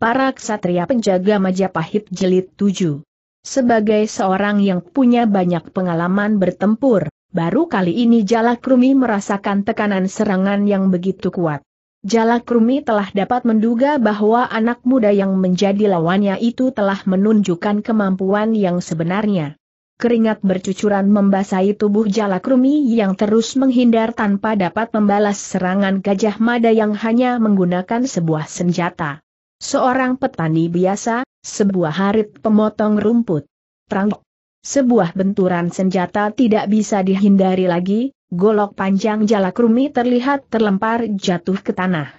Para Ksatria Penjaga Majapahit jelit 7 Sebagai seorang yang punya banyak pengalaman bertempur, baru kali ini Jalakrumi merasakan tekanan serangan yang begitu kuat. Jalakrumi telah dapat menduga bahwa anak muda yang menjadi lawannya itu telah menunjukkan kemampuan yang sebenarnya. Keringat bercucuran membasahi tubuh Jalakrumi yang terus menghindar tanpa dapat membalas serangan Gajah Mada yang hanya menggunakan sebuah senjata. Seorang petani biasa, sebuah harit pemotong rumput. Terang. Sebuah benturan senjata tidak bisa dihindari lagi, golok panjang jalak rumi terlihat terlempar jatuh ke tanah.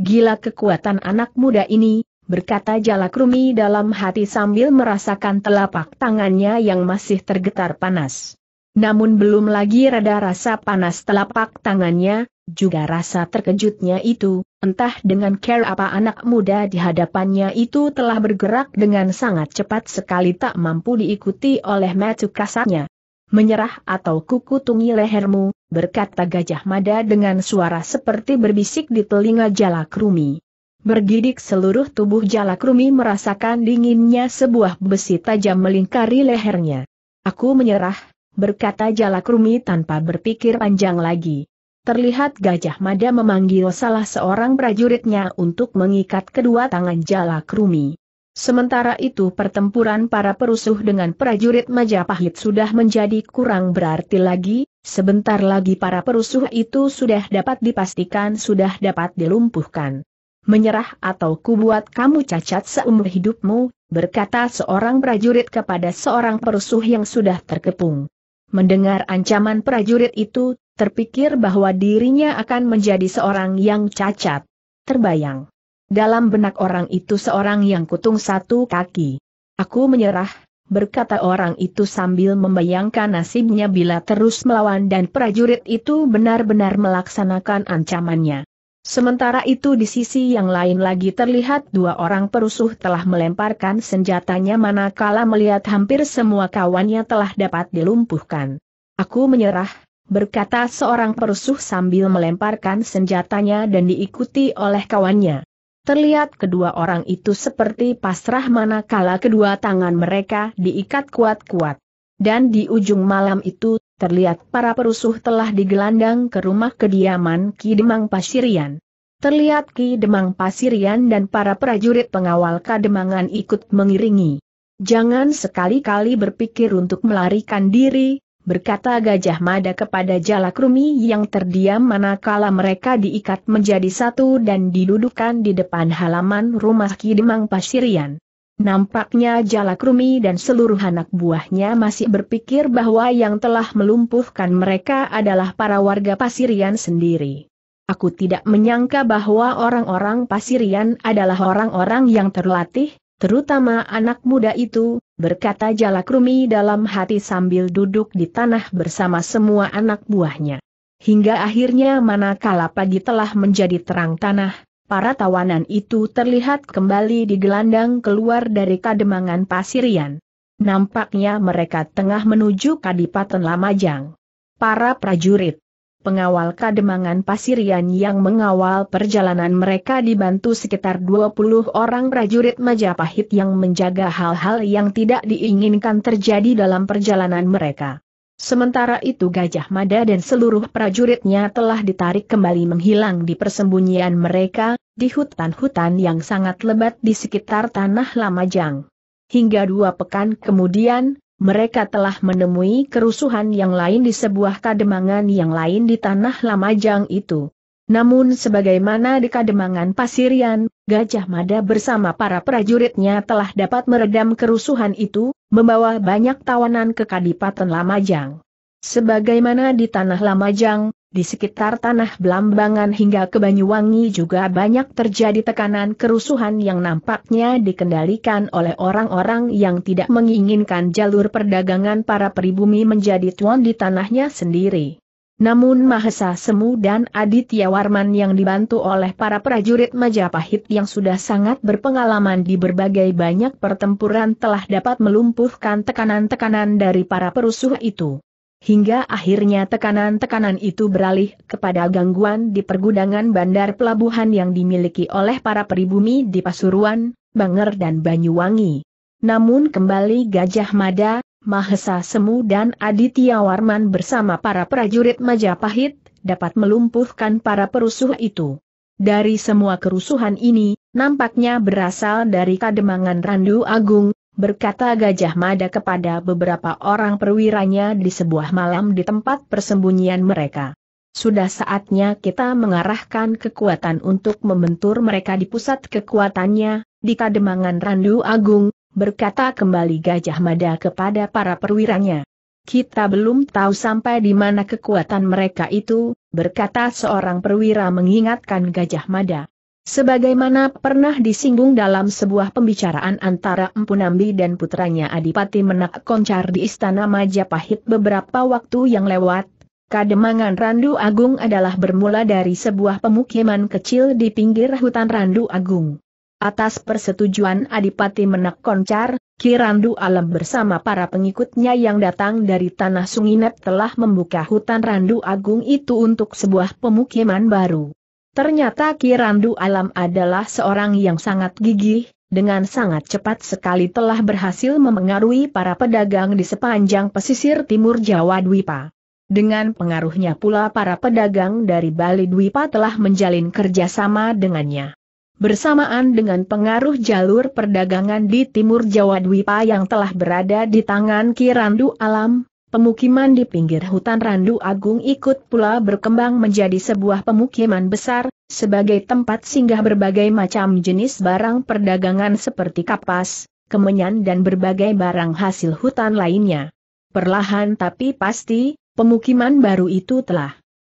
Gila kekuatan anak muda ini, berkata jalak rumi dalam hati sambil merasakan telapak tangannya yang masih tergetar panas. Namun belum lagi reda rasa panas telapak tangannya, juga rasa terkejutnya itu, entah dengan care apa anak muda di hadapannya itu telah bergerak dengan sangat cepat sekali tak mampu diikuti oleh metu kasarnya. Menyerah atau kuku kukutungi lehermu, berkata Gajah Mada dengan suara seperti berbisik di telinga Jalak Rumi. Bergidik seluruh tubuh Jalak Rumi merasakan dinginnya sebuah besi tajam melingkari lehernya. Aku menyerah, berkata Jalak Rumi tanpa berpikir panjang lagi terlihat Gajah Mada memanggil salah seorang prajuritnya untuk mengikat kedua tangan jala krumi. Sementara itu pertempuran para perusuh dengan prajurit Majapahit sudah menjadi kurang berarti lagi, sebentar lagi para perusuh itu sudah dapat dipastikan sudah dapat dilumpuhkan. Menyerah atau kubuat kamu cacat seumur hidupmu, berkata seorang prajurit kepada seorang perusuh yang sudah terkepung. Mendengar ancaman prajurit itu, terpikir bahwa dirinya akan menjadi seorang yang cacat. Terbayang. Dalam benak orang itu seorang yang kutung satu kaki. Aku menyerah, berkata orang itu sambil membayangkan nasibnya bila terus melawan dan prajurit itu benar-benar melaksanakan ancamannya. Sementara itu di sisi yang lain lagi terlihat dua orang perusuh telah melemparkan senjatanya manakala melihat hampir semua kawannya telah dapat dilumpuhkan. Aku menyerah, berkata seorang perusuh sambil melemparkan senjatanya dan diikuti oleh kawannya. Terlihat kedua orang itu seperti pasrah manakala kedua tangan mereka diikat kuat-kuat. Dan di ujung malam itu, terlihat para perusuh telah digelandang ke rumah kediaman Ki Demang Pasirian. Terlihat Ki Demang Pasirian dan para prajurit pengawal Kademangan ikut mengiringi. Jangan sekali-kali berpikir untuk melarikan diri, berkata Gajah Mada kepada Jalakrumi yang terdiam manakala mereka diikat menjadi satu dan didudukan di depan halaman rumah Kidemang Pasirian. Nampaknya Jalakrumi dan seluruh anak buahnya masih berpikir bahwa yang telah melumpuhkan mereka adalah para warga Pasirian sendiri. Aku tidak menyangka bahwa orang-orang Pasirian adalah orang-orang yang terlatih, terutama anak muda itu, berkata Jalak Rumi dalam hati sambil duduk di tanah bersama semua anak buahnya. Hingga akhirnya manakala pagi telah menjadi terang tanah, para tawanan itu terlihat kembali di gelandang keluar dari kademangan pasirian. Nampaknya mereka tengah menuju Kadipaten Lamajang. Para prajurit pengawal kademangan Pasirian yang mengawal perjalanan mereka dibantu sekitar 20 orang prajurit Majapahit yang menjaga hal-hal yang tidak diinginkan terjadi dalam perjalanan mereka. Sementara itu Gajah Mada dan seluruh prajuritnya telah ditarik kembali menghilang di persembunyian mereka, di hutan-hutan yang sangat lebat di sekitar tanah Lamajang. Hingga dua pekan kemudian, mereka telah menemui kerusuhan yang lain di sebuah kademangan yang lain di tanah Lamajang itu. Namun sebagaimana di kademangan Pasirian, Gajah Mada bersama para prajuritnya telah dapat meredam kerusuhan itu, membawa banyak tawanan ke Kadipaten Lamajang. Sebagaimana di tanah Lamajang, di sekitar tanah Belambangan hingga ke Banyuwangi juga banyak terjadi tekanan kerusuhan yang nampaknya dikendalikan oleh orang-orang yang tidak menginginkan jalur perdagangan para pribumi menjadi tuan di tanahnya sendiri. Namun Mahesa Semu dan Aditya Warman yang dibantu oleh para prajurit Majapahit yang sudah sangat berpengalaman di berbagai banyak pertempuran telah dapat melumpuhkan tekanan-tekanan dari para perusuh itu hingga akhirnya tekanan-tekanan itu beralih kepada gangguan di pergudangan bandar pelabuhan yang dimiliki oleh para pribumi di Pasuruan, Banger dan Banyuwangi. Namun kembali Gajah Mada, Mahesa Semu dan Aditya Warman bersama para prajurit Majapahit, dapat melumpuhkan para perusuh itu. Dari semua kerusuhan ini, nampaknya berasal dari kademangan Randu Agung, berkata Gajah Mada kepada beberapa orang perwiranya di sebuah malam di tempat persembunyian mereka. Sudah saatnya kita mengarahkan kekuatan untuk membentur mereka di pusat kekuatannya, di kademangan Randu Agung, berkata kembali Gajah Mada kepada para perwiranya. Kita belum tahu sampai di mana kekuatan mereka itu, berkata seorang perwira mengingatkan Gajah Mada. Sebagaimana pernah disinggung dalam sebuah pembicaraan antara Empu Nambi dan putranya Adipati Menak Koncar di Istana Majapahit beberapa waktu yang lewat, Kademangan Randu Agung adalah bermula dari sebuah pemukiman kecil di pinggir hutan Randu Agung. Atas persetujuan Adipati Menak Koncar, Kirandu Alam bersama para pengikutnya yang datang dari Tanah Sunginet telah membuka hutan Randu Agung itu untuk sebuah pemukiman baru. Ternyata Kirandu Alam adalah seorang yang sangat gigih, dengan sangat cepat sekali telah berhasil memengaruhi para pedagang di sepanjang pesisir timur Jawa Dwipa. Dengan pengaruhnya pula para pedagang dari Bali Dwipa telah menjalin kerjasama dengannya. Bersamaan dengan pengaruh jalur perdagangan di timur Jawa Dwipa yang telah berada di tangan Kirandu Alam, pemukiman di pinggir hutan Randu Agung ikut pula berkembang menjadi sebuah pemukiman besar, sebagai tempat singgah berbagai macam jenis barang perdagangan seperti kapas, kemenyan dan berbagai barang hasil hutan lainnya. Perlahan tapi pasti, pemukiman baru itu telah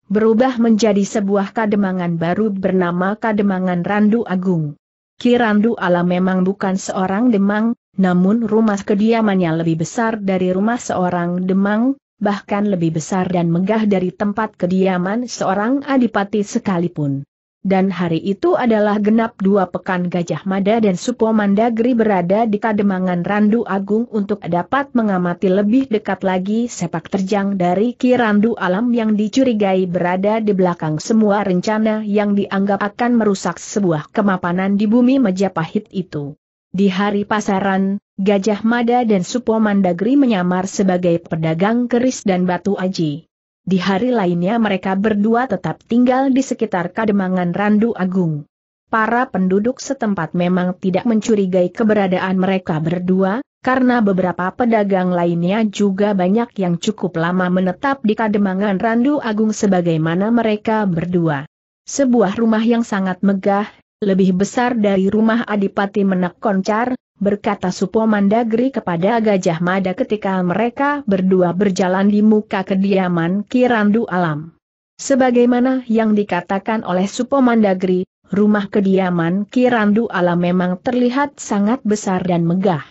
berubah menjadi sebuah kademangan baru bernama Kademangan Randu Agung. Ki Randu Ala memang bukan seorang demang, namun rumah kediamannya lebih besar dari rumah seorang demang, bahkan lebih besar dan megah dari tempat kediaman seorang adipati sekalipun. Dan hari itu adalah genap dua pekan Gajah Mada dan Supo Mandagri berada di Kademangan Randu Agung untuk dapat mengamati lebih dekat lagi sepak terjang dari Ki Randu Alam yang dicurigai berada di belakang semua rencana yang dianggap akan merusak sebuah kemapanan di bumi Majapahit itu. Di hari pasaran, Gajah Mada dan Supo Mandagri menyamar sebagai pedagang keris dan batu aji. Di hari lainnya mereka berdua tetap tinggal di sekitar Kademangan Randu Agung. Para penduduk setempat memang tidak mencurigai keberadaan mereka berdua, karena beberapa pedagang lainnya juga banyak yang cukup lama menetap di Kademangan Randu Agung sebagaimana mereka berdua. Sebuah rumah yang sangat megah, lebih besar dari rumah Adipati Menak Koncar, berkata Supo Mandagri kepada Gajah Mada ketika mereka berdua berjalan di muka kediaman Kirandu Alam. Sebagaimana yang dikatakan oleh Supo Mandagri, rumah kediaman Kirandu Alam memang terlihat sangat besar dan megah.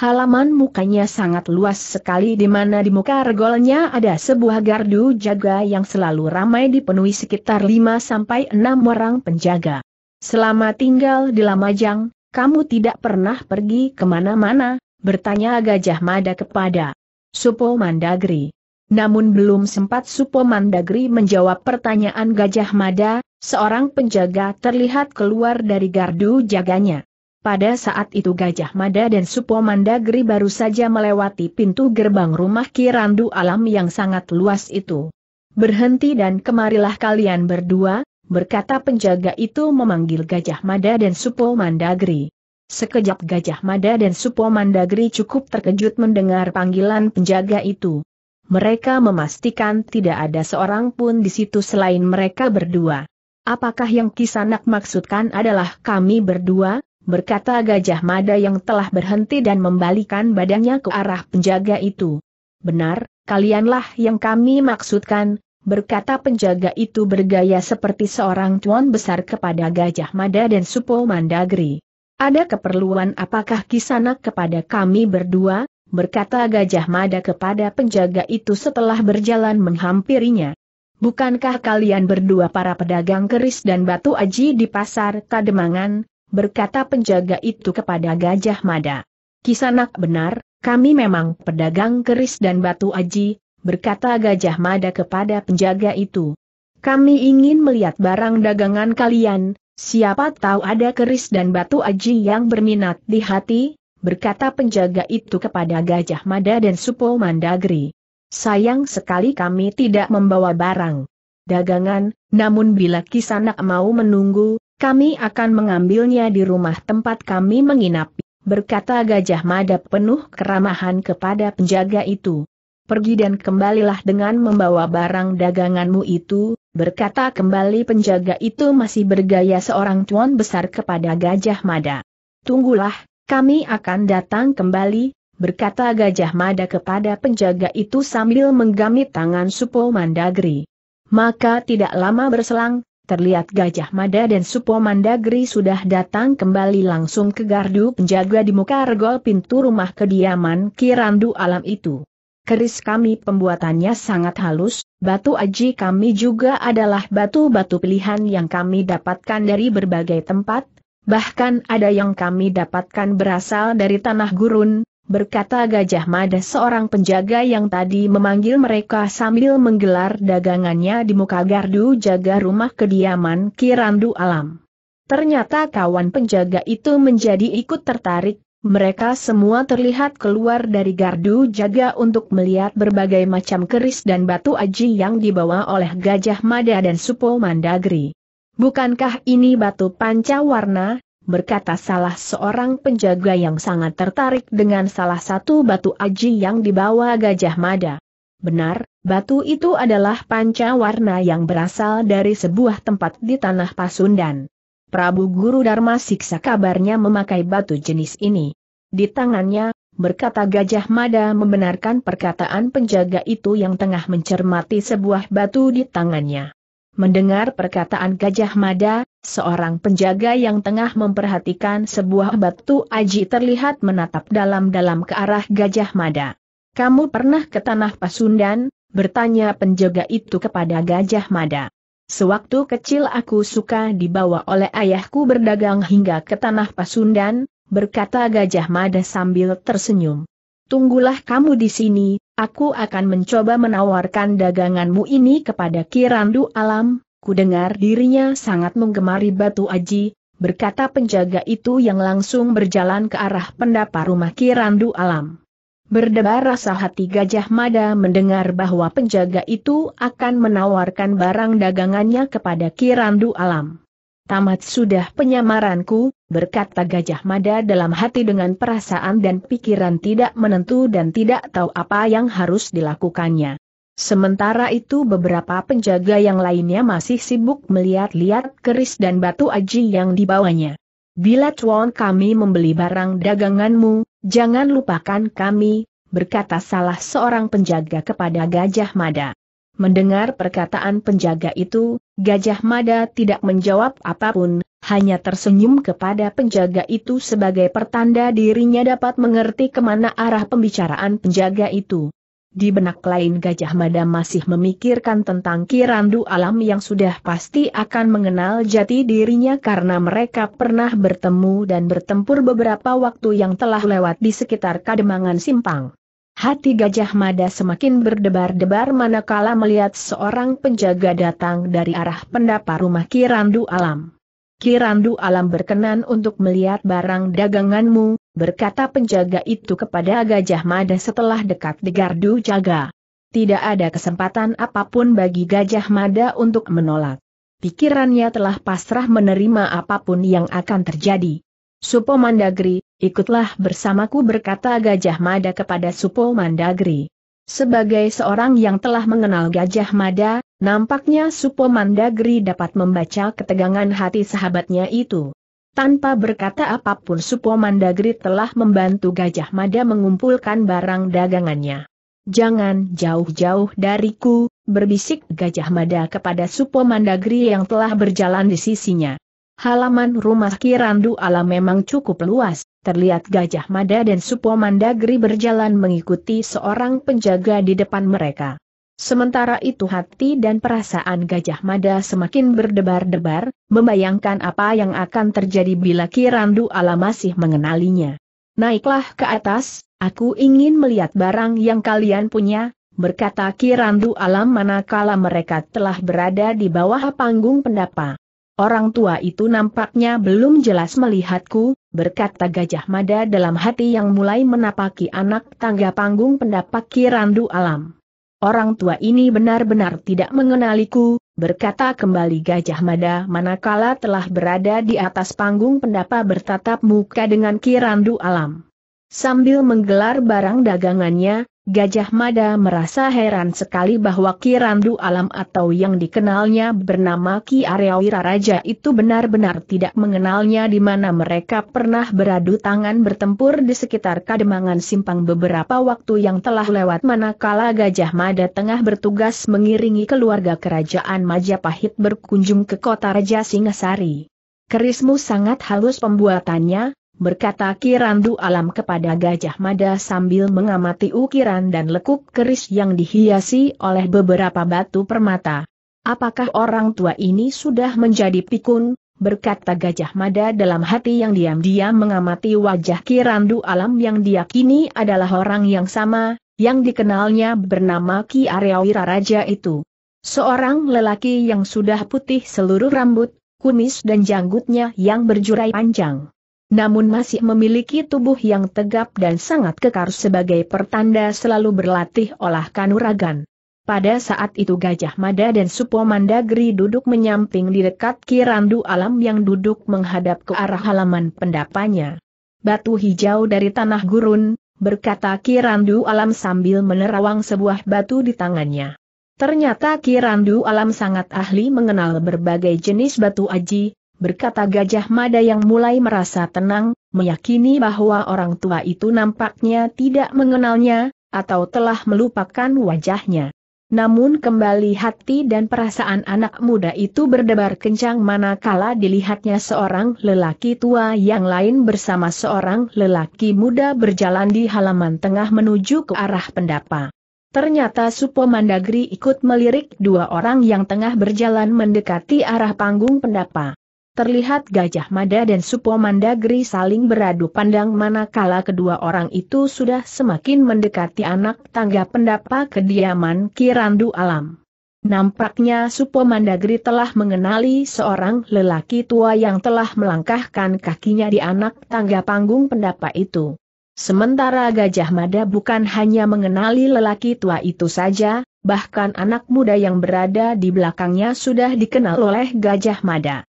Halaman mukanya sangat luas sekali di mana di muka regolnya ada sebuah gardu jaga yang selalu ramai dipenuhi sekitar 5-6 orang penjaga. Selama tinggal di Lamajang, kamu tidak pernah pergi kemana-mana, bertanya Gajah Mada kepada Supo Mandagri. Namun belum sempat Supo Mandagri menjawab pertanyaan Gajah Mada, seorang penjaga terlihat keluar dari gardu jaganya. Pada saat itu Gajah Mada dan Supo Mandagri baru saja melewati pintu gerbang rumah Kirandu Alam yang sangat luas itu. Berhenti dan kemarilah kalian berdua, berkata penjaga itu memanggil Gajah Mada dan Supo Mandagri. Sekejap Gajah Mada dan Supo Mandagri cukup terkejut mendengar panggilan penjaga itu. Mereka memastikan tidak ada seorang pun di situ selain mereka berdua. Apakah yang Kisanak maksudkan adalah kami berdua? berkata Gajah Mada yang telah berhenti dan membalikan badannya ke arah penjaga itu. Benar, kalianlah yang kami maksudkan, berkata penjaga itu bergaya seperti seorang tuan besar kepada Gajah Mada dan Supo Mandagri. Ada keperluan apakah kisanak kepada kami berdua, berkata Gajah Mada kepada penjaga itu setelah berjalan menghampirinya. Bukankah kalian berdua para pedagang keris dan batu aji di pasar Kademangan, berkata penjaga itu kepada Gajah Mada. Kisanak benar, kami memang pedagang keris dan batu aji, berkata Gajah Mada kepada penjaga itu. Kami ingin melihat barang dagangan kalian, siapa tahu ada keris dan batu aji yang berminat di hati, berkata penjaga itu kepada Gajah Mada dan Supo Mandagri. Sayang sekali kami tidak membawa barang dagangan, namun bila Kisanak mau menunggu, kami akan mengambilnya di rumah tempat kami menginap, berkata Gajah Mada penuh keramahan kepada penjaga itu pergi dan kembalilah dengan membawa barang daganganmu itu, berkata kembali penjaga itu masih bergaya seorang tuan besar kepada Gajah Mada. Tunggulah, kami akan datang kembali, berkata Gajah Mada kepada penjaga itu sambil menggamit tangan Supo Mandagri. Maka tidak lama berselang, terlihat Gajah Mada dan Supo Mandagri sudah datang kembali langsung ke gardu penjaga di muka regol pintu rumah kediaman Kirandu Alam itu keris kami pembuatannya sangat halus, batu aji kami juga adalah batu-batu pilihan yang kami dapatkan dari berbagai tempat, bahkan ada yang kami dapatkan berasal dari tanah gurun, berkata Gajah Mada seorang penjaga yang tadi memanggil mereka sambil menggelar dagangannya di muka gardu jaga rumah kediaman Kirandu Alam. Ternyata kawan penjaga itu menjadi ikut tertarik, mereka semua terlihat keluar dari gardu jaga untuk melihat berbagai macam keris dan batu aji yang dibawa oleh Gajah Mada dan Supo Mandagri. Bukankah ini batu Panca Warna? berkata salah seorang penjaga yang sangat tertarik dengan salah satu batu aji yang dibawa Gajah Mada. Benar, batu itu adalah Panca Warna yang berasal dari sebuah tempat di tanah Pasundan. Prabu Guru Dharma Siksa kabarnya memakai batu jenis ini. Di tangannya, berkata Gajah Mada membenarkan perkataan penjaga itu yang tengah mencermati sebuah batu di tangannya. Mendengar perkataan Gajah Mada, seorang penjaga yang tengah memperhatikan sebuah batu aji terlihat menatap dalam-dalam ke arah Gajah Mada. Kamu pernah ke Tanah Pasundan? bertanya penjaga itu kepada Gajah Mada. Sewaktu kecil aku suka dibawa oleh ayahku berdagang hingga ke tanah Pasundan, berkata Gajah Mada sambil tersenyum. Tunggulah kamu di sini, aku akan mencoba menawarkan daganganmu ini kepada Kirandu Alam, ku dengar dirinya sangat menggemari batu aji, berkata penjaga itu yang langsung berjalan ke arah pendapa rumah Kirandu Alam. Berdebar rasa hati Gajah Mada mendengar bahwa penjaga itu akan menawarkan barang dagangannya kepada Kirandu Alam. Tamat sudah penyamaranku, berkata Gajah Mada dalam hati dengan perasaan dan pikiran tidak menentu dan tidak tahu apa yang harus dilakukannya. Sementara itu beberapa penjaga yang lainnya masih sibuk melihat-lihat keris dan batu aji yang dibawanya. Bila cuan kami membeli barang daganganmu, Jangan lupakan kami, berkata salah seorang penjaga kepada Gajah Mada. Mendengar perkataan penjaga itu, Gajah Mada tidak menjawab apapun, hanya tersenyum kepada penjaga itu sebagai pertanda dirinya dapat mengerti kemana arah pembicaraan penjaga itu. Di benak lain Gajah Mada masih memikirkan tentang Kirandu Alam yang sudah pasti akan mengenal jati dirinya karena mereka pernah bertemu dan bertempur beberapa waktu yang telah lewat di sekitar Kademangan Simpang. Hati Gajah Mada semakin berdebar-debar manakala melihat seorang penjaga datang dari arah pendapa rumah Kirandu Alam. Kirandu Alam berkenan untuk melihat barang daganganmu, berkata penjaga itu kepada Gajah Mada setelah dekat gardu Jaga. Tidak ada kesempatan apapun bagi Gajah Mada untuk menolak. Pikirannya telah pasrah menerima apapun yang akan terjadi. Supo Mandagri, ikutlah bersamaku berkata Gajah Mada kepada Supo Mandagri. Sebagai seorang yang telah mengenal Gajah Mada, Nampaknya Supo Mandagri dapat membaca ketegangan hati sahabatnya itu. Tanpa berkata apapun Supo Mandagri telah membantu Gajah Mada mengumpulkan barang dagangannya. Jangan jauh-jauh dariku, berbisik Gajah Mada kepada Supo Mandagri yang telah berjalan di sisinya. Halaman rumah Kirandu Ala memang cukup luas, terlihat Gajah Mada dan Supo Mandagri berjalan mengikuti seorang penjaga di depan mereka. Sementara itu hati dan perasaan Gajah Mada semakin berdebar-debar, membayangkan apa yang akan terjadi bila Kirandu Ala masih mengenalinya. Naiklah ke atas, aku ingin melihat barang yang kalian punya, berkata Kirandu Alam manakala mereka telah berada di bawah panggung pendapa. Orang tua itu nampaknya belum jelas melihatku, berkata Gajah Mada dalam hati yang mulai menapaki anak tangga panggung pendapa Kirandu Alam. Orang tua ini benar-benar tidak mengenaliku, berkata kembali Gajah Mada manakala telah berada di atas panggung pendapa bertatap muka dengan kirandu alam. Sambil menggelar barang dagangannya, Gajah Mada merasa heran sekali bahwa Kirandu Alam atau yang dikenalnya bernama Ki Aryawira Raja itu benar-benar tidak mengenalnya di mana mereka pernah beradu tangan bertempur di sekitar Kademangan Simpang beberapa waktu yang telah lewat manakala Gajah Mada tengah bertugas mengiringi keluarga kerajaan Majapahit berkunjung ke kota Raja Singasari. Kerismu sangat halus pembuatannya, berkata Kirandu Alam kepada Gajah Mada sambil mengamati ukiran dan lekuk keris yang dihiasi oleh beberapa batu permata. Apakah orang tua ini sudah menjadi pikun? Berkata Gajah Mada dalam hati yang diam-diam mengamati wajah Kirandu Alam yang diyakini adalah orang yang sama, yang dikenalnya bernama Ki Aryawira Raja itu. Seorang lelaki yang sudah putih seluruh rambut, kumis dan janggutnya yang berjurai panjang namun masih memiliki tubuh yang tegap dan sangat kekar sebagai pertanda selalu berlatih olah kanuragan. Pada saat itu Gajah Mada dan Supo Mandagri duduk menyamping di dekat Kirandu Alam yang duduk menghadap ke arah halaman pendapanya. Batu hijau dari tanah gurun, berkata Kirandu Alam sambil menerawang sebuah batu di tangannya. Ternyata Kirandu Alam sangat ahli mengenal berbagai jenis batu aji, berkata Gajah Mada yang mulai merasa tenang, meyakini bahwa orang tua itu nampaknya tidak mengenalnya, atau telah melupakan wajahnya. Namun kembali hati dan perasaan anak muda itu berdebar kencang manakala dilihatnya seorang lelaki tua yang lain bersama seorang lelaki muda berjalan di halaman tengah menuju ke arah pendapa. Ternyata Supo Mandagri ikut melirik dua orang yang tengah berjalan mendekati arah panggung pendapa. Terlihat Gajah Mada dan Supo Mandagri saling beradu pandang manakala kedua orang itu sudah semakin mendekati anak tangga pendapa kediaman Kirandu Alam. Nampaknya Supo Mandagri telah mengenali seorang lelaki tua yang telah melangkahkan kakinya di anak tangga panggung pendapa itu. Sementara Gajah Mada bukan hanya mengenali lelaki tua itu saja, bahkan anak muda yang berada di belakangnya sudah dikenal oleh Gajah Mada.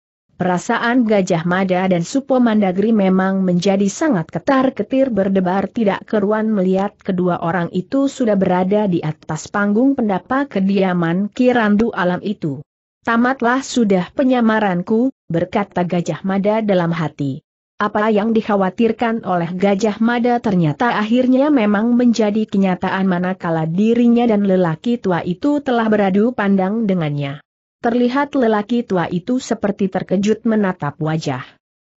Perasaan Gajah Mada dan Supo Mandagri memang menjadi sangat ketar-ketir berdebar tidak keruan melihat kedua orang itu sudah berada di atas panggung pendapa kediaman Kirandu Alam itu. Tamatlah sudah penyamaranku, berkata Gajah Mada dalam hati. Apa yang dikhawatirkan oleh Gajah Mada ternyata akhirnya memang menjadi kenyataan manakala dirinya dan lelaki tua itu telah beradu pandang dengannya. Terlihat lelaki tua itu seperti terkejut menatap wajah.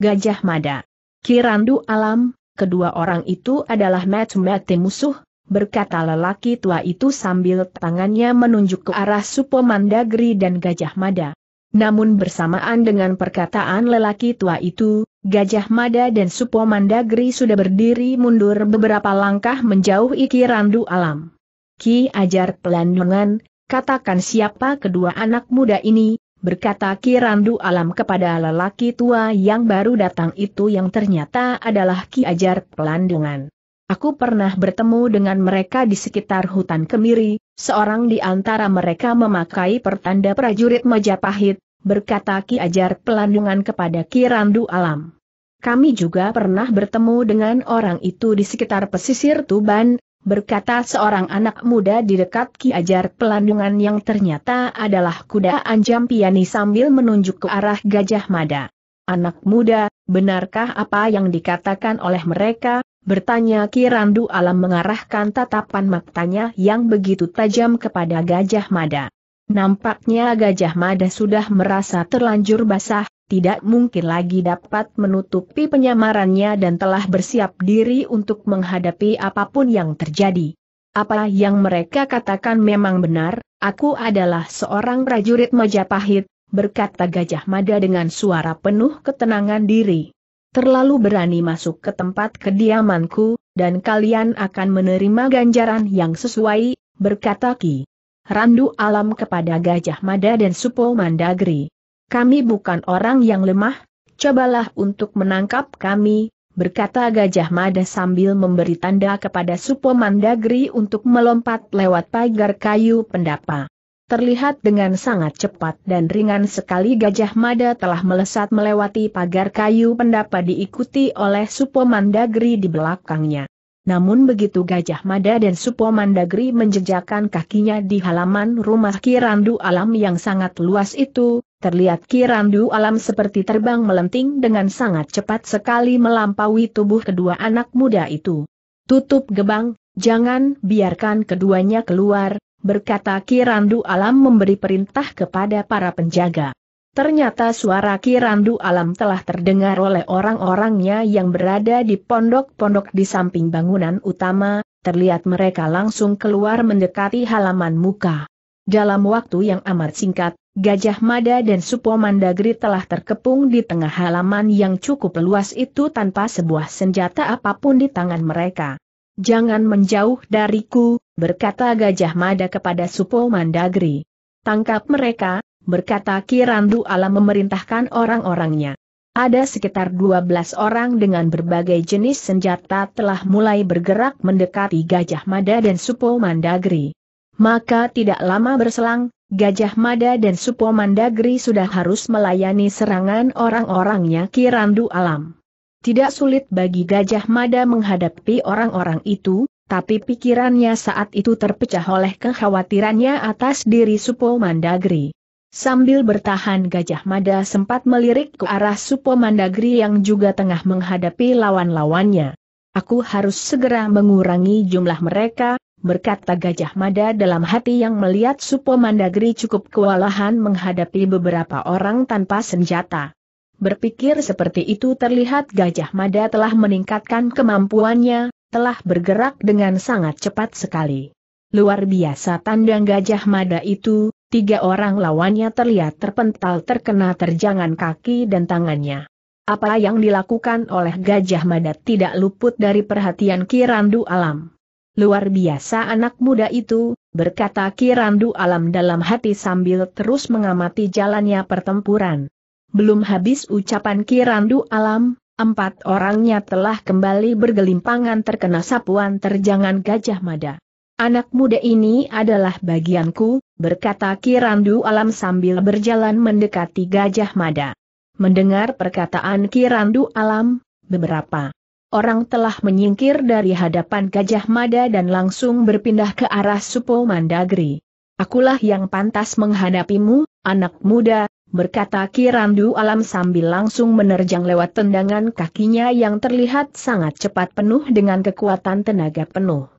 Gajah Mada. Kirandu Alam, kedua orang itu adalah mate-mate musuh, berkata lelaki tua itu sambil tangannya menunjuk ke arah Supo Mandagri dan Gajah Mada. Namun bersamaan dengan perkataan lelaki tua itu, Gajah Mada dan Supo Mandagri sudah berdiri mundur beberapa langkah menjauhi Kirandu Alam. Ki Ajar Pelandungan, katakan siapa kedua anak muda ini, berkata Kirandu Alam kepada lelaki tua yang baru datang itu yang ternyata adalah Ki Ajar Pelandungan. Aku pernah bertemu dengan mereka di sekitar hutan Kemiri, seorang di antara mereka memakai pertanda prajurit Majapahit, berkata Ki Ajar Pelandungan kepada Kirandu Alam. Kami juga pernah bertemu dengan orang itu di sekitar pesisir Tuban, berkata seorang anak muda di dekat Ki Ajar Pelandungan yang ternyata adalah kuda anjam piani sambil menunjuk ke arah Gajah Mada. Anak muda, benarkah apa yang dikatakan oleh mereka? Bertanya Ki Randu Alam mengarahkan tatapan matanya yang begitu tajam kepada Gajah Mada. Nampaknya Gajah Mada sudah merasa terlanjur basah, tidak mungkin lagi dapat menutupi penyamarannya dan telah bersiap diri untuk menghadapi apapun yang terjadi. Apa yang mereka katakan memang benar, aku adalah seorang prajurit Majapahit, berkata Gajah Mada dengan suara penuh ketenangan diri. Terlalu berani masuk ke tempat kediamanku, dan kalian akan menerima ganjaran yang sesuai, berkata Ki. Randu Alam kepada Gajah Mada dan Supo Mandagri kami bukan orang yang lemah, cobalah untuk menangkap kami, berkata Gajah Mada sambil memberi tanda kepada Supo Mandagri untuk melompat lewat pagar kayu pendapa. Terlihat dengan sangat cepat dan ringan sekali Gajah Mada telah melesat melewati pagar kayu pendapa diikuti oleh Supo Mandagri di belakangnya. Namun begitu Gajah Mada dan Supo Mandagri menjejakan kakinya di halaman rumah Kirandu Alam yang sangat luas itu, Terlihat Kirandu Alam seperti terbang melenting dengan sangat cepat sekali melampaui tubuh kedua anak muda itu. Tutup gebang, jangan biarkan keduanya keluar, berkata Kirandu Alam memberi perintah kepada para penjaga. Ternyata suara Kirandu Alam telah terdengar oleh orang-orangnya yang berada di pondok-pondok di samping bangunan utama, terlihat mereka langsung keluar mendekati halaman muka. Dalam waktu yang amat singkat, Gajah Mada dan Supo Mandagri telah terkepung di tengah halaman yang cukup luas itu tanpa sebuah senjata apapun di tangan mereka. Jangan menjauh dariku, berkata Gajah Mada kepada Supo Mandagri. Tangkap mereka, berkata Kirandu Alam memerintahkan orang-orangnya. Ada sekitar 12 orang dengan berbagai jenis senjata telah mulai bergerak mendekati Gajah Mada dan Supo Mandagri. Maka tidak lama berselang, Gajah Mada dan Supo Mandagri sudah harus melayani serangan orang-orangnya Kirandu Alam. Tidak sulit bagi Gajah Mada menghadapi orang-orang itu, tapi pikirannya saat itu terpecah oleh kekhawatirannya atas diri Supo Mandagri. Sambil bertahan Gajah Mada sempat melirik ke arah Supo Mandagri yang juga tengah menghadapi lawan-lawannya. Aku harus segera mengurangi jumlah mereka, berkata Gajah Mada dalam hati yang melihat Supo Mandagri cukup kewalahan menghadapi beberapa orang tanpa senjata. Berpikir seperti itu terlihat Gajah Mada telah meningkatkan kemampuannya, telah bergerak dengan sangat cepat sekali. Luar biasa tandang Gajah Mada itu, tiga orang lawannya terlihat terpental terkena terjangan kaki dan tangannya. Apa yang dilakukan oleh Gajah Mada tidak luput dari perhatian Kirandu Alam luar biasa anak muda itu, berkata Kirandu Alam dalam hati sambil terus mengamati jalannya pertempuran. Belum habis ucapan Kirandu Alam, empat orangnya telah kembali bergelimpangan terkena sapuan terjangan gajah mada. Anak muda ini adalah bagianku, berkata Kirandu Alam sambil berjalan mendekati gajah mada. Mendengar perkataan Kirandu Alam, beberapa orang telah menyingkir dari hadapan Gajah Mada dan langsung berpindah ke arah Supo Mandagri. Akulah yang pantas menghadapimu, anak muda, berkata Kirandu Alam sambil langsung menerjang lewat tendangan kakinya yang terlihat sangat cepat penuh dengan kekuatan tenaga penuh.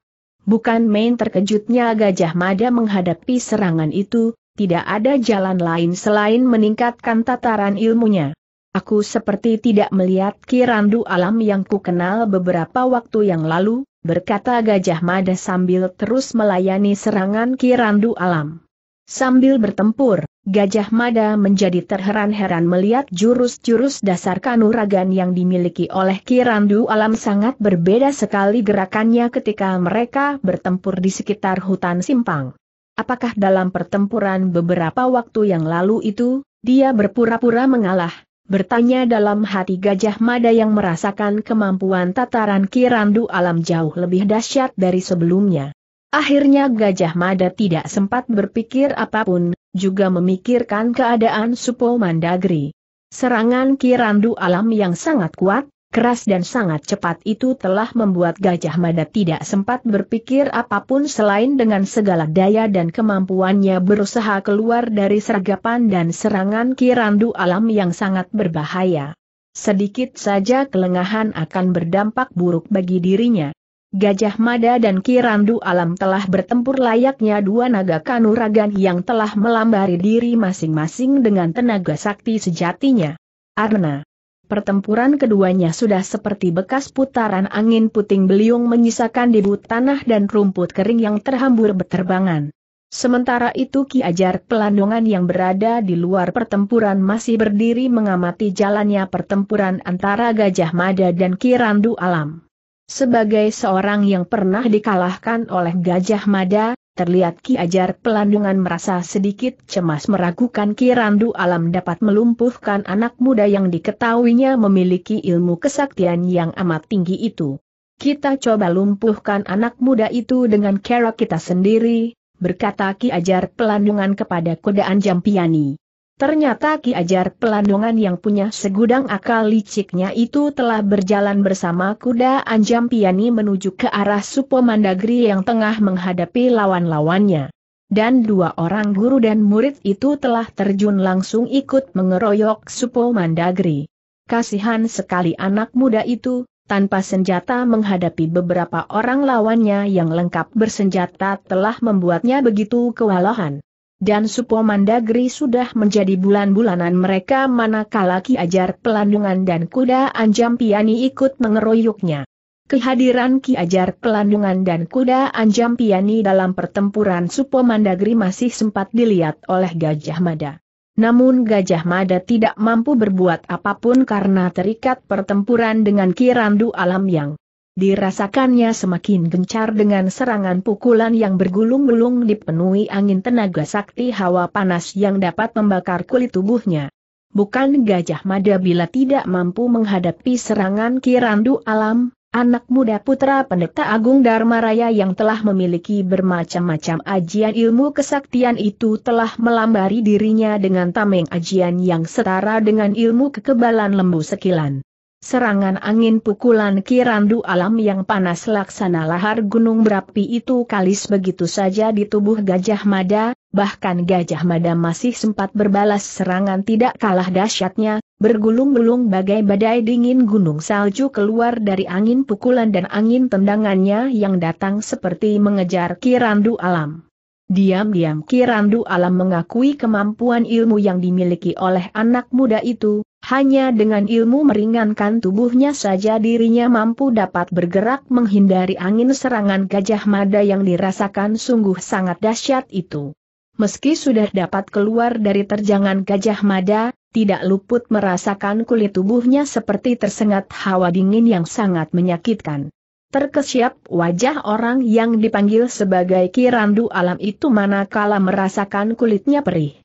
Bukan main terkejutnya Gajah Mada menghadapi serangan itu, tidak ada jalan lain selain meningkatkan tataran ilmunya. Aku seperti tidak melihat Kirandu Alam yang kukenal beberapa waktu yang lalu, berkata Gajah Mada sambil terus melayani serangan Kirandu Alam. Sambil bertempur, Gajah Mada menjadi terheran-heran melihat jurus-jurus dasar kanuragan yang dimiliki oleh Kirandu Alam sangat berbeda sekali gerakannya ketika mereka bertempur di sekitar hutan simpang. Apakah dalam pertempuran beberapa waktu yang lalu itu, dia berpura-pura mengalah, bertanya dalam hati Gajah Mada yang merasakan kemampuan tataran Kirandu alam jauh lebih dahsyat dari sebelumnya. Akhirnya Gajah Mada tidak sempat berpikir apapun, juga memikirkan keadaan Supo Mandagri. Serangan Kirandu alam yang sangat kuat, keras dan sangat cepat itu telah membuat Gajah Mada tidak sempat berpikir apapun selain dengan segala daya dan kemampuannya berusaha keluar dari sergapan dan serangan kirandu alam yang sangat berbahaya. Sedikit saja kelengahan akan berdampak buruk bagi dirinya. Gajah Mada dan Kirandu Alam telah bertempur layaknya dua naga kanuragan yang telah melambari diri masing-masing dengan tenaga sakti sejatinya. Arna Pertempuran keduanya sudah seperti bekas putaran angin puting beliung menyisakan debu tanah dan rumput kering yang terhambur berterbangan. Sementara itu Ki Ajar Pelandongan yang berada di luar pertempuran masih berdiri mengamati jalannya pertempuran antara Gajah Mada dan Kirandu Alam. Sebagai seorang yang pernah dikalahkan oleh Gajah Mada, Terlihat Ki Ajar Pelandungan merasa sedikit cemas meragukan Ki Randu Alam dapat melumpuhkan anak muda yang diketahuinya memiliki ilmu kesaktian yang amat tinggi itu. Kita coba lumpuhkan anak muda itu dengan cara kita sendiri, berkata Ki Ajar Pelandungan kepada Kodaan Jampiani. Ternyata Ki Ajar Pelandongan yang punya segudang akal liciknya itu telah berjalan bersama kuda Anjam Piani menuju ke arah Supo Mandagri yang tengah menghadapi lawan-lawannya. Dan dua orang guru dan murid itu telah terjun langsung ikut mengeroyok Supo Mandagri. Kasihan sekali anak muda itu, tanpa senjata menghadapi beberapa orang lawannya yang lengkap bersenjata telah membuatnya begitu kewalahan dan Supo Mandagri sudah menjadi bulan-bulanan mereka manakala Ki Ajar Pelandungan dan Kuda Anjam Piani ikut mengeroyoknya. Kehadiran Ki Ajar Pelandungan dan Kuda Anjam Piani dalam pertempuran Supo Mandagri masih sempat dilihat oleh Gajah Mada. Namun Gajah Mada tidak mampu berbuat apapun karena terikat pertempuran dengan Kirandu Alam yang dirasakannya semakin gencar dengan serangan pukulan yang bergulung-gulung dipenuhi angin tenaga sakti hawa panas yang dapat membakar kulit tubuhnya. Bukan gajah mada bila tidak mampu menghadapi serangan Kirandu Alam, anak muda putra pendeta Agung Dharma Raya yang telah memiliki bermacam-macam ajian ilmu kesaktian itu telah melambari dirinya dengan tameng ajian yang setara dengan ilmu kekebalan lembu sekilan. Serangan angin pukulan kirandu alam yang panas laksana lahar gunung berapi itu kalis begitu saja di tubuh Gajah Mada, bahkan Gajah Mada masih sempat berbalas serangan tidak kalah dahsyatnya, bergulung-gulung bagai badai dingin gunung salju keluar dari angin pukulan dan angin tendangannya yang datang seperti mengejar kirandu alam. Diam-diam Kirandu Alam mengakui kemampuan ilmu yang dimiliki oleh anak muda itu, hanya dengan ilmu meringankan tubuhnya saja dirinya mampu dapat bergerak menghindari angin serangan Gajah Mada yang dirasakan sungguh sangat dahsyat itu. Meski sudah dapat keluar dari terjangan Gajah Mada, tidak luput merasakan kulit tubuhnya seperti tersengat hawa dingin yang sangat menyakitkan. Terkesiap wajah orang yang dipanggil sebagai Kirandu Alam itu manakala merasakan kulitnya perih.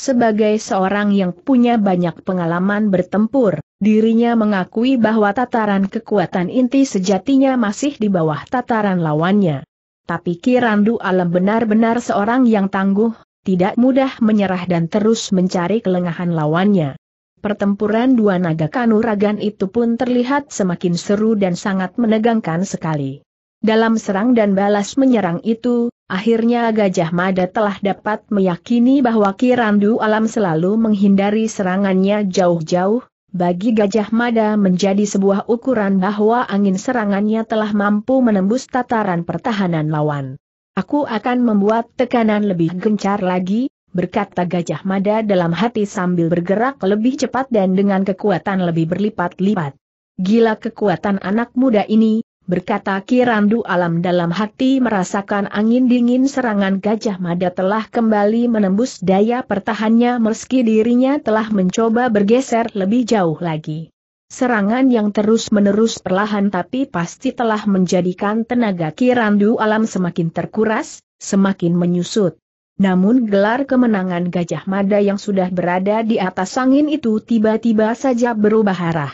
Sebagai seorang yang punya banyak pengalaman bertempur, dirinya mengakui bahwa tataran kekuatan inti sejatinya masih di bawah tataran lawannya. Tapi Kirandu Alam benar-benar seorang yang tangguh, tidak mudah menyerah dan terus mencari kelengahan lawannya. Pertempuran dua naga kanuragan itu pun terlihat semakin seru dan sangat menegangkan sekali. Dalam serang dan balas menyerang itu, akhirnya Gajah Mada telah dapat meyakini bahwa Kirandu Alam selalu menghindari serangannya jauh-jauh, bagi Gajah Mada menjadi sebuah ukuran bahwa angin serangannya telah mampu menembus tataran pertahanan lawan. Aku akan membuat tekanan lebih gencar lagi, berkata Gajah Mada dalam hati sambil bergerak lebih cepat dan dengan kekuatan lebih berlipat-lipat. Gila kekuatan anak muda ini, berkata Kirandu Alam dalam hati merasakan angin dingin serangan Gajah Mada telah kembali menembus daya pertahannya meski dirinya telah mencoba bergeser lebih jauh lagi. Serangan yang terus-menerus perlahan tapi pasti telah menjadikan tenaga Kirandu Alam semakin terkuras, semakin menyusut. Namun gelar kemenangan Gajah Mada yang sudah berada di atas angin itu tiba-tiba saja berubah arah.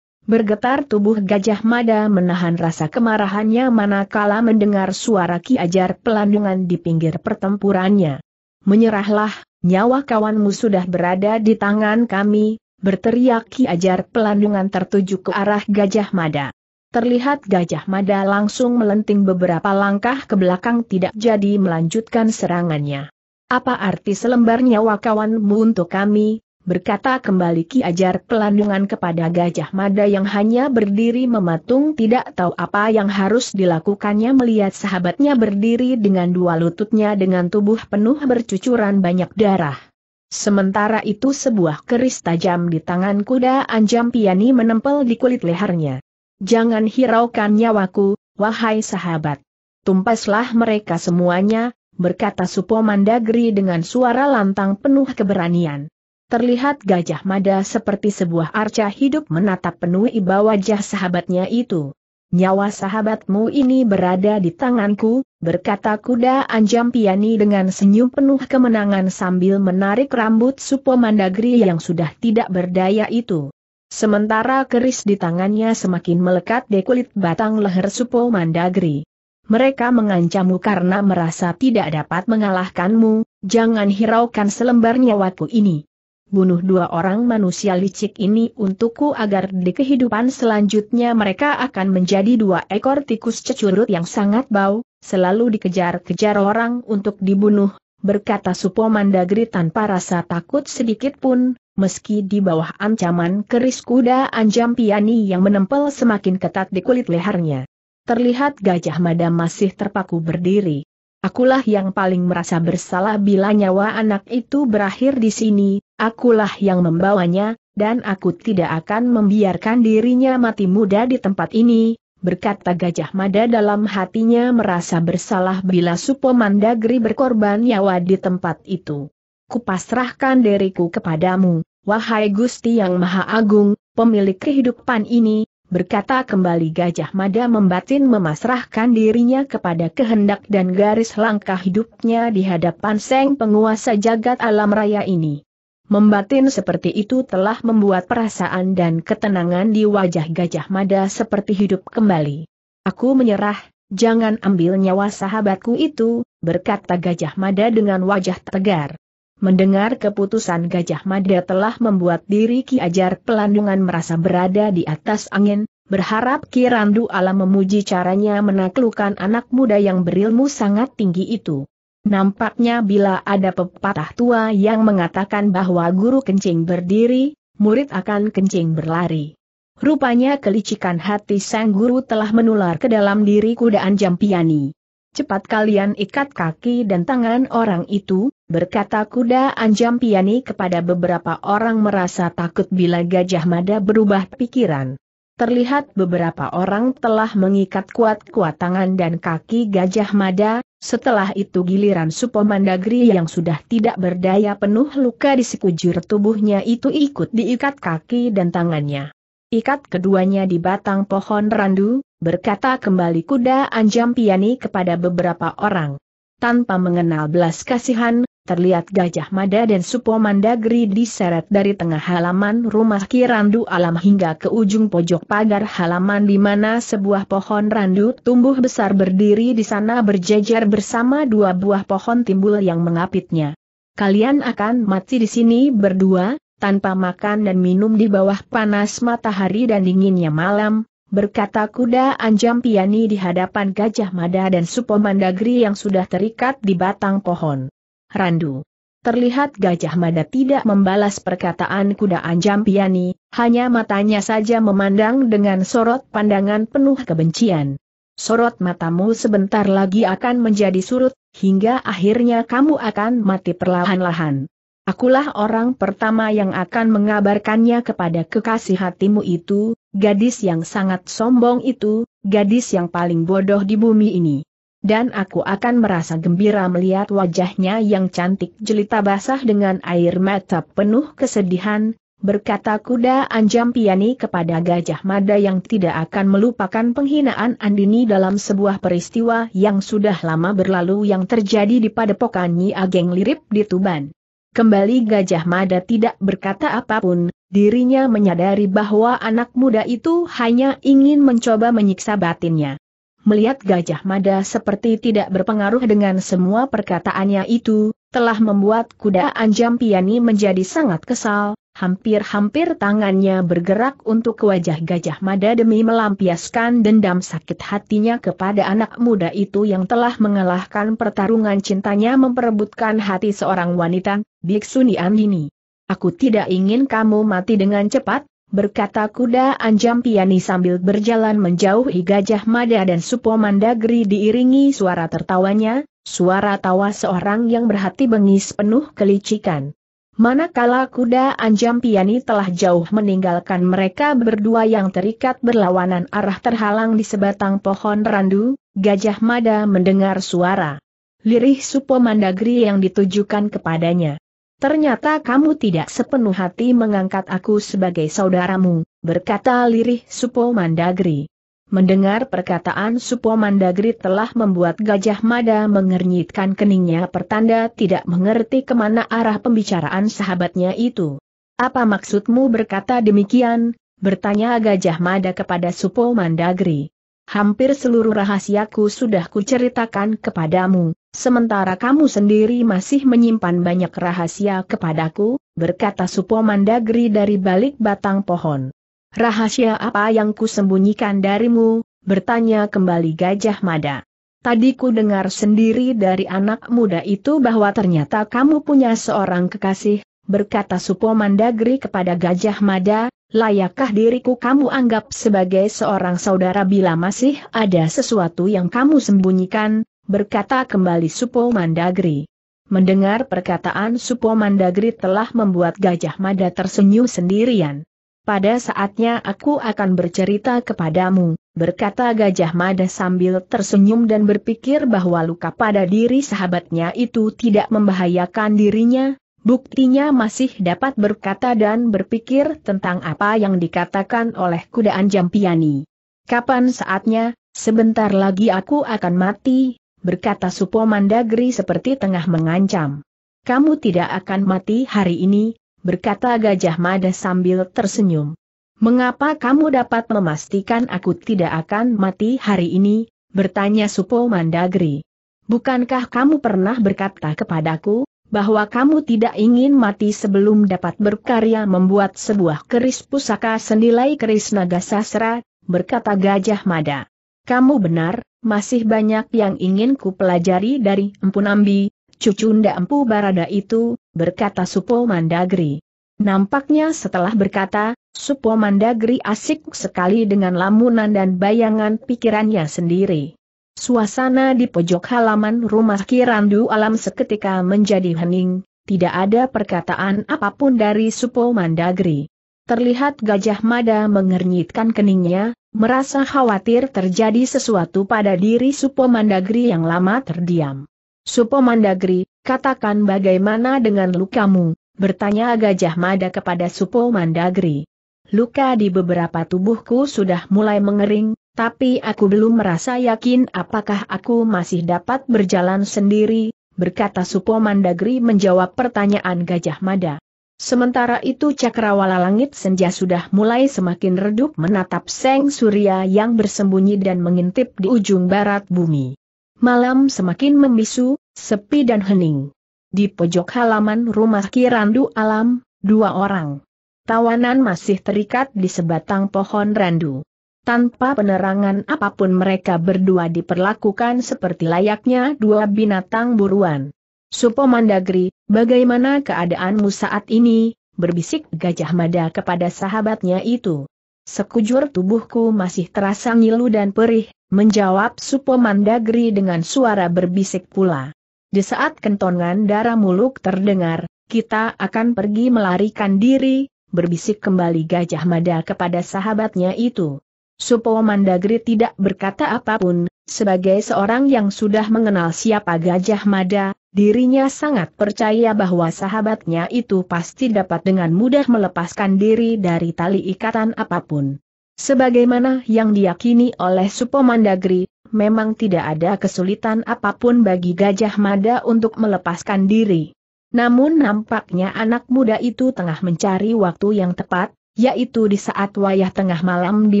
Bergetar tubuh Gajah Mada menahan rasa kemarahannya manakala mendengar suara Ki Ajar pelandungan di pinggir pertempurannya. Menyerahlah, nyawa kawanmu sudah berada di tangan kami, berteriak Ki Ajar pelandungan tertuju ke arah Gajah Mada. Terlihat Gajah Mada langsung melenting beberapa langkah ke belakang tidak jadi melanjutkan serangannya. Apa arti selembar nyawa kawanmu untuk kami, berkata kembali Ki Ajar Pelandungan kepada Gajah Mada yang hanya berdiri mematung tidak tahu apa yang harus dilakukannya melihat sahabatnya berdiri dengan dua lututnya dengan tubuh penuh bercucuran banyak darah. Sementara itu sebuah keris tajam di tangan kuda Anjam Piani menempel di kulit lehernya. Jangan hiraukan nyawaku, wahai sahabat. Tumpaslah mereka semuanya, berkata Supomandagri dengan suara lantang penuh keberanian. Terlihat Gajah Mada seperti sebuah arca hidup menatap penuh iba wajah sahabatnya itu. Nyawa sahabatmu ini berada di tanganku, berkata kuda Anjam Piani dengan senyum penuh kemenangan sambil menarik rambut Supo Mandagri yang sudah tidak berdaya itu. Sementara keris di tangannya semakin melekat di kulit batang leher Supo Mandagri. Mereka mengancammu karena merasa tidak dapat mengalahkanmu, jangan hiraukan selembar nyawaku ini bunuh dua orang manusia licik ini untukku agar di kehidupan selanjutnya mereka akan menjadi dua ekor tikus cecurut yang sangat bau, selalu dikejar-kejar orang untuk dibunuh, berkata Supo Mandagri tanpa rasa takut sedikit pun, meski di bawah ancaman keris kuda Anjam Piani yang menempel semakin ketat di kulit lehernya. Terlihat Gajah Mada masih terpaku berdiri. Akulah yang paling merasa bersalah bila nyawa anak itu berakhir di sini, Akulah yang membawanya, dan aku tidak akan membiarkan dirinya mati muda di tempat ini, berkata Gajah Mada dalam hatinya merasa bersalah bila Supo Mandagri berkorban nyawa di tempat itu. Kupasrahkan diriku kepadamu, wahai Gusti yang Maha Agung, pemilik kehidupan ini, berkata kembali Gajah Mada membatin memasrahkan dirinya kepada kehendak dan garis langkah hidupnya di hadapan Seng Penguasa Jagat Alam Raya ini. Membatin seperti itu telah membuat perasaan dan ketenangan di wajah Gajah Mada seperti hidup kembali. Aku menyerah, jangan ambil nyawa sahabatku itu, berkata Gajah Mada dengan wajah tegar. Mendengar keputusan Gajah Mada telah membuat diri Ki Ajar Pelandungan merasa berada di atas angin, berharap Ki Randu Alam memuji caranya menaklukkan anak muda yang berilmu sangat tinggi itu. Nampaknya bila ada pepatah tua yang mengatakan bahwa guru kencing berdiri, murid akan kencing berlari. Rupanya kelicikan hati sang guru telah menular ke dalam diri kudaan Jampiani. Cepat kalian ikat kaki dan tangan orang itu, berkata kuda Anjampiani kepada beberapa orang merasa takut bila Gajah Mada berubah pikiran. Terlihat beberapa orang telah mengikat kuat-kuat tangan dan kaki Gajah Mada, setelah itu giliran Supomandagri yang sudah tidak berdaya penuh luka di sekujur tubuhnya itu ikut diikat kaki dan tangannya. Ikat keduanya di batang pohon randu, berkata kembali kuda Anjampiani kepada beberapa orang tanpa mengenal belas kasihan, terlihat Gajah Mada dan Supo Mandagri diseret dari tengah halaman rumah Kirandu Alam hingga ke ujung pojok pagar halaman di mana sebuah pohon randu tumbuh besar berdiri di sana berjejer bersama dua buah pohon timbul yang mengapitnya. Kalian akan mati di sini berdua, tanpa makan dan minum di bawah panas matahari dan dinginnya malam, berkata kuda Anjam Piani di hadapan Gajah Mada dan Supomandagri yang sudah terikat di batang pohon. Randu. Terlihat Gajah Mada tidak membalas perkataan kuda Anjam Piani, hanya matanya saja memandang dengan sorot pandangan penuh kebencian. Sorot matamu sebentar lagi akan menjadi surut, hingga akhirnya kamu akan mati perlahan-lahan. Akulah orang pertama yang akan mengabarkannya kepada kekasih hatimu itu, gadis yang sangat sombong itu, gadis yang paling bodoh di bumi ini. Dan aku akan merasa gembira melihat wajahnya yang cantik jelita basah dengan air mata penuh kesedihan, berkata kuda Anjam Piani kepada Gajah Mada yang tidak akan melupakan penghinaan Andini dalam sebuah peristiwa yang sudah lama berlalu yang terjadi di padepokan Nyi Ageng Lirip di Tuban. Kembali Gajah Mada tidak berkata apapun, dirinya menyadari bahwa anak muda itu hanya ingin mencoba menyiksa batinnya. Melihat Gajah Mada seperti tidak berpengaruh dengan semua perkataannya itu, telah membuat kuda Anjam Piani menjadi sangat kesal, hampir-hampir tangannya bergerak untuk ke wajah Gajah Mada demi melampiaskan dendam sakit hatinya kepada anak muda itu yang telah mengalahkan pertarungan cintanya memperebutkan hati seorang wanita, Biksuni Andini. Aku tidak ingin kamu mati dengan cepat, berkata kuda Anjam Piani sambil berjalan menjauhi Gajah Mada dan Supo Mandagri diiringi suara tertawanya, suara tawa seorang yang berhati bengis penuh kelicikan. Manakala kuda Anjam Piani telah jauh meninggalkan mereka berdua yang terikat berlawanan arah terhalang di sebatang pohon randu, Gajah Mada mendengar suara lirih Supo Mandagri yang ditujukan kepadanya. Ternyata kamu tidak sepenuh hati mengangkat aku sebagai saudaramu, berkata lirih Supo Mandagri. Mendengar perkataan Supo Mandagri telah membuat Gajah Mada mengernyitkan keningnya pertanda tidak mengerti kemana arah pembicaraan sahabatnya itu. Apa maksudmu berkata demikian? Bertanya Gajah Mada kepada Supo Mandagri. Hampir seluruh rahasiaku sudah kuceritakan kepadamu, Sementara kamu sendiri masih menyimpan banyak rahasia kepadaku, berkata Mandagri dari balik batang pohon. Rahasia apa yang kusembunyikan darimu, bertanya kembali Gajah Mada. Tadi ku dengar sendiri dari anak muda itu bahwa ternyata kamu punya seorang kekasih, berkata Mandagri kepada Gajah Mada, layakkah diriku kamu anggap sebagai seorang saudara bila masih ada sesuatu yang kamu sembunyikan, berkata kembali Supo Mandagri. Mendengar perkataan Supo Mandagri telah membuat Gajah Mada tersenyum sendirian. Pada saatnya aku akan bercerita kepadamu, berkata Gajah Mada sambil tersenyum dan berpikir bahwa luka pada diri sahabatnya itu tidak membahayakan dirinya, buktinya masih dapat berkata dan berpikir tentang apa yang dikatakan oleh kudaan Jampiani. Kapan saatnya, sebentar lagi aku akan mati, berkata Supo Mandagri seperti tengah mengancam. Kamu tidak akan mati hari ini, berkata Gajah Mada sambil tersenyum. Mengapa kamu dapat memastikan aku tidak akan mati hari ini, bertanya Supo Mandagri. Bukankah kamu pernah berkata kepadaku, bahwa kamu tidak ingin mati sebelum dapat berkarya membuat sebuah keris pusaka senilai keris naga sasra, berkata Gajah Mada. Kamu benar, masih banyak yang ingin ku pelajari dari Nambi, cucu nda Empu Barada itu, berkata Supo Mandagri. Nampaknya setelah berkata, Supo Mandagri asik sekali dengan lamunan dan bayangan pikirannya sendiri. Suasana di pojok halaman rumah Kirandu Alam seketika menjadi hening, tidak ada perkataan apapun dari Supo Mandagri. Terlihat Gajah Mada mengernyitkan keningnya, merasa khawatir terjadi sesuatu pada diri Supo Mandagri yang lama terdiam. Supo Mandagri, katakan bagaimana dengan lukamu, bertanya Gajah Mada kepada Supo Mandagri. Luka di beberapa tubuhku sudah mulai mengering, tapi aku belum merasa yakin apakah aku masih dapat berjalan sendiri, berkata Supo Mandagri menjawab pertanyaan Gajah Mada. Sementara itu cakrawala langit senja sudah mulai semakin redup menatap seng surya yang bersembunyi dan mengintip di ujung barat bumi. Malam semakin membisu, sepi dan hening. Di pojok halaman rumah Kirandu Alam, dua orang. Tawanan masih terikat di sebatang pohon randu. Tanpa penerangan apapun mereka berdua diperlakukan seperti layaknya dua binatang buruan. Supo Mandagri, bagaimana keadaanmu saat ini, berbisik Gajah Mada kepada sahabatnya itu. Sekujur tubuhku masih terasa ngilu dan perih, menjawab Supo Mandagri dengan suara berbisik pula. Di saat kentongan darah muluk terdengar, kita akan pergi melarikan diri, berbisik kembali Gajah Mada kepada sahabatnya itu. Supo Mandagri tidak berkata apapun, sebagai seorang yang sudah mengenal siapa Gajah Mada, Dirinya sangat percaya bahwa sahabatnya itu pasti dapat dengan mudah melepaskan diri dari tali ikatan apapun. Sebagaimana yang diyakini oleh Supomandagri, memang tidak ada kesulitan apapun bagi Gajah Mada untuk melepaskan diri. Namun nampaknya anak muda itu tengah mencari waktu yang tepat, yaitu di saat wayah tengah malam di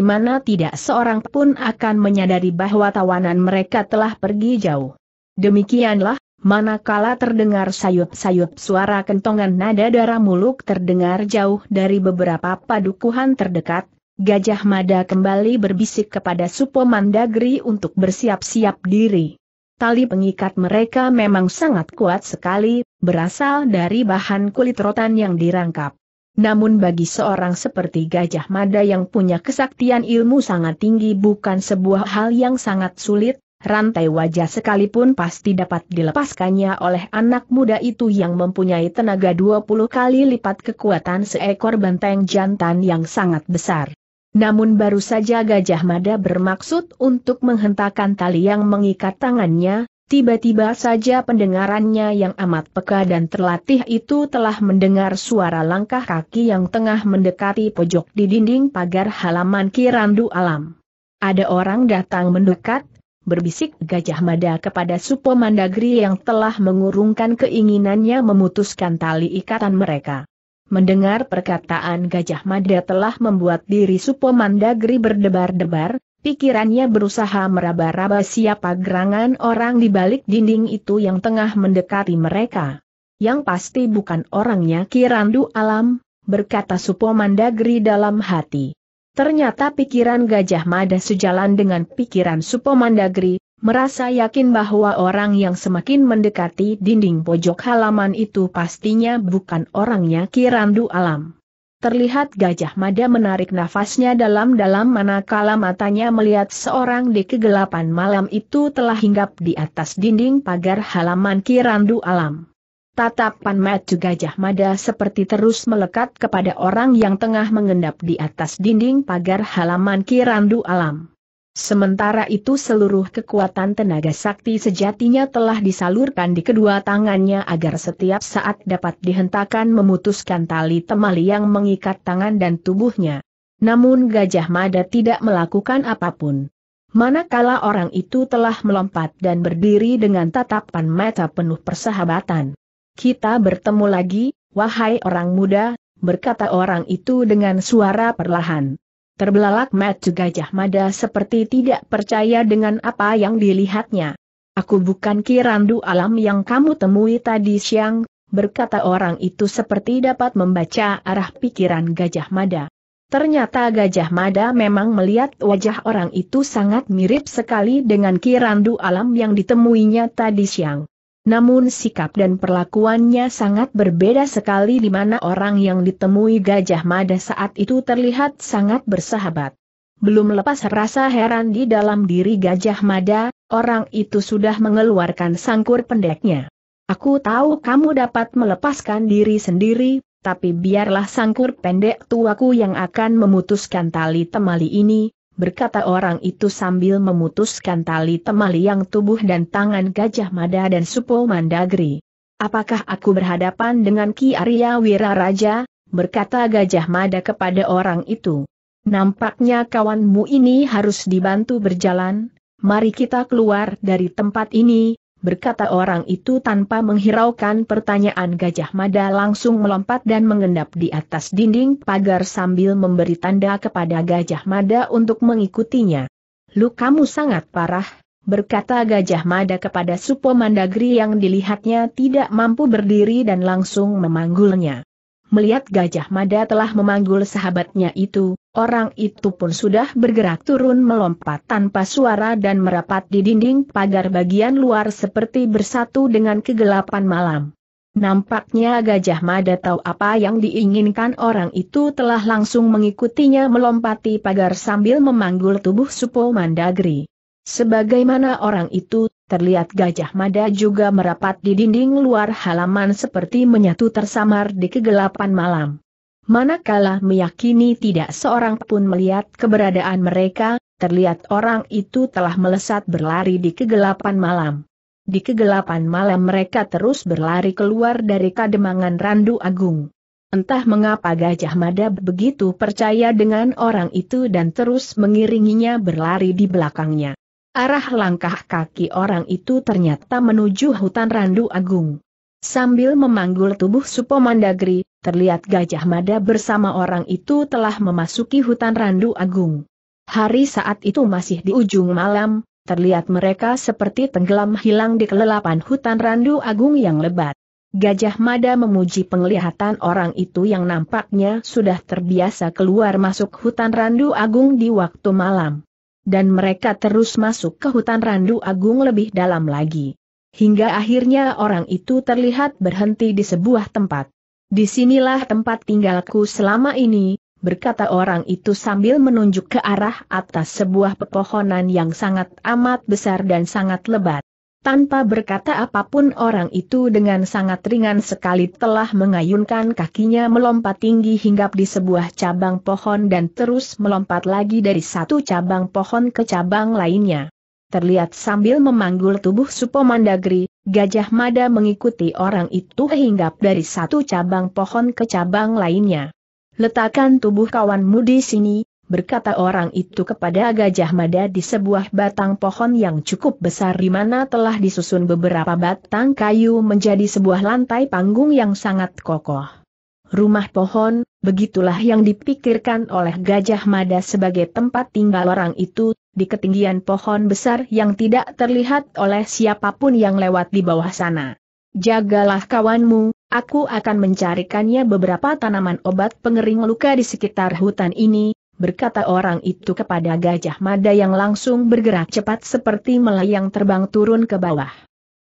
mana tidak seorang pun akan menyadari bahwa tawanan mereka telah pergi jauh. Demikianlah manakala terdengar sayup-sayup suara kentongan nada darah muluk terdengar jauh dari beberapa padukuhan terdekat, Gajah Mada kembali berbisik kepada Supo Mandagri untuk bersiap-siap diri. Tali pengikat mereka memang sangat kuat sekali, berasal dari bahan kulit rotan yang dirangkap. Namun bagi seorang seperti Gajah Mada yang punya kesaktian ilmu sangat tinggi bukan sebuah hal yang sangat sulit, rantai wajah sekalipun pasti dapat dilepaskannya oleh anak muda itu yang mempunyai tenaga 20 kali lipat kekuatan seekor banteng jantan yang sangat besar. Namun baru saja Gajah Mada bermaksud untuk menghentakkan tali yang mengikat tangannya, tiba-tiba saja pendengarannya yang amat peka dan terlatih itu telah mendengar suara langkah kaki yang tengah mendekati pojok di dinding pagar halaman Kirandu Alam. Ada orang datang mendekat, berbisik Gajah Mada kepada Supo Mandagri yang telah mengurungkan keinginannya memutuskan tali ikatan mereka. Mendengar perkataan Gajah Mada telah membuat diri Supo Mandagri berdebar-debar, pikirannya berusaha meraba-raba siapa gerangan orang di balik dinding itu yang tengah mendekati mereka. Yang pasti bukan orangnya Kirandu Alam, berkata Supo Mandagri dalam hati. Ternyata pikiran Gajah Mada sejalan dengan pikiran Supomandagri, merasa yakin bahwa orang yang semakin mendekati dinding pojok halaman itu pastinya bukan orangnya Kirandu Alam. Terlihat Gajah Mada menarik nafasnya dalam-dalam manakala matanya melihat seorang di kegelapan malam itu telah hinggap di atas dinding pagar halaman Kirandu Alam. Tatapan maju Gajah Mada seperti terus melekat kepada orang yang tengah mengendap di atas dinding pagar halaman Kirandu Alam. Sementara itu seluruh kekuatan tenaga sakti sejatinya telah disalurkan di kedua tangannya agar setiap saat dapat dihentakan memutuskan tali temali yang mengikat tangan dan tubuhnya. Namun Gajah Mada tidak melakukan apapun. Manakala orang itu telah melompat dan berdiri dengan tatapan mata penuh persahabatan. Kita bertemu lagi, wahai orang muda, berkata orang itu dengan suara perlahan. Terbelalak mata Gajah Mada seperti tidak percaya dengan apa yang dilihatnya. Aku bukan kirandu alam yang kamu temui tadi siang, berkata orang itu seperti dapat membaca arah pikiran Gajah Mada. Ternyata Gajah Mada memang melihat wajah orang itu sangat mirip sekali dengan kirandu alam yang ditemuinya tadi siang. Namun sikap dan perlakuannya sangat berbeda sekali di mana orang yang ditemui Gajah Mada saat itu terlihat sangat bersahabat. Belum lepas rasa heran di dalam diri Gajah Mada, orang itu sudah mengeluarkan sangkur pendeknya. Aku tahu kamu dapat melepaskan diri sendiri, tapi biarlah sangkur pendek tuaku yang akan memutuskan tali temali ini, berkata orang itu sambil memutuskan tali temali yang tubuh dan tangan Gajah Mada dan Supo Mandagri. Apakah aku berhadapan dengan Ki Arya Wiraraja? berkata Gajah Mada kepada orang itu. Nampaknya kawanmu ini harus dibantu berjalan, mari kita keluar dari tempat ini, berkata orang itu tanpa menghiraukan pertanyaan Gajah Mada langsung melompat dan mengendap di atas dinding pagar sambil memberi tanda kepada Gajah Mada untuk mengikutinya. Lu kamu sangat parah, berkata Gajah Mada kepada Supo Mandagri yang dilihatnya tidak mampu berdiri dan langsung memanggulnya. Melihat Gajah Mada telah memanggul sahabatnya itu, orang itu pun sudah bergerak turun melompat tanpa suara dan merapat di dinding pagar bagian luar seperti bersatu dengan kegelapan malam. Nampaknya Gajah Mada tahu apa yang diinginkan orang itu telah langsung mengikutinya melompati pagar sambil memanggul tubuh Supo Mandagri. Sebagaimana orang itu, terlihat Gajah Mada juga merapat di dinding luar halaman seperti menyatu tersamar di kegelapan malam. Manakala meyakini tidak seorang pun melihat keberadaan mereka, terlihat orang itu telah melesat berlari di kegelapan malam. Di kegelapan malam mereka terus berlari keluar dari kademangan Randu Agung. Entah mengapa Gajah Mada begitu percaya dengan orang itu dan terus mengiringinya berlari di belakangnya. Arah langkah kaki orang itu ternyata menuju hutan Randu Agung. Sambil memanggul tubuh Mandagri, terlihat Gajah Mada bersama orang itu telah memasuki hutan Randu Agung. Hari saat itu masih di ujung malam, terlihat mereka seperti tenggelam hilang di kelelapan hutan Randu Agung yang lebat. Gajah Mada memuji penglihatan orang itu yang nampaknya sudah terbiasa keluar masuk hutan Randu Agung di waktu malam dan mereka terus masuk ke hutan Randu Agung lebih dalam lagi. Hingga akhirnya orang itu terlihat berhenti di sebuah tempat. Disinilah tempat tinggalku selama ini, berkata orang itu sambil menunjuk ke arah atas sebuah pepohonan yang sangat amat besar dan sangat lebat. Tanpa berkata apapun orang itu dengan sangat ringan sekali telah mengayunkan kakinya melompat tinggi hinggap di sebuah cabang pohon dan terus melompat lagi dari satu cabang pohon ke cabang lainnya. Terlihat sambil memanggul tubuh Supomandagri, Gajah Mada mengikuti orang itu hinggap dari satu cabang pohon ke cabang lainnya. Letakkan tubuh kawanmu di sini, berkata orang itu kepada Gajah Mada di sebuah batang pohon yang cukup besar di mana telah disusun beberapa batang kayu menjadi sebuah lantai panggung yang sangat kokoh. Rumah pohon, begitulah yang dipikirkan oleh Gajah Mada sebagai tempat tinggal orang itu, di ketinggian pohon besar yang tidak terlihat oleh siapapun yang lewat di bawah sana. Jagalah kawanmu, aku akan mencarikannya beberapa tanaman obat pengering luka di sekitar hutan ini, berkata orang itu kepada Gajah Mada yang langsung bergerak cepat seperti melayang terbang turun ke bawah.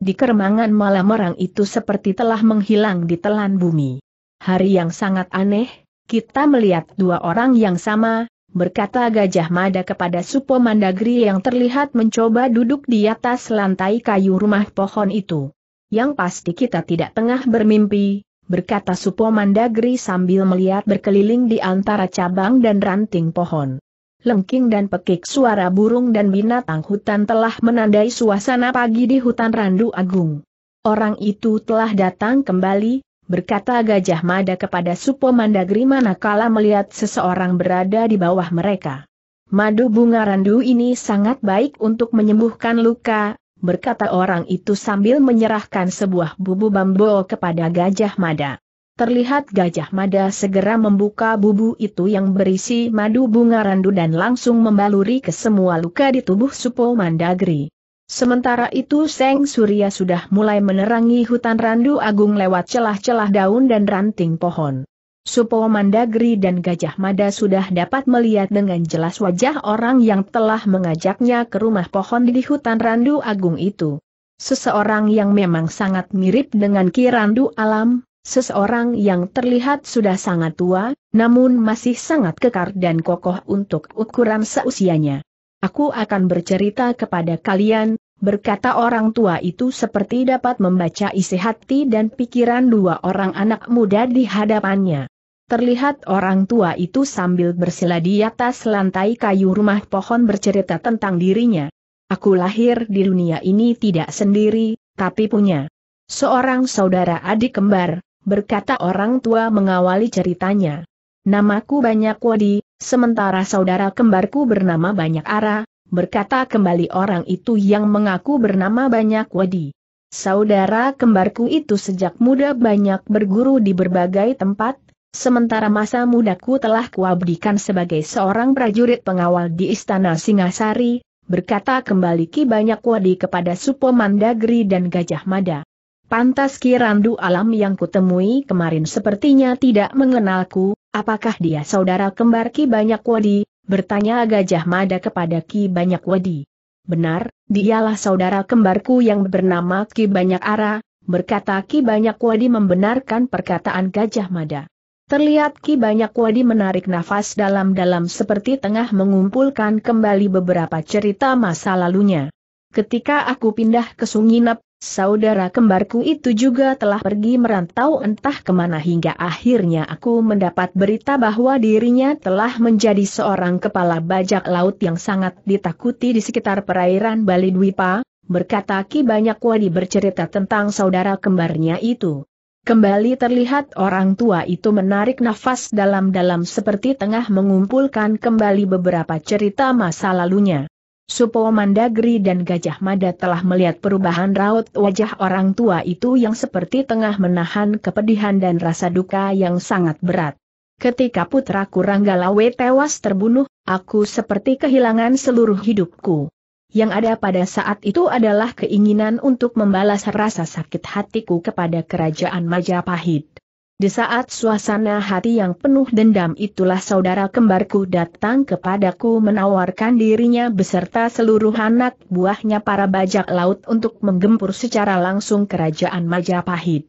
Di keremangan malam orang itu seperti telah menghilang di telan bumi. Hari yang sangat aneh, kita melihat dua orang yang sama, berkata Gajah Mada kepada Supo Mandagri yang terlihat mencoba duduk di atas lantai kayu rumah pohon itu. Yang pasti kita tidak tengah bermimpi, berkata Supo Mandagri sambil melihat berkeliling di antara cabang dan ranting pohon. Lengking dan pekik suara burung dan binatang hutan telah menandai suasana pagi di hutan Randu Agung. Orang itu telah datang kembali, berkata Gajah Mada kepada Supo Mandagri manakala melihat seseorang berada di bawah mereka. Madu bunga randu ini sangat baik untuk menyembuhkan luka, berkata orang itu sambil menyerahkan sebuah bubu bambu kepada Gajah Mada. Terlihat Gajah Mada segera membuka bubu itu yang berisi madu bunga randu dan langsung membaluri ke semua luka di tubuh Supo Mandagri. Sementara itu Seng Surya sudah mulai menerangi hutan randu agung lewat celah-celah daun dan ranting pohon. Supo Mandagri dan Gajah Mada sudah dapat melihat dengan jelas wajah orang yang telah mengajaknya ke rumah pohon di hutan Randu Agung itu. Seseorang yang memang sangat mirip dengan Kirandu Alam, seseorang yang terlihat sudah sangat tua, namun masih sangat kekar dan kokoh untuk ukuran seusianya. Aku akan bercerita kepada kalian, berkata orang tua itu seperti dapat membaca isi hati dan pikiran dua orang anak muda di hadapannya. Terlihat orang tua itu sambil bersila di atas lantai kayu rumah pohon bercerita tentang dirinya. Aku lahir di dunia ini tidak sendiri, tapi punya seorang saudara adik kembar, berkata orang tua mengawali ceritanya. Namaku banyak Wadi, sementara saudara kembarku bernama banyak Ara, berkata kembali orang itu yang mengaku bernama banyak Wadi. Saudara kembarku itu sejak muda banyak berguru di berbagai tempat, Sementara masa mudaku telah kuabdikan sebagai seorang prajurit pengawal di Istana Singasari, berkata kembali Ki Banyak Wadi kepada Supo Mandagri dan Gajah Mada. Pantas Kirandu Alam yang kutemui kemarin sepertinya tidak mengenalku, apakah dia saudara kembar Ki Banyak Wadi? Bertanya Gajah Mada kepada Ki Banyak Wadi. Benar, dialah saudara kembarku yang bernama Ki Banyak Ara, berkata Ki Banyak Wadi membenarkan perkataan Gajah Mada. Terlihat Ki Banyak Wadi menarik nafas dalam-dalam seperti tengah mengumpulkan kembali beberapa cerita masa lalunya. Ketika aku pindah ke Sunginap, saudara kembarku itu juga telah pergi merantau entah kemana hingga akhirnya aku mendapat berita bahwa dirinya telah menjadi seorang kepala bajak laut yang sangat ditakuti di sekitar perairan Bali Dwipa, berkata Ki Banyak Wadi bercerita tentang saudara kembarnya itu. Kembali terlihat orang tua itu menarik nafas dalam-dalam seperti tengah mengumpulkan kembali beberapa cerita masa lalunya. Supo Mandagri dan Gajah Mada telah melihat perubahan raut wajah orang tua itu yang seperti tengah menahan kepedihan dan rasa duka yang sangat berat. Ketika putraku Ranggalawe tewas terbunuh, aku seperti kehilangan seluruh hidupku yang ada pada saat itu adalah keinginan untuk membalas rasa sakit hatiku kepada kerajaan Majapahit. Di saat suasana hati yang penuh dendam itulah saudara kembarku datang kepadaku menawarkan dirinya beserta seluruh anak buahnya para bajak laut untuk menggempur secara langsung kerajaan Majapahit.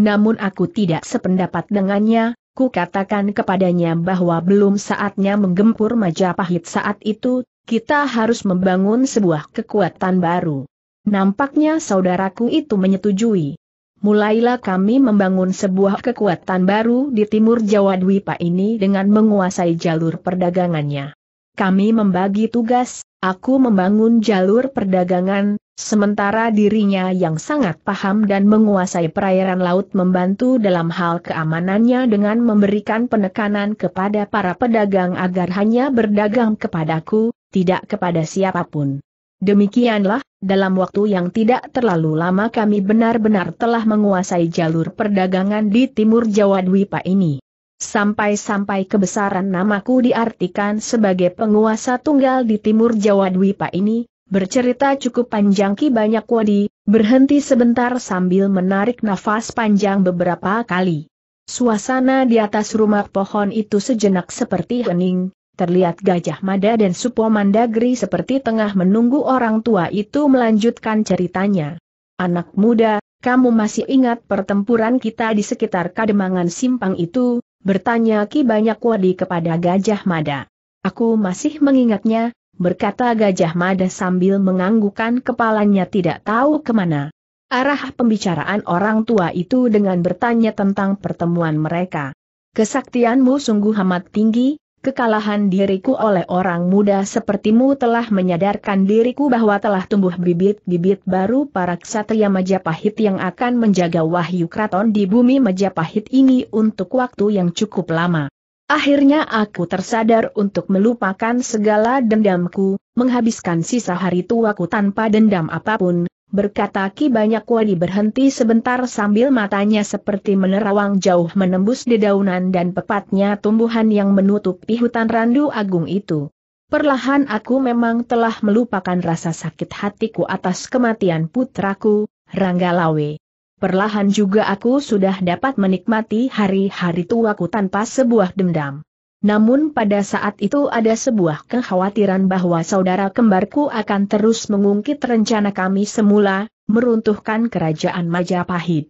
Namun aku tidak sependapat dengannya, ku katakan kepadanya bahwa belum saatnya menggempur Majapahit saat itu, kita harus membangun sebuah kekuatan baru. Nampaknya saudaraku itu menyetujui. Mulailah kami membangun sebuah kekuatan baru di timur Jawa Dwipa ini dengan menguasai jalur perdagangannya. Kami membagi tugas, aku membangun jalur perdagangan, sementara dirinya yang sangat paham dan menguasai perairan laut membantu dalam hal keamanannya dengan memberikan penekanan kepada para pedagang agar hanya berdagang kepadaku, tidak kepada siapapun. Demikianlah, dalam waktu yang tidak terlalu lama kami benar-benar telah menguasai jalur perdagangan di timur Jawa Dwipa ini. Sampai-sampai kebesaran namaku diartikan sebagai penguasa tunggal di timur Jawa Dwipa ini, bercerita cukup panjang ki banyak wadi, berhenti sebentar sambil menarik nafas panjang beberapa kali. Suasana di atas rumah pohon itu sejenak seperti hening, terlihat Gajah Mada dan Supo Mandagri seperti tengah menunggu orang tua itu melanjutkan ceritanya. Anak muda, kamu masih ingat pertempuran kita di sekitar kademangan simpang itu? Bertanya Ki Banyak Wadi kepada Gajah Mada. Aku masih mengingatnya, berkata Gajah Mada sambil menganggukan kepalanya tidak tahu kemana. Arah pembicaraan orang tua itu dengan bertanya tentang pertemuan mereka. Kesaktianmu sungguh amat tinggi, Kekalahan diriku oleh orang muda sepertimu telah menyadarkan diriku bahwa telah tumbuh bibit-bibit baru para ksatria Majapahit yang akan menjaga wahyu kraton di bumi Majapahit ini untuk waktu yang cukup lama. Akhirnya aku tersadar untuk melupakan segala dendamku, menghabiskan sisa hari tuaku tanpa dendam apapun, berkata Ki Banyak Wadi berhenti sebentar sambil matanya seperti menerawang jauh menembus dedaunan dan pepatnya tumbuhan yang menutupi hutan randu agung itu. Perlahan aku memang telah melupakan rasa sakit hatiku atas kematian putraku, Ranggalawe. Perlahan juga aku sudah dapat menikmati hari-hari tuaku tanpa sebuah dendam. Namun pada saat itu ada sebuah kekhawatiran bahwa saudara kembarku akan terus mengungkit rencana kami semula, meruntuhkan kerajaan Majapahit.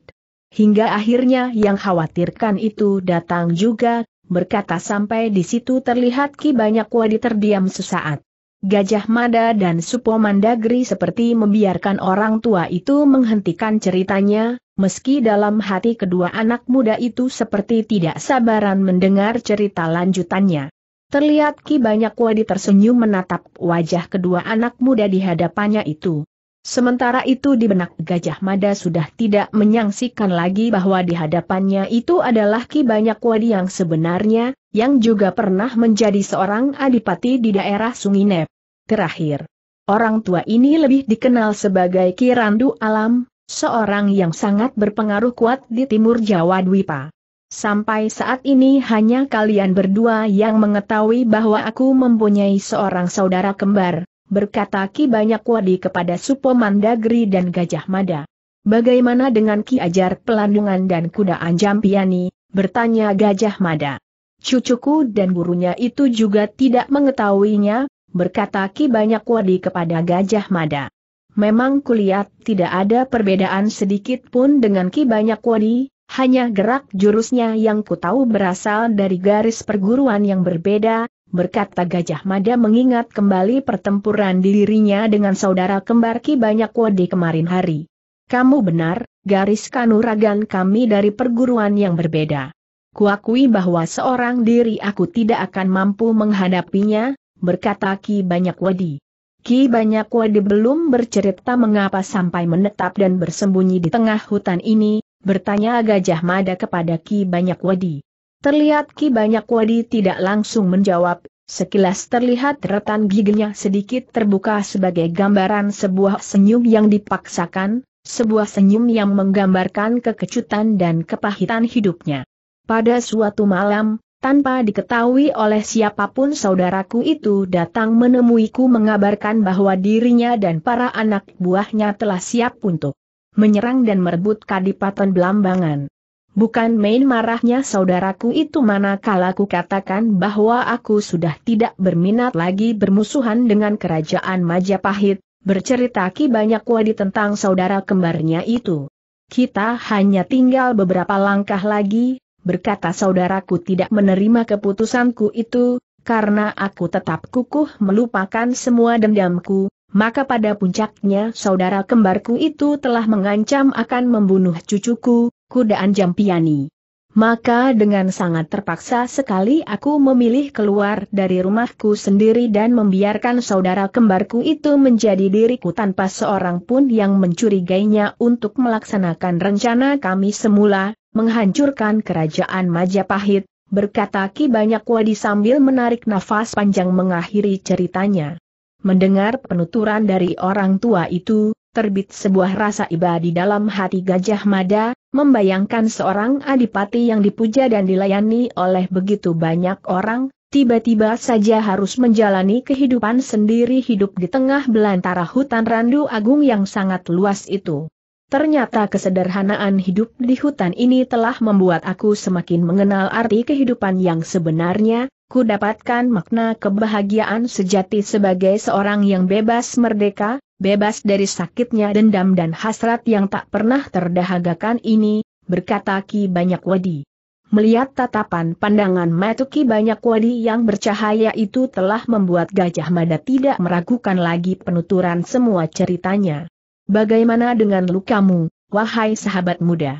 Hingga akhirnya yang khawatirkan itu datang juga, berkata sampai di situ terlihat Ki Banyak Wadi terdiam sesaat. Gajah Mada dan Supo Mandagri seperti membiarkan orang tua itu menghentikan ceritanya, meski dalam hati kedua anak muda itu seperti tidak sabaran mendengar cerita lanjutannya. Terlihat Ki Banyak Wadi tersenyum menatap wajah kedua anak muda di hadapannya itu. Sementara itu di benak Gajah Mada sudah tidak menyangsikan lagi bahwa di hadapannya itu adalah Ki Banyak Wadi yang sebenarnya, yang juga pernah menjadi seorang adipati di daerah Sunginep. Terakhir, orang tua ini lebih dikenal sebagai Ki Randu Alam, seorang yang sangat berpengaruh kuat di timur Jawa Dwipa. Sampai saat ini hanya kalian berdua yang mengetahui bahwa aku mempunyai seorang saudara kembar, berkata Ki Banyak Wadi kepada Supo Mandagri dan Gajah Mada. Bagaimana dengan Ki Ajar Pelandungan dan Kuda Anjam Piani, bertanya Gajah Mada. Cucuku dan gurunya itu juga tidak mengetahuinya, berkata Ki Banyak Wadi kepada Gajah Mada. Memang kulihat tidak ada perbedaan sedikit pun dengan Ki Banyak Wadi, hanya gerak jurusnya yang ku tahu berasal dari garis perguruan yang berbeda, berkata Gajah Mada mengingat kembali pertempuran dirinya dengan saudara kembar Ki Banyak wadi kemarin hari. Kamu benar, garis kanuragan kami dari perguruan yang berbeda. Kuakui bahwa seorang diri aku tidak akan mampu menghadapinya, berkata Ki Banyak Wadi. Ki Banyak Wadi belum bercerita mengapa sampai menetap dan bersembunyi di tengah hutan ini, bertanya Gajah Mada kepada Ki Banyak Wadi. Terlihat Ki Banyak Wadi tidak langsung menjawab, sekilas terlihat retan giginya sedikit terbuka sebagai gambaran sebuah senyum yang dipaksakan, sebuah senyum yang menggambarkan kekecutan dan kepahitan hidupnya. Pada suatu malam, tanpa diketahui oleh siapapun saudaraku itu datang menemuiku mengabarkan bahwa dirinya dan para anak buahnya telah siap untuk menyerang dan merebut Kadipaten Belambangan. Bukan main marahnya saudaraku itu manakala ku katakan bahwa aku sudah tidak berminat lagi bermusuhan dengan kerajaan Majapahit, bercerita Ki banyak wadi tentang saudara kembarnya itu. Kita hanya tinggal beberapa langkah lagi, berkata saudaraku tidak menerima keputusanku itu, karena aku tetap kukuh melupakan semua dendamku, maka pada puncaknya saudara kembarku itu telah mengancam akan membunuh cucuku, kudaan Jampiani. Maka dengan sangat terpaksa sekali aku memilih keluar dari rumahku sendiri dan membiarkan saudara kembarku itu menjadi diriku tanpa seorang pun yang mencurigainya untuk melaksanakan rencana kami semula, menghancurkan kerajaan Majapahit, berkata Ki Banyak Wadi sambil menarik nafas panjang mengakhiri ceritanya. Mendengar penuturan dari orang tua itu, terbit sebuah rasa iba di dalam hati Gajah Mada, membayangkan seorang adipati yang dipuja dan dilayani oleh begitu banyak orang, tiba-tiba saja harus menjalani kehidupan sendiri hidup di tengah belantara hutan randu agung yang sangat luas itu. Ternyata kesederhanaan hidup di hutan ini telah membuat aku semakin mengenal arti kehidupan yang sebenarnya, ku dapatkan makna kebahagiaan sejati sebagai seorang yang bebas merdeka, bebas dari sakitnya dendam dan hasrat yang tak pernah terdahagakan ini, berkata Ki Banyak Wadi. Melihat tatapan pandangan Matuki Banyak Wadi yang bercahaya itu telah membuat Gajah Mada tidak meragukan lagi penuturan semua ceritanya. Bagaimana dengan lukamu, wahai sahabat muda?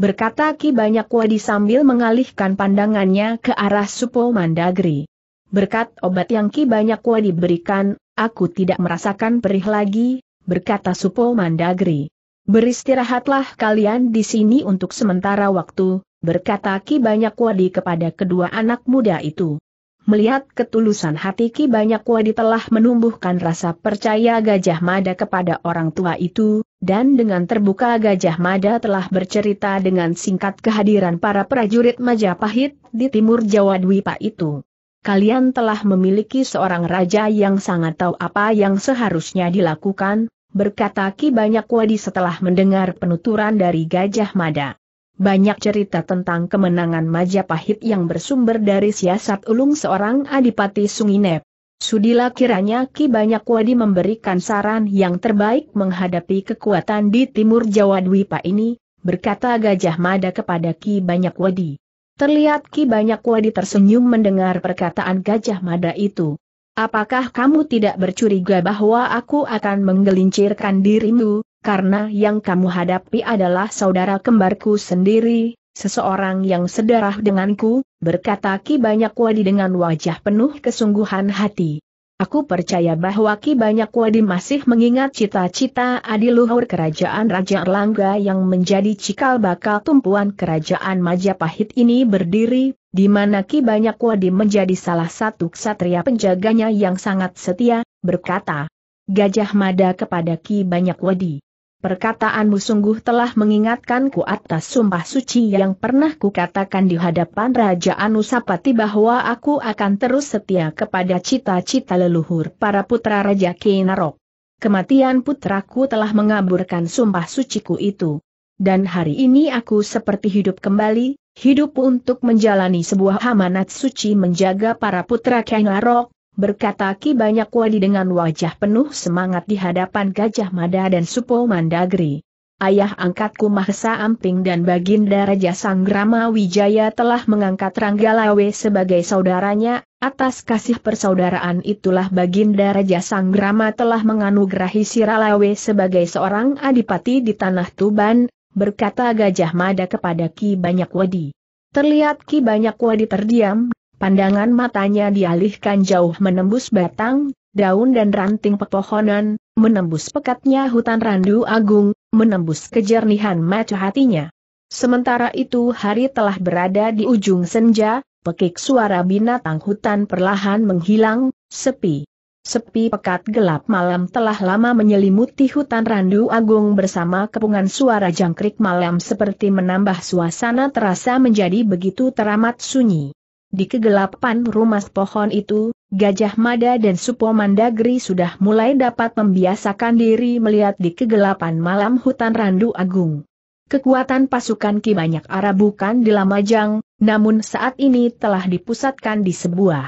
berkata Ki Banyak Wadi sambil mengalihkan pandangannya ke arah Supo Mandagri. Berkat obat yang Ki Banyak Wadi berikan, aku tidak merasakan perih lagi, berkata Supo Mandagri. Beristirahatlah kalian di sini untuk sementara waktu, berkata Ki Banyak Wadi kepada kedua anak muda itu. Melihat ketulusan hati Ki Banyak Wadi telah menumbuhkan rasa percaya Gajah Mada kepada orang tua itu, dan dengan terbuka Gajah Mada telah bercerita dengan singkat kehadiran para prajurit Majapahit di timur Jawa Dwipa itu. Kalian telah memiliki seorang raja yang sangat tahu apa yang seharusnya dilakukan, berkata Ki Banyak Wadi setelah mendengar penuturan dari Gajah Mada banyak cerita tentang kemenangan Majapahit yang bersumber dari siasat ulung seorang adipati Sunginep. Sudilah kiranya Ki Banyak Wadi memberikan saran yang terbaik menghadapi kekuatan di timur Jawa Dwipa ini, berkata Gajah Mada kepada Ki Banyak Wadi. Terlihat Ki Banyak Wadi tersenyum mendengar perkataan Gajah Mada itu. Apakah kamu tidak bercuriga bahwa aku akan menggelincirkan dirimu, karena yang kamu hadapi adalah saudara kembarku sendiri, seseorang yang sedarah denganku, berkata Ki Banyak Wadi dengan wajah penuh kesungguhan hati. Aku percaya bahwa Ki Banyak Wadi masih mengingat cita-cita adiluhur kerajaan Raja Erlangga yang menjadi cikal bakal tumpuan kerajaan Majapahit ini berdiri, di mana Ki Banyak Wadi menjadi salah satu ksatria penjaganya yang sangat setia, berkata Gajah Mada kepada Ki Banyak Wadi. Perkataanmu sungguh telah mengingatkanku atas sumpah suci yang pernah kukatakan di hadapan Raja Anusapati bahwa aku akan terus setia kepada cita-cita leluhur para putra Raja Kinarok. Kematian putraku telah mengaburkan sumpah suciku itu. Dan hari ini aku seperti hidup kembali, hidup untuk menjalani sebuah amanat suci menjaga para putra Kinarok, berkata Ki Banyak Wadi dengan wajah penuh semangat di hadapan Gajah Mada dan Supo Mandagri. Ayah angkatku Mahesa Amping dan Baginda Raja Sanggrama Wijaya telah mengangkat Ranggalawe sebagai saudaranya, atas kasih persaudaraan itulah Baginda Raja Sanggrama telah menganugerahi Siralawe sebagai seorang adipati di Tanah Tuban, berkata Gajah Mada kepada Ki Banyak Wadi. Terlihat Ki Banyak Wadi terdiam, Pandangan matanya dialihkan jauh menembus batang, daun dan ranting pepohonan, menembus pekatnya hutan randu agung, menembus kejernihan mata hatinya. Sementara itu hari telah berada di ujung senja, pekik suara binatang hutan perlahan menghilang, sepi. Sepi pekat gelap malam telah lama menyelimuti hutan randu agung bersama kepungan suara jangkrik malam seperti menambah suasana terasa menjadi begitu teramat sunyi. Di kegelapan rumah pohon itu, Gajah Mada dan Supo Mandagri sudah mulai dapat membiasakan diri melihat di kegelapan malam hutan Randu Agung. Kekuatan pasukan Ki banyak Arab bukan di Lamajang, namun saat ini telah dipusatkan di sebuah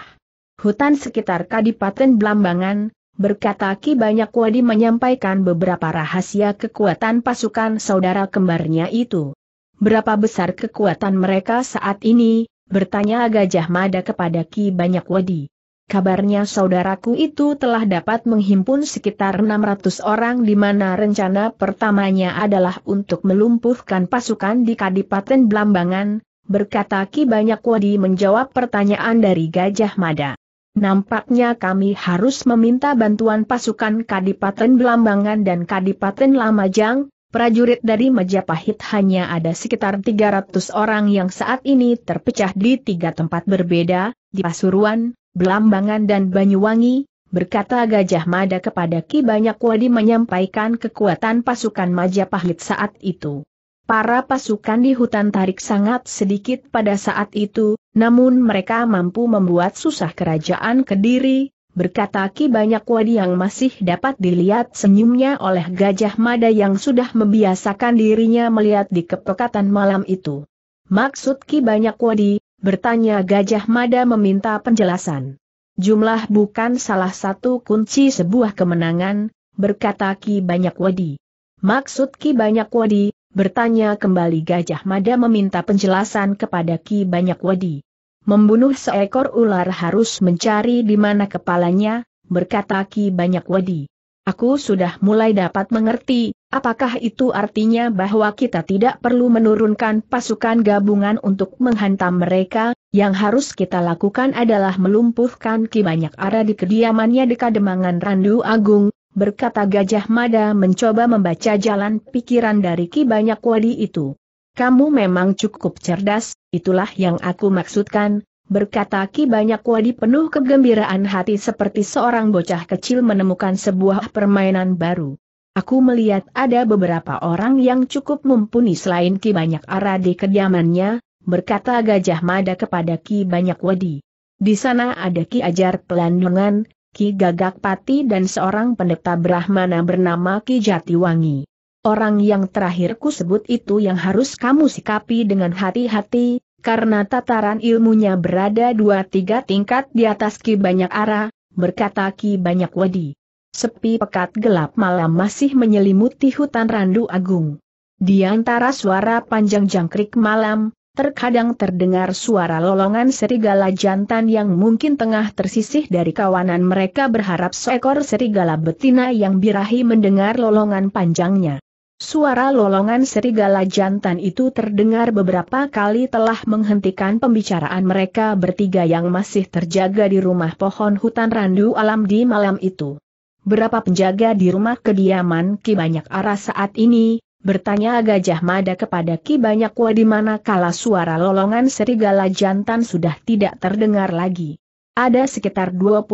hutan sekitar Kadipaten Blambangan, berkata Ki banyak Wadi menyampaikan beberapa rahasia kekuatan pasukan saudara kembarnya itu. Berapa besar kekuatan mereka saat ini, bertanya Gajah Mada kepada Ki Banyak Wadi. Kabarnya saudaraku itu telah dapat menghimpun sekitar 600 orang di mana rencana pertamanya adalah untuk melumpuhkan pasukan di Kadipaten Blambangan, berkata Ki Banyak Wadi menjawab pertanyaan dari Gajah Mada. Nampaknya kami harus meminta bantuan pasukan Kadipaten Blambangan dan Kadipaten Lamajang, prajurit dari Majapahit hanya ada sekitar 300 orang yang saat ini terpecah di tiga tempat berbeda, di Pasuruan, Belambangan dan Banyuwangi, berkata Gajah Mada kepada Ki Banyak Wadi menyampaikan kekuatan pasukan Majapahit saat itu. Para pasukan di hutan tarik sangat sedikit pada saat itu, namun mereka mampu membuat susah kerajaan Kediri, berkata Ki banyak wadi yang masih dapat dilihat senyumnya oleh Gajah Mada yang sudah membiasakan dirinya melihat di kepekatan malam itu. Maksud Ki banyak wadi, bertanya Gajah Mada meminta penjelasan. Jumlah bukan salah satu kunci sebuah kemenangan, berkata Ki banyak wadi. Maksud Ki banyak wadi, bertanya kembali Gajah Mada meminta penjelasan kepada Ki banyak wadi. Membunuh seekor ular harus mencari di mana kepalanya, berkata Ki Banyak Wadi. Aku sudah mulai dapat mengerti, apakah itu artinya bahwa kita tidak perlu menurunkan pasukan gabungan untuk menghantam mereka, yang harus kita lakukan adalah melumpuhkan Ki Banyak Ara di kediamannya di Kademangan Randu Agung, berkata Gajah Mada mencoba membaca jalan pikiran dari Ki Banyak Wadi itu. Kamu memang cukup cerdas, itulah yang aku maksudkan, berkata Ki Banyak Wadi penuh kegembiraan hati seperti seorang bocah kecil menemukan sebuah permainan baru. Aku melihat ada beberapa orang yang cukup mumpuni selain Ki Banyak Ara di kediamannya, berkata Gajah Mada kepada Ki Banyak Wadi. Di sana ada Ki Ajar Pelandungan, Ki Gagak Pati dan seorang pendeta Brahmana bernama Ki Jatiwangi. Orang yang terakhir ku sebut itu yang harus kamu sikapi dengan hati-hati, karena tataran ilmunya berada dua tiga tingkat di atas Ki Banyak Ara, berkata Ki Banyak Wadi. Sepi pekat gelap malam masih menyelimuti hutan Randu Agung. Di antara suara panjang jangkrik malam, terkadang terdengar suara lolongan serigala jantan yang mungkin tengah tersisih dari kawanan mereka berharap seekor serigala betina yang birahi mendengar lolongan panjangnya. Suara lolongan serigala jantan itu terdengar beberapa kali telah menghentikan pembicaraan mereka bertiga yang masih terjaga di rumah pohon hutan randu alam di malam itu. Berapa penjaga di rumah kediaman Ki Banyak Arah saat ini, bertanya Gajah Mada kepada Ki Banyak Wa di mana kala suara lolongan serigala jantan sudah tidak terdengar lagi. Ada sekitar 25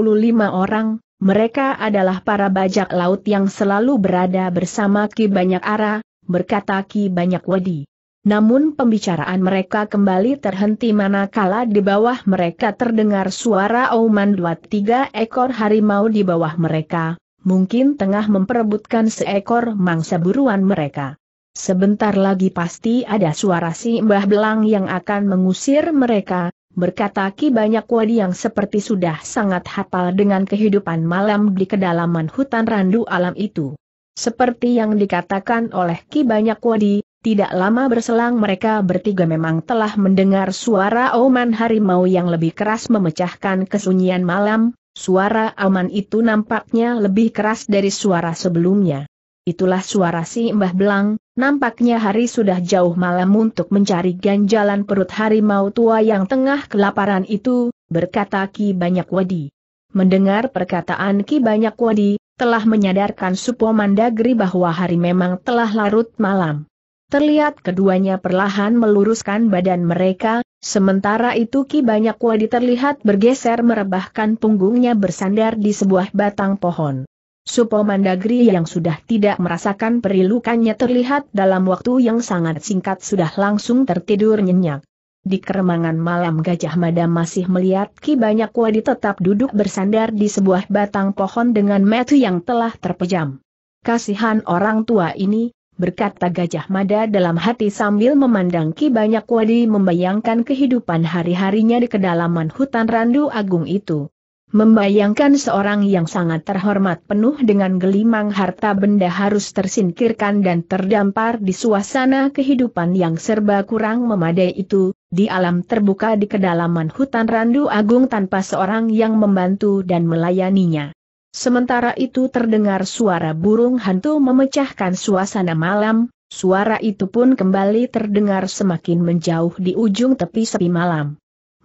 orang, mereka adalah para bajak laut yang selalu berada bersama Ki Banyak Ara, berkata Ki Banyak Wedi. Namun pembicaraan mereka kembali terhenti manakala di bawah mereka terdengar suara auman dua tiga ekor harimau di bawah mereka, mungkin tengah memperebutkan seekor mangsa buruan mereka. Sebentar lagi pasti ada suara si Mbah Belang yang akan mengusir mereka, berkata Ki Banyak Wadi yang seperti sudah sangat hafal dengan kehidupan malam di kedalaman hutan randu alam itu. Seperti yang dikatakan oleh Ki Banyak Wadi, tidak lama berselang mereka bertiga memang telah mendengar suara oman harimau yang lebih keras memecahkan kesunyian malam, suara aman itu nampaknya lebih keras dari suara sebelumnya itulah suara si Mbah Belang, nampaknya hari sudah jauh malam untuk mencari ganjalan perut harimau tua yang tengah kelaparan itu, berkata Ki Banyak Wadi. Mendengar perkataan Ki Banyak Wadi, telah menyadarkan supo mandagri bahwa hari memang telah larut malam. Terlihat keduanya perlahan meluruskan badan mereka, sementara itu Ki Banyak Wadi terlihat bergeser merebahkan punggungnya bersandar di sebuah batang pohon. Supo Mandagri yang sudah tidak merasakan perilukannya terlihat dalam waktu yang sangat singkat sudah langsung tertidur nyenyak. Di keremangan malam Gajah Mada masih melihat Ki Banyak Wadi tetap duduk bersandar di sebuah batang pohon dengan metu yang telah terpejam. Kasihan orang tua ini, berkata Gajah Mada dalam hati sambil memandang Ki Banyak Wadi membayangkan kehidupan hari-harinya di kedalaman hutan Randu Agung itu. Membayangkan seorang yang sangat terhormat penuh dengan gelimang harta benda harus tersingkirkan dan terdampar di suasana kehidupan yang serba kurang memadai itu, di alam terbuka di kedalaman hutan Randu Agung tanpa seorang yang membantu dan melayaninya. Sementara itu terdengar suara burung hantu memecahkan suasana malam, suara itu pun kembali terdengar semakin menjauh di ujung tepi sepi malam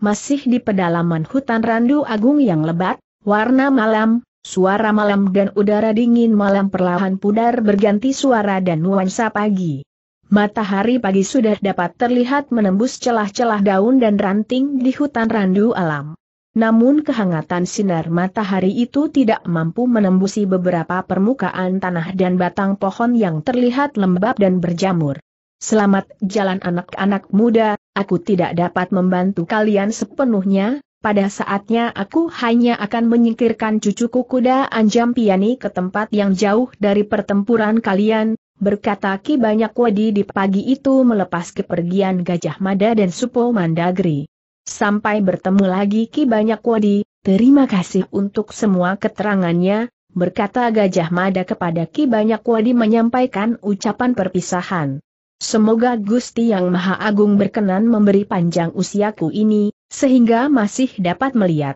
masih di pedalaman hutan Randu Agung yang lebat, warna malam, suara malam dan udara dingin malam perlahan pudar berganti suara dan nuansa pagi. Matahari pagi sudah dapat terlihat menembus celah-celah daun dan ranting di hutan Randu Alam. Namun kehangatan sinar matahari itu tidak mampu menembusi beberapa permukaan tanah dan batang pohon yang terlihat lembab dan berjamur. Selamat jalan anak-anak muda, Aku tidak dapat membantu kalian sepenuhnya, pada saatnya aku hanya akan menyingkirkan cucuku kuda Anjam Piani ke tempat yang jauh dari pertempuran kalian, berkata Ki Banyak Wadi di pagi itu melepas kepergian Gajah Mada dan Supo Mandagri. Sampai bertemu lagi Ki Banyak Wadi, terima kasih untuk semua keterangannya, berkata Gajah Mada kepada Ki Banyak Wadi menyampaikan ucapan perpisahan. Semoga Gusti Yang Maha Agung berkenan memberi panjang usiaku ini, sehingga masih dapat melihat.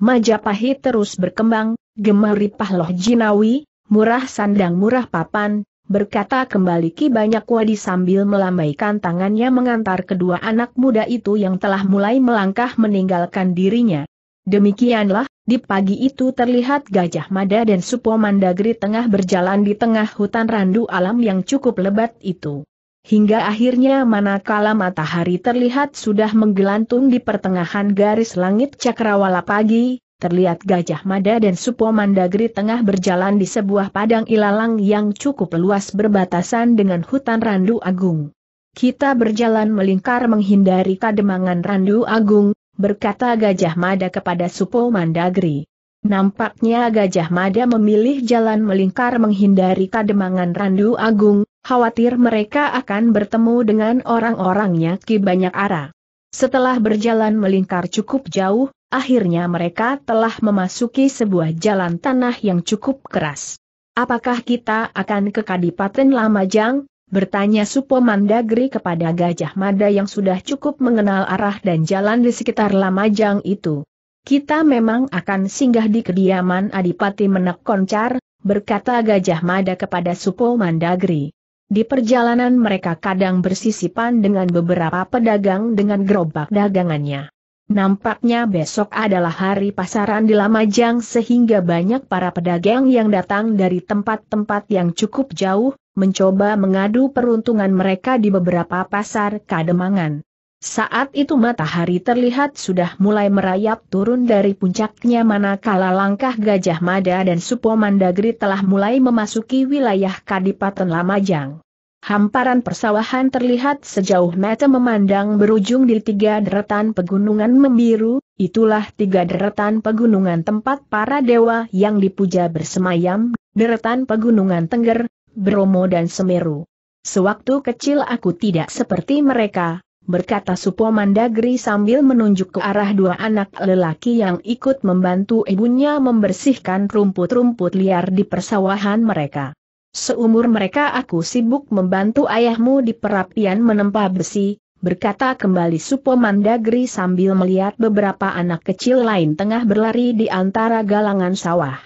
Majapahit terus berkembang, gemari pahloh jinawi, murah sandang murah papan, berkata kembali Ki Banyak Wadi sambil melambaikan tangannya mengantar kedua anak muda itu yang telah mulai melangkah meninggalkan dirinya. Demikianlah, di pagi itu terlihat Gajah Mada dan Supo Mandagri tengah berjalan di tengah hutan randu alam yang cukup lebat itu hingga akhirnya manakala matahari terlihat sudah menggelantung di pertengahan garis langit cakrawala pagi, terlihat Gajah Mada dan Supo Mandagri tengah berjalan di sebuah padang ilalang yang cukup luas berbatasan dengan hutan Randu Agung. Kita berjalan melingkar menghindari kademangan Randu Agung, berkata Gajah Mada kepada Supo Mandagri. Nampaknya Gajah Mada memilih jalan melingkar menghindari kademangan Randu Agung, khawatir mereka akan bertemu dengan orang-orangnya ki banyak arah. Setelah berjalan melingkar cukup jauh, akhirnya mereka telah memasuki sebuah jalan tanah yang cukup keras. Apakah kita akan ke Kadipaten Lamajang? Bertanya Supo Mandagri kepada Gajah Mada yang sudah cukup mengenal arah dan jalan di sekitar Lamajang itu. Kita memang akan singgah di kediaman Adipati Menak Koncar, berkata Gajah Mada kepada Supo Mandagri. Di perjalanan mereka kadang bersisipan dengan beberapa pedagang dengan gerobak dagangannya. Nampaknya besok adalah hari pasaran di Lamajang sehingga banyak para pedagang yang datang dari tempat-tempat yang cukup jauh, mencoba mengadu peruntungan mereka di beberapa pasar kademangan. Saat itu matahari terlihat sudah mulai merayap turun dari puncaknya manakala langkah Gajah Mada dan Supo Mandagri telah mulai memasuki wilayah Kadipaten Lamajang. Hamparan persawahan terlihat sejauh mata memandang berujung di tiga deretan pegunungan membiru, itulah tiga deretan pegunungan tempat para dewa yang dipuja bersemayam, deretan pegunungan Tengger, Bromo dan Semeru. Sewaktu kecil aku tidak seperti mereka, berkata Supo Mandagri sambil menunjuk ke arah dua anak lelaki yang ikut membantu ibunya membersihkan rumput-rumput liar di persawahan mereka. Seumur mereka aku sibuk membantu ayahmu di perapian menempa besi, berkata kembali Supo Mandagri sambil melihat beberapa anak kecil lain tengah berlari di antara galangan sawah.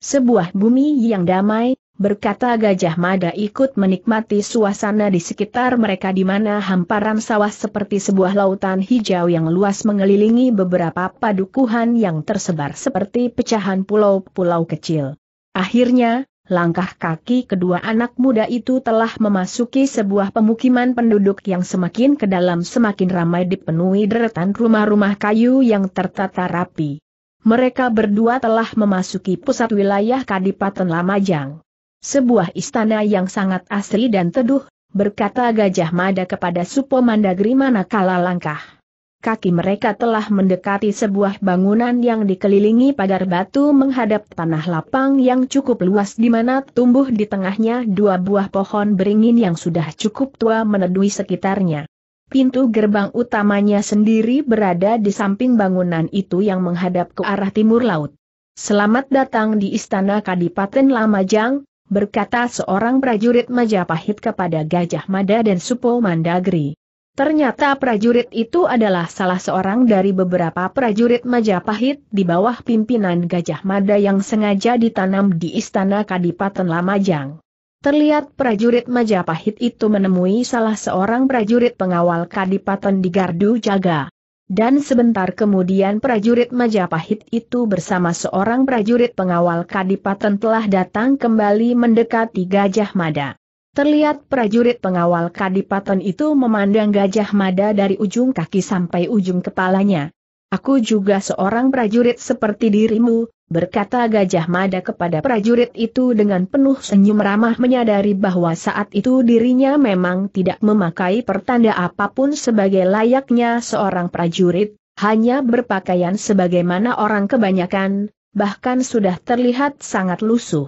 Sebuah bumi yang damai, berkata Gajah Mada ikut menikmati suasana di sekitar mereka di mana hamparan sawah seperti sebuah lautan hijau yang luas mengelilingi beberapa padukuhan yang tersebar seperti pecahan pulau-pulau kecil. Akhirnya, langkah kaki kedua anak muda itu telah memasuki sebuah pemukiman penduduk yang semakin ke dalam semakin ramai dipenuhi deretan rumah-rumah kayu yang tertata rapi. Mereka berdua telah memasuki pusat wilayah Kadipaten Lamajang. Sebuah istana yang sangat asri dan teduh, berkata Gajah Mada kepada Supo Mandagri manakala langkah. Kaki mereka telah mendekati sebuah bangunan yang dikelilingi pagar batu menghadap tanah lapang yang cukup luas di mana tumbuh di tengahnya dua buah pohon beringin yang sudah cukup tua menedui sekitarnya. Pintu gerbang utamanya sendiri berada di samping bangunan itu yang menghadap ke arah timur laut. Selamat datang di Istana Kadipaten Lamajang, berkata seorang prajurit Majapahit kepada Gajah Mada dan Supo Mandagri. Ternyata prajurit itu adalah salah seorang dari beberapa prajurit Majapahit di bawah pimpinan Gajah Mada yang sengaja ditanam di istana Kadipaten Lamajang. Terlihat prajurit Majapahit itu menemui salah seorang prajurit pengawal Kadipaten di Gardu Jaga. Dan sebentar kemudian prajurit Majapahit itu bersama seorang prajurit pengawal Kadipaten telah datang kembali mendekati Gajah Mada. Terlihat prajurit pengawal Kadipaten itu memandang Gajah Mada dari ujung kaki sampai ujung kepalanya. Aku juga seorang prajurit seperti dirimu, berkata Gajah Mada kepada prajurit itu dengan penuh senyum ramah menyadari bahwa saat itu dirinya memang tidak memakai pertanda apapun sebagai layaknya seorang prajurit, hanya berpakaian sebagaimana orang kebanyakan, bahkan sudah terlihat sangat lusuh.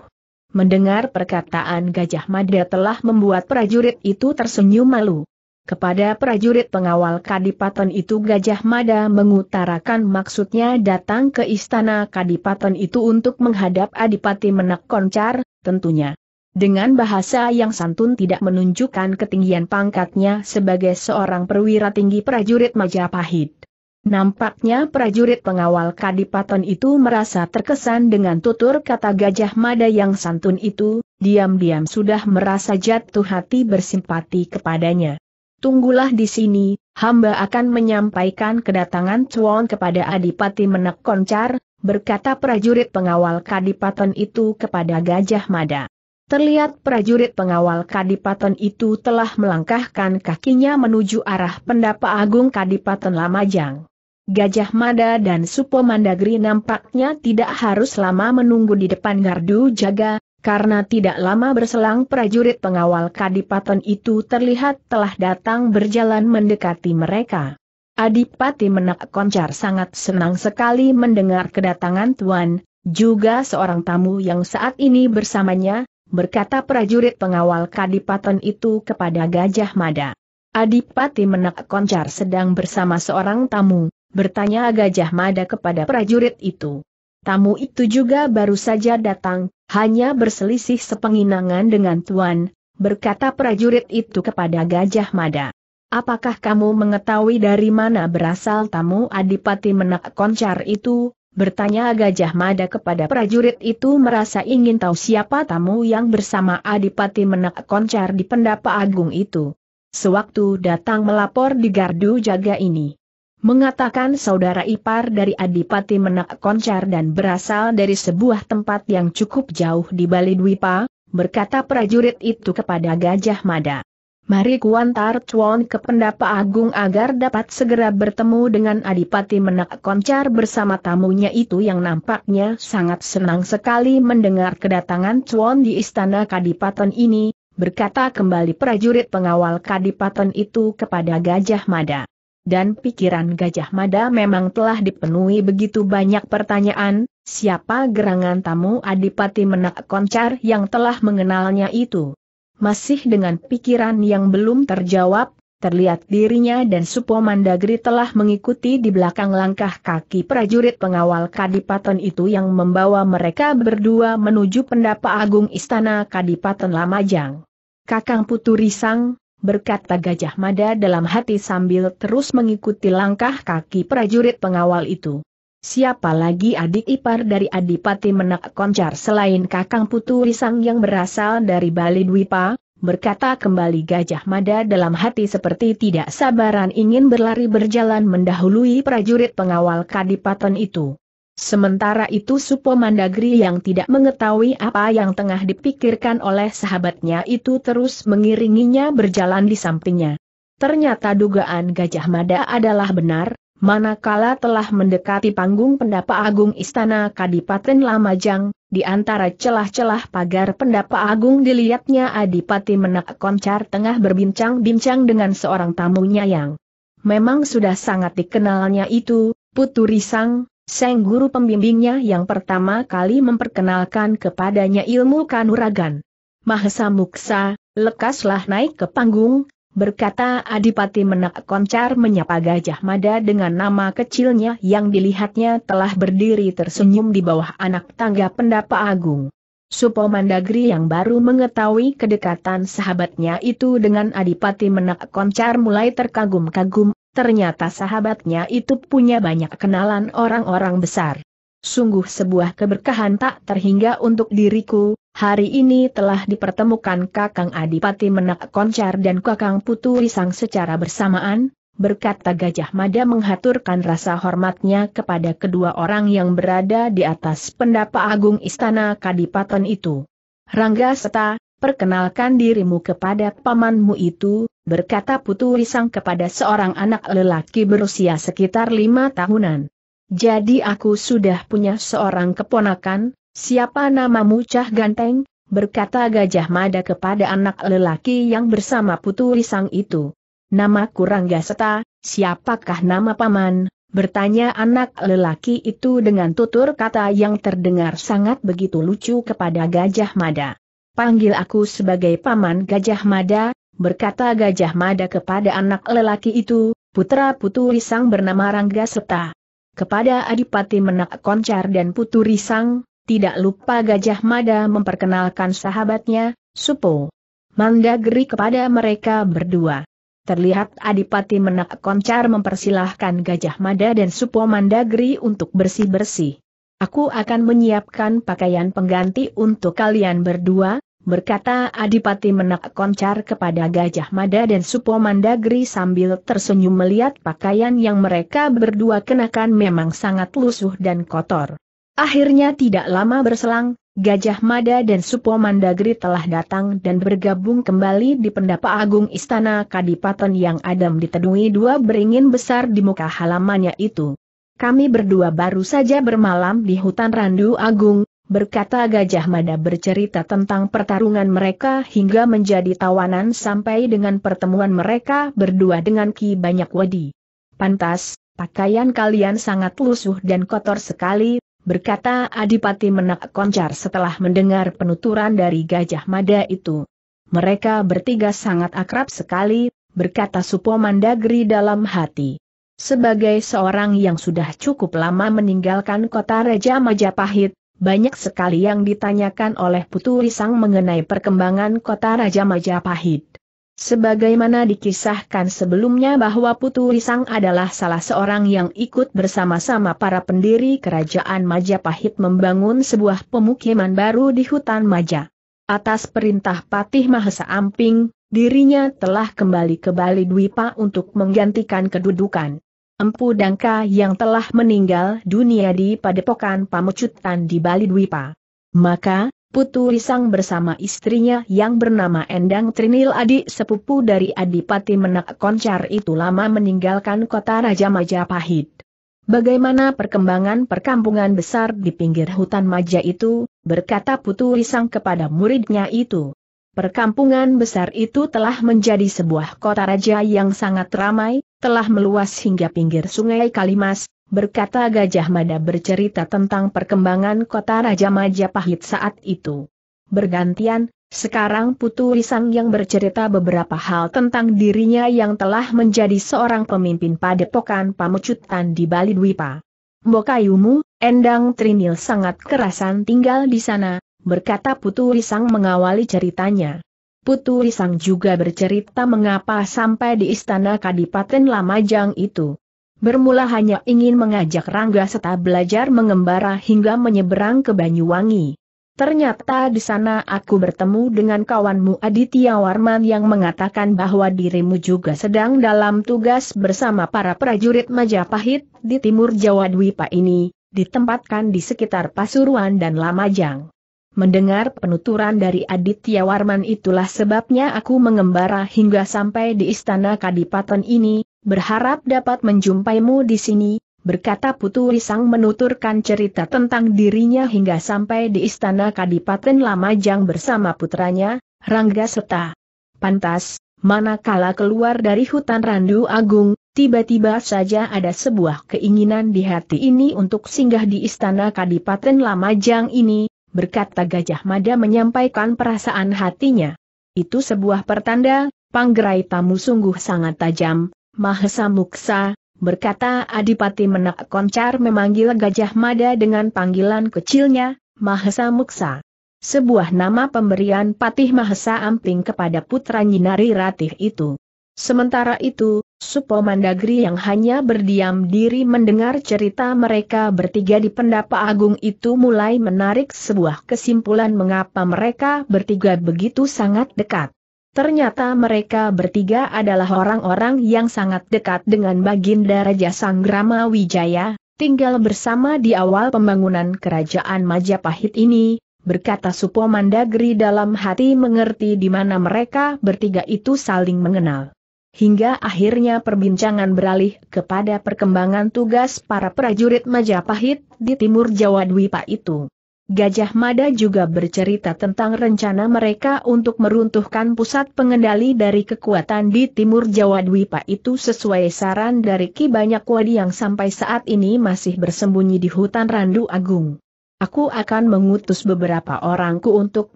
Mendengar perkataan Gajah Mada telah membuat prajurit itu tersenyum malu. Kepada prajurit pengawal Kadipaten itu Gajah Mada mengutarakan maksudnya datang ke istana Kadipaten itu untuk menghadap Adipati Menak Koncar, tentunya. Dengan bahasa yang santun tidak menunjukkan ketinggian pangkatnya sebagai seorang perwira tinggi prajurit Majapahit. Nampaknya prajurit pengawal Kadipaten itu merasa terkesan dengan tutur kata Gajah Mada yang santun itu, diam-diam sudah merasa jatuh hati bersimpati kepadanya tunggulah di sini, hamba akan menyampaikan kedatangan Chuan kepada Adipati Menek Koncar, berkata prajurit pengawal kadipaten itu kepada Gajah Mada. Terlihat prajurit pengawal kadipaten itu telah melangkahkan kakinya menuju arah pendapa agung kadipaten Lamajang. Gajah Mada dan Supo Mandagri nampaknya tidak harus lama menunggu di depan gardu jaga, karena tidak lama berselang prajurit pengawal kadipaten itu terlihat telah datang berjalan mendekati mereka. Adipati Menak Koncar sangat senang sekali mendengar kedatangan Tuan, juga seorang tamu yang saat ini bersamanya, berkata prajurit pengawal kadipaten itu kepada Gajah Mada. Adipati Menak Koncar sedang bersama seorang tamu, bertanya Gajah Mada kepada prajurit itu. Tamu itu juga baru saja datang, hanya berselisih sepenginangan dengan Tuan, berkata prajurit itu kepada Gajah Mada. Apakah kamu mengetahui dari mana berasal tamu Adipati Menak Koncar itu? Bertanya Gajah Mada kepada prajurit itu merasa ingin tahu siapa tamu yang bersama Adipati Menak Koncar di pendapa agung itu. Sewaktu datang melapor di gardu jaga ini mengatakan saudara ipar dari Adipati Menak Koncar dan berasal dari sebuah tempat yang cukup jauh di Bali Dwipa, berkata prajurit itu kepada Gajah Mada. Mari kuantar Chuan ke pendapa agung agar dapat segera bertemu dengan Adipati Menak Koncar bersama tamunya itu yang nampaknya sangat senang sekali mendengar kedatangan Chuan di istana Kadipaten ini, berkata kembali prajurit pengawal Kadipaten itu kepada Gajah Mada dan pikiran Gajah Mada memang telah dipenuhi begitu banyak pertanyaan, siapa gerangan tamu Adipati Menak Koncar yang telah mengenalnya itu? Masih dengan pikiran yang belum terjawab, terlihat dirinya dan Supo Mandagri telah mengikuti di belakang langkah kaki prajurit pengawal Kadipaten itu yang membawa mereka berdua menuju pendapa agung istana Kadipaten Lamajang. Kakang Putu Risang, berkata Gajah Mada dalam hati sambil terus mengikuti langkah kaki prajurit pengawal itu. Siapa lagi adik ipar dari Adipati Menak Koncar selain Kakang Putu Risang yang berasal dari Bali Dwipa, berkata kembali Gajah Mada dalam hati seperti tidak sabaran ingin berlari berjalan mendahului prajurit pengawal Kadipaten itu. Sementara itu Supo Mandagri yang tidak mengetahui apa yang tengah dipikirkan oleh sahabatnya itu terus mengiringinya berjalan di sampingnya. Ternyata dugaan Gajah Mada adalah benar, manakala telah mendekati panggung pendapa agung Istana Kadipaten Lamajang, di antara celah-celah pagar pendapa agung dilihatnya Adipati Menak Koncar tengah berbincang-bincang dengan seorang tamunya yang memang sudah sangat dikenalnya itu, Putu Risang, Seng guru pembimbingnya yang pertama kali memperkenalkan kepadanya ilmu kanuragan. Mahesa Muksa, lekaslah naik ke panggung, berkata Adipati Menak Koncar menyapa Gajah Mada dengan nama kecilnya yang dilihatnya telah berdiri tersenyum di bawah anak tangga pendapa agung. Supo Mandagri yang baru mengetahui kedekatan sahabatnya itu dengan Adipati Menak Koncar mulai terkagum-kagum ternyata sahabatnya itu punya banyak kenalan orang-orang besar. Sungguh sebuah keberkahan tak terhingga untuk diriku, hari ini telah dipertemukan Kakang Adipati Menak Koncar dan Kakang Putu Risang secara bersamaan, berkata Gajah Mada menghaturkan rasa hormatnya kepada kedua orang yang berada di atas pendapa agung istana Kadipaten itu. Rangga Seta, perkenalkan dirimu kepada pamanmu itu, berkata Putu Wisang kepada seorang anak lelaki berusia sekitar lima tahunan. Jadi aku sudah punya seorang keponakan, siapa namamu Cah Ganteng? berkata Gajah Mada kepada anak lelaki yang bersama Putu Risang itu. Nama Namaku gaseta, siapakah nama paman? Bertanya anak lelaki itu dengan tutur kata yang terdengar sangat begitu lucu kepada Gajah Mada. Panggil aku sebagai paman Gajah Mada, berkata Gajah Mada kepada anak lelaki itu, putra Putu Risang bernama Rangga Seta. Kepada Adipati Menak Koncar dan Putu Risang, tidak lupa Gajah Mada memperkenalkan sahabatnya, Supo. Mandagri kepada mereka berdua. Terlihat Adipati Menak Koncar mempersilahkan Gajah Mada dan Supo Mandagri untuk bersih-bersih. Aku akan menyiapkan pakaian pengganti untuk kalian berdua, berkata Adipati Menak Koncar kepada Gajah Mada dan Supo Mandagri sambil tersenyum melihat pakaian yang mereka berdua kenakan memang sangat lusuh dan kotor. Akhirnya tidak lama berselang, Gajah Mada dan Supo Mandagri telah datang dan bergabung kembali di pendapa agung istana Kadipaten yang adam ditedui dua beringin besar di muka halamannya itu. Kami berdua baru saja bermalam di hutan Randu Agung, berkata Gajah Mada bercerita tentang pertarungan mereka hingga menjadi tawanan sampai dengan pertemuan mereka berdua dengan Ki Banyak Wedi. Pantas, pakaian kalian sangat lusuh dan kotor sekali, berkata Adipati Menak Koncar setelah mendengar penuturan dari Gajah Mada itu. Mereka bertiga sangat akrab sekali, berkata Supo Supomandagri dalam hati. Sebagai seorang yang sudah cukup lama meninggalkan kota Raja Majapahit, banyak sekali yang ditanyakan oleh Putu Risang mengenai perkembangan kota Raja Majapahit. Sebagaimana dikisahkan sebelumnya bahwa Putu Risang adalah salah seorang yang ikut bersama-sama para pendiri kerajaan Majapahit membangun sebuah pemukiman baru di hutan Maja. Atas perintah Patih Mahesa Amping, dirinya telah kembali ke Bali Dwipa untuk menggantikan kedudukan. Empu Dangka yang telah meninggal dunia di Padepokan Pamecutan di Bali Dwipa. Maka, Putu Risang bersama istrinya yang bernama Endang Trinil Adi sepupu dari Adipati Menak Koncar itu lama meninggalkan kota Raja Majapahit. Bagaimana perkembangan perkampungan besar di pinggir hutan Maja itu, berkata Putu Risang kepada muridnya itu. Perkampungan besar itu telah menjadi sebuah kota raja yang sangat ramai, telah meluas hingga pinggir sungai Kalimas, berkata Gajah Mada bercerita tentang perkembangan kota Raja Majapahit saat itu. Bergantian, sekarang Putu Risang yang bercerita beberapa hal tentang dirinya yang telah menjadi seorang pemimpin padepokan pamucutan di Bali Dwipa. Mbokayumu, Endang Trinil sangat kerasan tinggal di sana, berkata Putu Risang mengawali ceritanya. Putu Risang juga bercerita mengapa sampai di istana Kadipaten Lamajang itu. Bermula hanya ingin mengajak Rangga serta belajar mengembara hingga menyeberang ke Banyuwangi. Ternyata di sana aku bertemu dengan kawanmu Aditya Warman yang mengatakan bahwa dirimu juga sedang dalam tugas bersama para prajurit Majapahit di timur Jawa Dwipa ini, ditempatkan di sekitar Pasuruan dan Lamajang. Mendengar penuturan dari Aditya Warman itulah sebabnya aku mengembara hingga sampai di istana kadipaten ini, berharap dapat menjumpaimu di sini, berkata Putu Risang menuturkan cerita tentang dirinya hingga sampai di istana kadipaten Lamajang bersama putranya, Rangga serta. Pantas, manakala keluar dari hutan Randu Agung, tiba-tiba saja ada sebuah keinginan di hati ini untuk singgah di istana kadipaten Lamajang ini, berkata Gajah Mada menyampaikan perasaan hatinya. Itu sebuah pertanda, panggerai tamu sungguh sangat tajam, Mahesa Muksa, berkata Adipati Menak Koncar memanggil Gajah Mada dengan panggilan kecilnya, Mahesa Muksa. Sebuah nama pemberian Patih Mahesa Amping kepada putra Nyinari Ratih itu. Sementara itu, Supo Mandagri yang hanya berdiam diri mendengar cerita mereka bertiga di pendapa agung itu mulai menarik sebuah kesimpulan mengapa mereka bertiga begitu sangat dekat. Ternyata mereka bertiga adalah orang-orang yang sangat dekat dengan Baginda Raja Sanggrama Wijaya, tinggal bersama di awal pembangunan kerajaan Majapahit ini, berkata Supo Mandagri dalam hati mengerti di mana mereka bertiga itu saling mengenal. Hingga akhirnya perbincangan beralih kepada perkembangan tugas para prajurit Majapahit di timur Jawa Dwipa itu. Gajah Mada juga bercerita tentang rencana mereka untuk meruntuhkan pusat pengendali dari kekuatan di timur Jawa Dwipa itu sesuai saran dari Ki Banyak Wadi yang sampai saat ini masih bersembunyi di hutan Randu Agung. Aku akan mengutus beberapa orangku untuk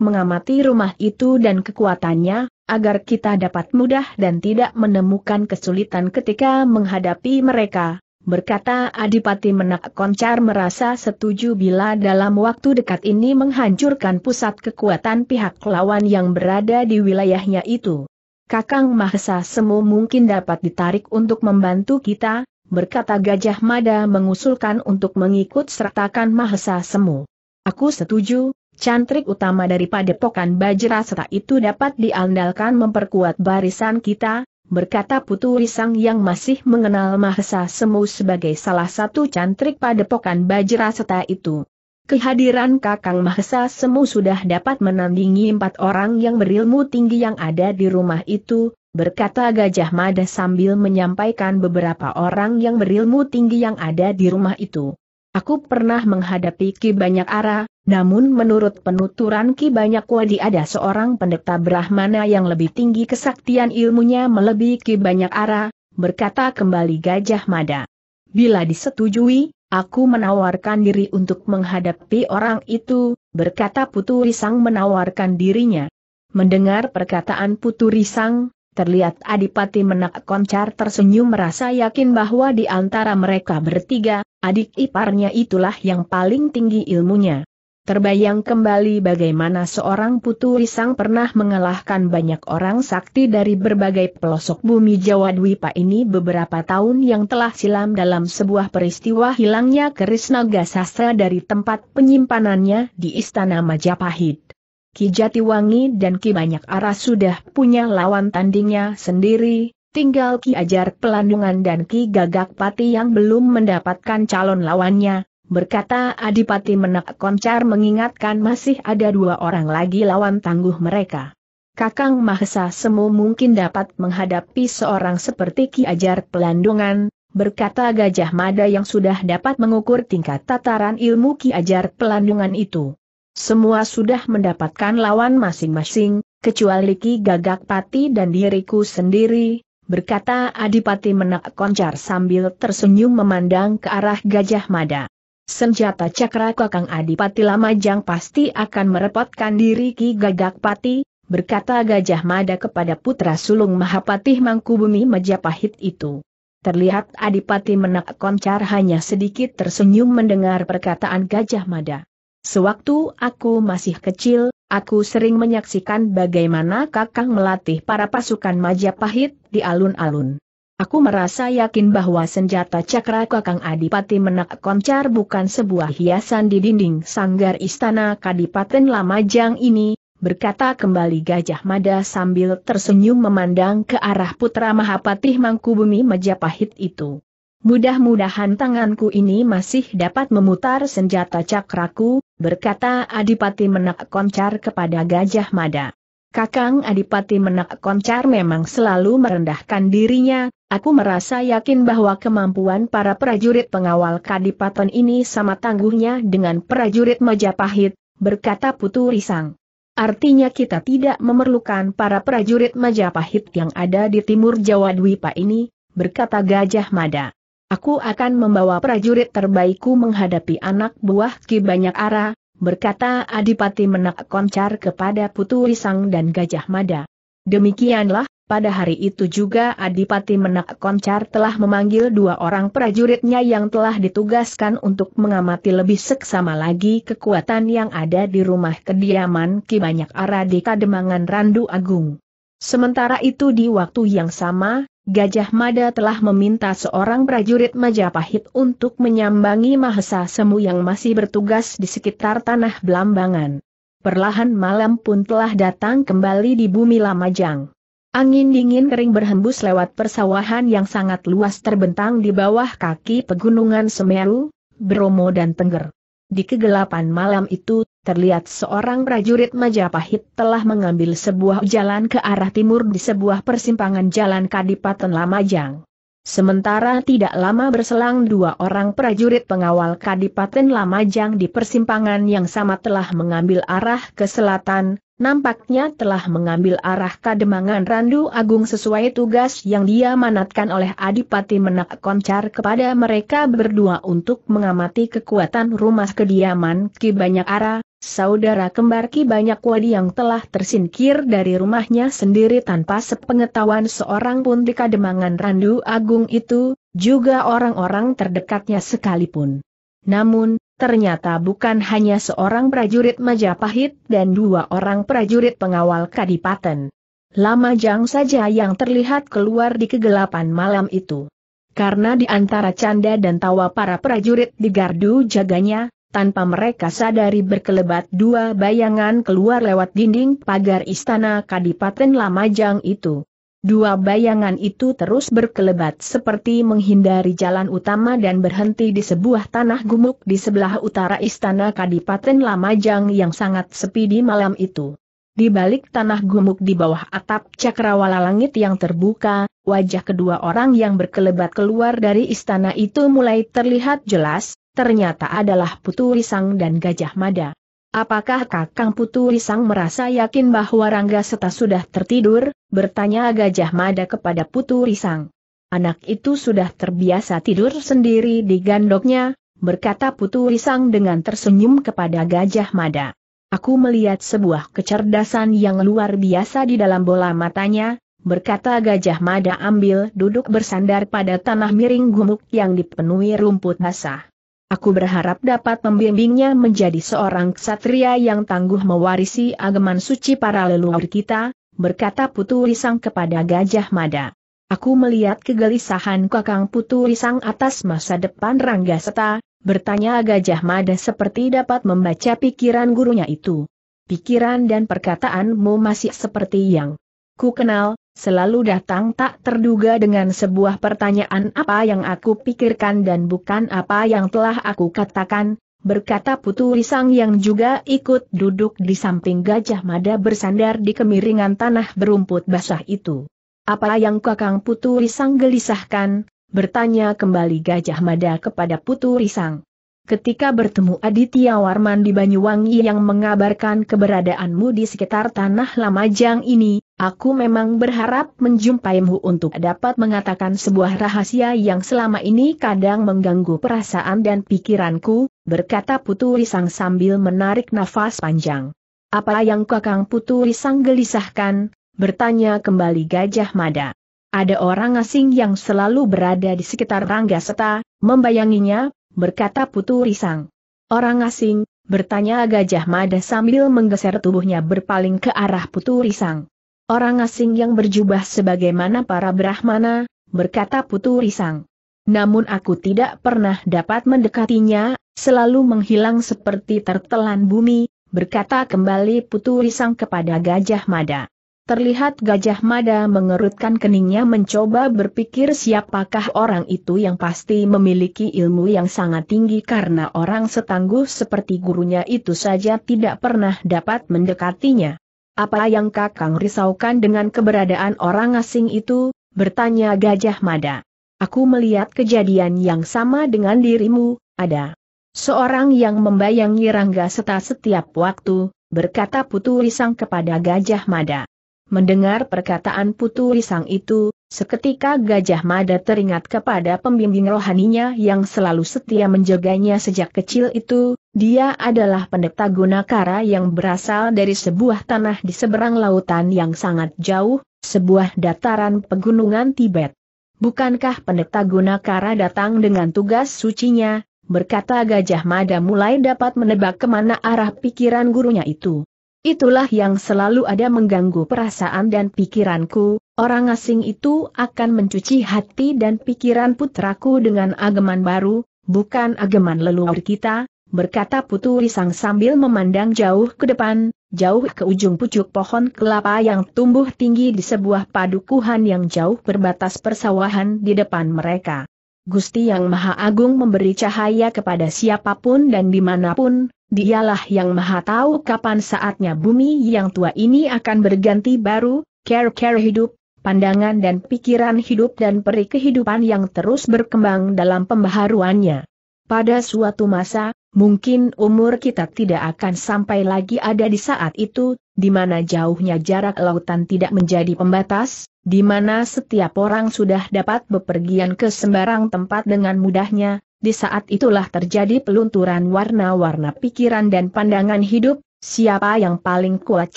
mengamati rumah itu dan kekuatannya, agar kita dapat mudah dan tidak menemukan kesulitan ketika menghadapi mereka. Berkata Adipati Menak Koncar merasa setuju bila dalam waktu dekat ini menghancurkan pusat kekuatan pihak lawan yang berada di wilayahnya itu. Kakang Mahesa Semu mungkin dapat ditarik untuk membantu kita, berkata Gajah Mada mengusulkan untuk mengikut sertakan Mahesa Semu. Aku setuju, Cantrik utama dari padepokan serta itu dapat diandalkan memperkuat barisan kita, berkata Putu Risang yang masih mengenal Mahesa Semu sebagai salah satu cantrik padepokan serta itu. Kehadiran Kakang Mahesa Semu sudah dapat menandingi empat orang yang berilmu tinggi yang ada di rumah itu, berkata Gajah Mada sambil menyampaikan beberapa orang yang berilmu tinggi yang ada di rumah itu. Aku pernah menghadapi Ki Banyak Ara, namun menurut penuturan Ki Banyak Wadi ada seorang pendeta Brahmana yang lebih tinggi kesaktian ilmunya melebihi Ki Banyak Ara, berkata kembali Gajah Mada. Bila disetujui, aku menawarkan diri untuk menghadapi orang itu, berkata Putu Risang menawarkan dirinya. Mendengar perkataan Putu Risang, terlihat Adipati Menak Koncar tersenyum merasa yakin bahwa di antara mereka bertiga, adik iparnya itulah yang paling tinggi ilmunya. Terbayang kembali bagaimana seorang putu Wisang pernah mengalahkan banyak orang sakti dari berbagai pelosok bumi Jawa Dwipa ini beberapa tahun yang telah silam dalam sebuah peristiwa hilangnya keris naga sastra dari tempat penyimpanannya di Istana Majapahit. Ki Jatiwangi dan Ki Banyak Arah sudah punya lawan tandingnya sendiri, tinggal Ki Ajar Pelandungan dan Ki Gagak Pati yang belum mendapatkan calon lawannya, berkata Adipati Menak Koncar mengingatkan masih ada dua orang lagi lawan tangguh mereka. Kakang Mahesa Semu mungkin dapat menghadapi seorang seperti Ki Ajar pelandungan berkata Gajah Mada yang sudah dapat mengukur tingkat tataran ilmu Ki Ajar pelandungan itu. Semua sudah mendapatkan lawan masing-masing, kecuali Ki Gagak Pati dan diriku sendiri, berkata Adipati Menak Koncar sambil tersenyum memandang ke arah Gajah Mada. Senjata cakra kakang Adipati Lamajang pasti akan merepotkan diri Ki Gagak Pati, berkata Gajah Mada kepada putra sulung Mahapatih Mangkubumi Majapahit itu. Terlihat Adipati Menak Koncar hanya sedikit tersenyum mendengar perkataan Gajah Mada. Sewaktu aku masih kecil, aku sering menyaksikan bagaimana kakang melatih para pasukan Majapahit di alun-alun. Aku merasa yakin bahwa senjata cakra Kakang Adipati Menak Koncar bukan sebuah hiasan di dinding sanggar istana Kadipaten Lamajang ini, berkata kembali Gajah Mada sambil tersenyum memandang ke arah putra Mahapatih Mangkubumi Majapahit itu. Mudah-mudahan tanganku ini masih dapat memutar senjata cakraku, berkata Adipati Menak Koncar kepada Gajah Mada. Kakang Adipati Menak Koncar memang selalu merendahkan dirinya, aku merasa yakin bahwa kemampuan para prajurit pengawal Kadipaten ini sama tangguhnya dengan prajurit Majapahit, berkata Putu Risang. Artinya kita tidak memerlukan para prajurit Majapahit yang ada di timur Jawa Dwipa ini, berkata Gajah Mada. Aku akan membawa prajurit terbaikku menghadapi anak buah Ki Banyak Ara, berkata Adipati Menak Koncar kepada Putu Risang dan Gajah Mada. Demikianlah, pada hari itu juga Adipati Menak Koncar telah memanggil dua orang prajuritnya yang telah ditugaskan untuk mengamati lebih seksama lagi kekuatan yang ada di rumah kediaman Ki Banyak Ara di Kademangan Randu Agung. Sementara itu di waktu yang sama, Gajah Mada telah meminta seorang prajurit Majapahit untuk menyambangi Mahesa Semu yang masih bertugas di sekitar tanah Belambangan. Perlahan malam pun telah datang kembali di bumi Lamajang. Angin dingin kering berhembus lewat persawahan yang sangat luas terbentang di bawah kaki pegunungan Semeru, Bromo dan Tengger. Di kegelapan malam itu, terlihat seorang prajurit Majapahit telah mengambil sebuah jalan ke arah timur di sebuah persimpangan jalan Kadipaten Lamajang. Sementara tidak lama berselang dua orang prajurit pengawal Kadipaten Lamajang di persimpangan yang sama telah mengambil arah ke selatan, nampaknya telah mengambil arah kademangan Randu Agung sesuai tugas yang dia manatkan oleh Adipati Menak Koncar kepada mereka berdua untuk mengamati kekuatan rumah kediaman Ki Banyak Ara, saudara kembar Ki Banyak Wadi yang telah tersingkir dari rumahnya sendiri tanpa sepengetahuan seorang pun di kademangan Randu Agung itu, juga orang-orang terdekatnya sekalipun. Namun, ternyata bukan hanya seorang prajurit Majapahit dan dua orang prajurit pengawal Kadipaten. Lama Jang saja yang terlihat keluar di kegelapan malam itu. Karena di antara canda dan tawa para prajurit di gardu jaganya, tanpa mereka sadari berkelebat dua bayangan keluar lewat dinding pagar istana Kadipaten Lamajang itu. Dua bayangan itu terus berkelebat seperti menghindari jalan utama dan berhenti di sebuah tanah gumuk di sebelah utara istana Kadipaten Lamajang yang sangat sepi di malam itu. Di balik tanah gumuk di bawah atap cakrawala langit yang terbuka, wajah kedua orang yang berkelebat keluar dari istana itu mulai terlihat jelas, ternyata adalah Putu Risang dan Gajah Mada. Apakah Kakang Putu Risang merasa yakin bahwa Rangga Seta sudah tertidur? Bertanya Gajah Mada kepada Putu Risang. Anak itu sudah terbiasa tidur sendiri di gandoknya, berkata Putu Risang dengan tersenyum kepada Gajah Mada. Aku melihat sebuah kecerdasan yang luar biasa di dalam bola matanya, berkata Gajah Mada ambil duduk bersandar pada tanah miring gumuk yang dipenuhi rumput basah. Aku berharap dapat membimbingnya menjadi seorang ksatria yang tangguh mewarisi ageman suci para leluhur kita, berkata Putu Risang kepada Gajah Mada. Aku melihat kegelisahan Kakang Putu Risang atas masa depan Rangga Seta, bertanya Gajah Mada seperti dapat membaca pikiran gurunya itu. Pikiran dan perkataanmu masih seperti yang ku kenal, selalu datang tak terduga dengan sebuah pertanyaan apa yang aku pikirkan dan bukan apa yang telah aku katakan, berkata Putu Risang yang juga ikut duduk di samping Gajah Mada bersandar di kemiringan tanah berumput basah itu. Apa yang Kakang Putu Risang gelisahkan? Bertanya kembali Gajah Mada kepada Putu Risang ketika bertemu Aditya Warman di Banyuwangi yang mengabarkan keberadaanmu di sekitar tanah Lamajang ini, aku memang berharap menjumpaimu untuk dapat mengatakan sebuah rahasia yang selama ini kadang mengganggu perasaan dan pikiranku, berkata Putu Risang sambil menarik nafas panjang. Apa yang Kakang Putu Risang gelisahkan? bertanya kembali Gajah Mada. Ada orang asing yang selalu berada di sekitar Rangga Seta, membayanginya, berkata Putu Risang. Orang asing, bertanya Gajah Mada sambil menggeser tubuhnya berpaling ke arah Putu Risang. Orang asing yang berjubah sebagaimana para Brahmana, berkata Putu Risang. Namun aku tidak pernah dapat mendekatinya, selalu menghilang seperti tertelan bumi, berkata kembali Putu Risang kepada Gajah Mada. Terlihat Gajah Mada mengerutkan keningnya mencoba berpikir siapakah orang itu yang pasti memiliki ilmu yang sangat tinggi karena orang setangguh seperti gurunya itu saja tidak pernah dapat mendekatinya. Apa yang Kakang risaukan dengan keberadaan orang asing itu? bertanya Gajah Mada. Aku melihat kejadian yang sama dengan dirimu, ada seorang yang membayangi Rangga Seta setiap waktu, berkata Putu Risang kepada Gajah Mada. Mendengar perkataan Putu Risang itu, seketika Gajah Mada teringat kepada pembimbing rohaninya yang selalu setia menjaganya sejak kecil itu, dia adalah pendeta Gunakara yang berasal dari sebuah tanah di seberang lautan yang sangat jauh, sebuah dataran pegunungan Tibet. Bukankah pendeta Gunakara datang dengan tugas sucinya, berkata Gajah Mada mulai dapat menebak kemana arah pikiran gurunya itu. Itulah yang selalu ada mengganggu perasaan dan pikiranku, orang asing itu akan mencuci hati dan pikiran putraku dengan ageman baru, bukan ageman leluhur kita, berkata Putu Risang sambil memandang jauh ke depan, jauh ke ujung pucuk pohon kelapa yang tumbuh tinggi di sebuah padukuhan yang jauh berbatas persawahan di depan mereka. Gusti Yang Maha Agung memberi cahaya kepada siapapun dan dimanapun, dialah yang maha tahu kapan saatnya bumi yang tua ini akan berganti baru, care-care hidup, pandangan dan pikiran hidup dan peri kehidupan yang terus berkembang dalam pembaharuannya. Pada suatu masa, mungkin umur kita tidak akan sampai lagi ada di saat itu, di mana jauhnya jarak lautan tidak menjadi pembatas, di mana setiap orang sudah dapat bepergian ke sembarang tempat dengan mudahnya, di saat itulah terjadi pelunturan warna-warna pikiran dan pandangan hidup, siapa yang paling kuat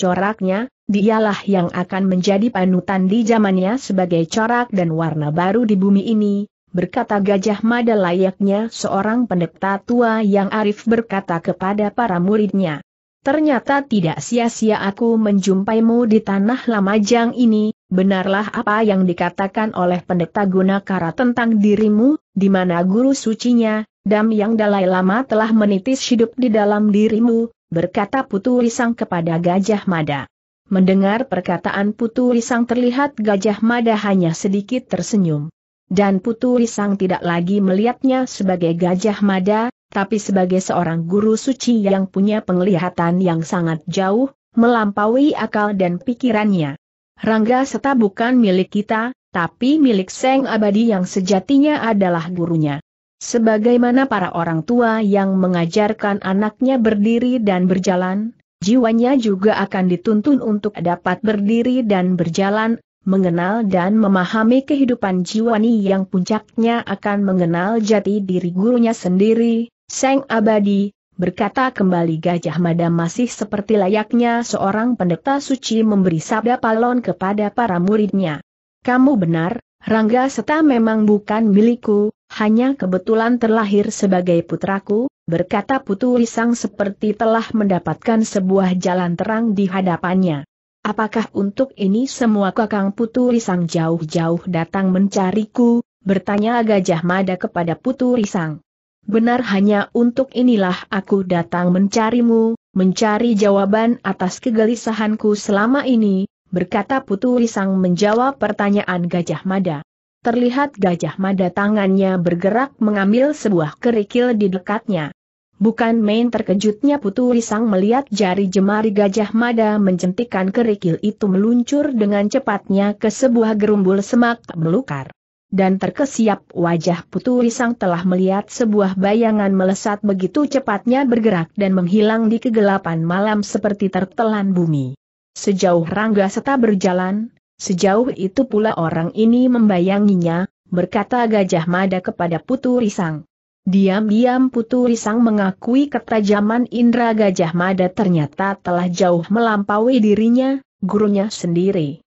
coraknya, dialah yang akan menjadi panutan di zamannya sebagai corak dan warna baru di bumi ini, berkata Gajah Mada layaknya seorang pendeta tua yang arif berkata kepada para muridnya. Ternyata tidak sia-sia aku menjumpaimu di tanah Lamajang ini, benarlah apa yang dikatakan oleh pendeta Gunakara tentang dirimu, di mana guru sucinya, dam yang Dalai Lama telah menitis hidup di dalam dirimu, berkata Putu Risang kepada Gajah Mada. Mendengar perkataan Putu Risang terlihat Gajah Mada hanya sedikit tersenyum. Dan Putu Risang tidak lagi melihatnya sebagai Gajah Mada, tapi sebagai seorang guru suci yang punya penglihatan yang sangat jauh, melampaui akal dan pikirannya. Rangga Seta bukan milik kita, tapi milik Seng Abadi yang sejatinya adalah gurunya. Sebagaimana para orang tua yang mengajarkan anaknya berdiri dan berjalan, jiwanya juga akan dituntun untuk dapat berdiri dan berjalan, mengenal dan memahami kehidupan jiwani yang puncaknya akan mengenal jati diri gurunya sendiri, Seng abadi, berkata kembali Gajah Mada masih seperti layaknya seorang pendeta suci memberi sabda palon kepada para muridnya. Kamu benar, Rangga Seta memang bukan milikku, hanya kebetulan terlahir sebagai putraku, berkata Putu Risang seperti telah mendapatkan sebuah jalan terang di hadapannya. Apakah untuk ini semua kakang Putu Risang jauh-jauh datang mencariku? Bertanya Gajah Mada kepada Putu Risang. Benar hanya untuk inilah aku datang mencarimu, mencari jawaban atas kegelisahanku selama ini, berkata Putu Risang menjawab pertanyaan Gajah Mada. Terlihat Gajah Mada tangannya bergerak mengambil sebuah kerikil di dekatnya. Bukan main terkejutnya Putu Risang melihat jari jemari Gajah Mada menjentikan kerikil itu meluncur dengan cepatnya ke sebuah gerumbul semak belukar dan terkesiap wajah Putu Risang telah melihat sebuah bayangan melesat begitu cepatnya bergerak dan menghilang di kegelapan malam seperti tertelan bumi. Sejauh Rangga Seta berjalan, sejauh itu pula orang ini membayanginya, berkata Gajah Mada kepada Putu Risang. Diam-diam Putu Risang mengakui ketajaman Indra Gajah Mada ternyata telah jauh melampaui dirinya, gurunya sendiri.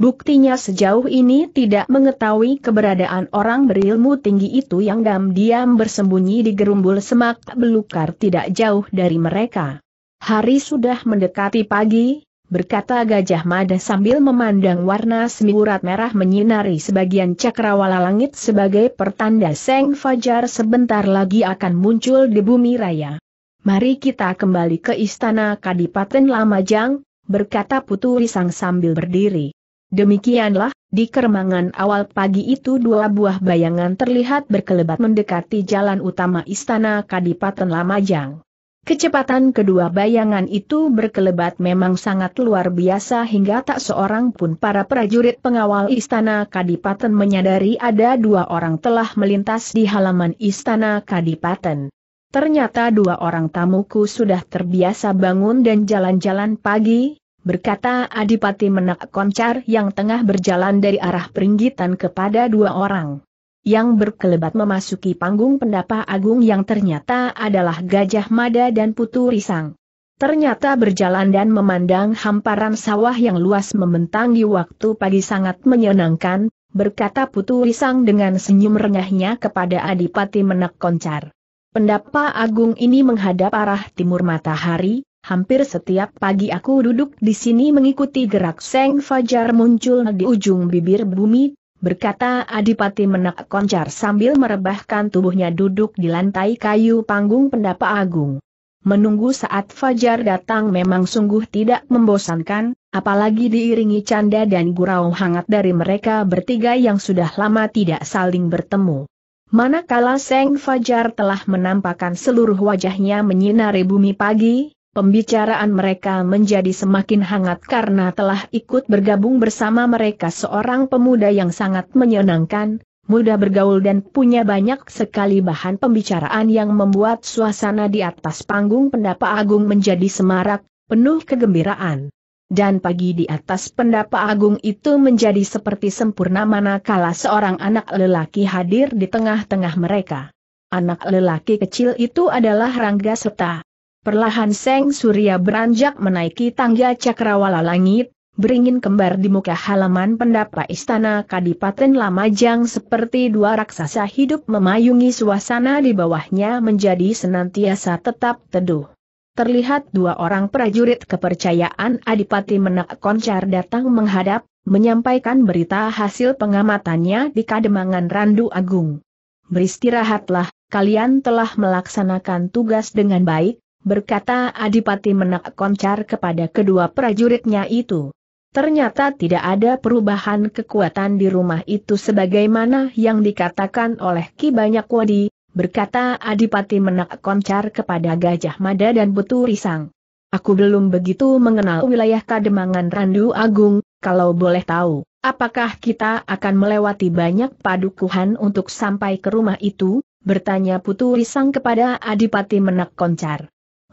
Buktinya sejauh ini tidak mengetahui keberadaan orang berilmu tinggi itu yang diam-diam bersembunyi di gerumbul semak belukar tidak jauh dari mereka. Hari sudah mendekati pagi, berkata Gajah Mada sambil memandang warna semiurat merah menyinari sebagian cakrawala langit sebagai pertanda Seng Fajar sebentar lagi akan muncul di bumi raya. Mari kita kembali ke istana Kadipaten Lamajang, berkata Putu Risang sambil berdiri. Demikianlah, di keremangan awal pagi itu dua buah bayangan terlihat berkelebat mendekati jalan utama Istana Kadipaten Lamajang. Kecepatan kedua bayangan itu berkelebat memang sangat luar biasa hingga tak seorang pun para prajurit pengawal Istana Kadipaten menyadari ada dua orang telah melintas di halaman Istana Kadipaten. Ternyata dua orang tamuku sudah terbiasa bangun dan jalan-jalan pagi, berkata Adipati Menak Koncar yang tengah berjalan dari arah peringgitan kepada dua orang. Yang berkelebat memasuki panggung pendapa agung yang ternyata adalah Gajah Mada dan Putu Risang. Ternyata berjalan dan memandang hamparan sawah yang luas membentang di waktu pagi sangat menyenangkan, berkata Putu Risang dengan senyum renyahnya kepada Adipati Menak Koncar. Pendapa agung ini menghadap arah timur matahari, Hampir setiap pagi aku duduk di sini mengikuti gerak Seng Fajar muncul di ujung bibir bumi, berkata Adipati Menak Koncar sambil merebahkan tubuhnya duduk di lantai kayu panggung pendapa agung. Menunggu saat Fajar datang memang sungguh tidak membosankan, apalagi diiringi canda dan gurau hangat dari mereka bertiga yang sudah lama tidak saling bertemu. Manakala Seng Fajar telah menampakkan seluruh wajahnya menyinari bumi pagi, Pembicaraan mereka menjadi semakin hangat karena telah ikut bergabung bersama mereka seorang pemuda yang sangat menyenangkan, mudah bergaul dan punya banyak sekali bahan pembicaraan yang membuat suasana di atas panggung pendapa agung menjadi semarak, penuh kegembiraan. Dan pagi di atas pendapa agung itu menjadi seperti sempurna manakala seorang anak lelaki hadir di tengah-tengah mereka. Anak lelaki kecil itu adalah Rangga Serta. Perlahan Seng Surya beranjak menaiki tangga cakrawala langit, beringin kembar di muka halaman pendapa istana Kadipaten Lamajang seperti dua raksasa hidup memayungi suasana di bawahnya menjadi senantiasa tetap teduh. Terlihat dua orang prajurit kepercayaan Adipati Menak Koncar datang menghadap, menyampaikan berita hasil pengamatannya di Kademangan Randu Agung. Beristirahatlah, kalian telah melaksanakan tugas dengan baik, berkata Adipati Menak Koncar kepada kedua prajuritnya itu. Ternyata tidak ada perubahan kekuatan di rumah itu sebagaimana yang dikatakan oleh Ki Banyak Wadi, berkata Adipati Menak Koncar kepada Gajah Mada dan Butu Risang. Aku belum begitu mengenal wilayah Kademangan Randu Agung, kalau boleh tahu, apakah kita akan melewati banyak padukuhan untuk sampai ke rumah itu? Bertanya Putu Risang kepada Adipati Menak Koncar.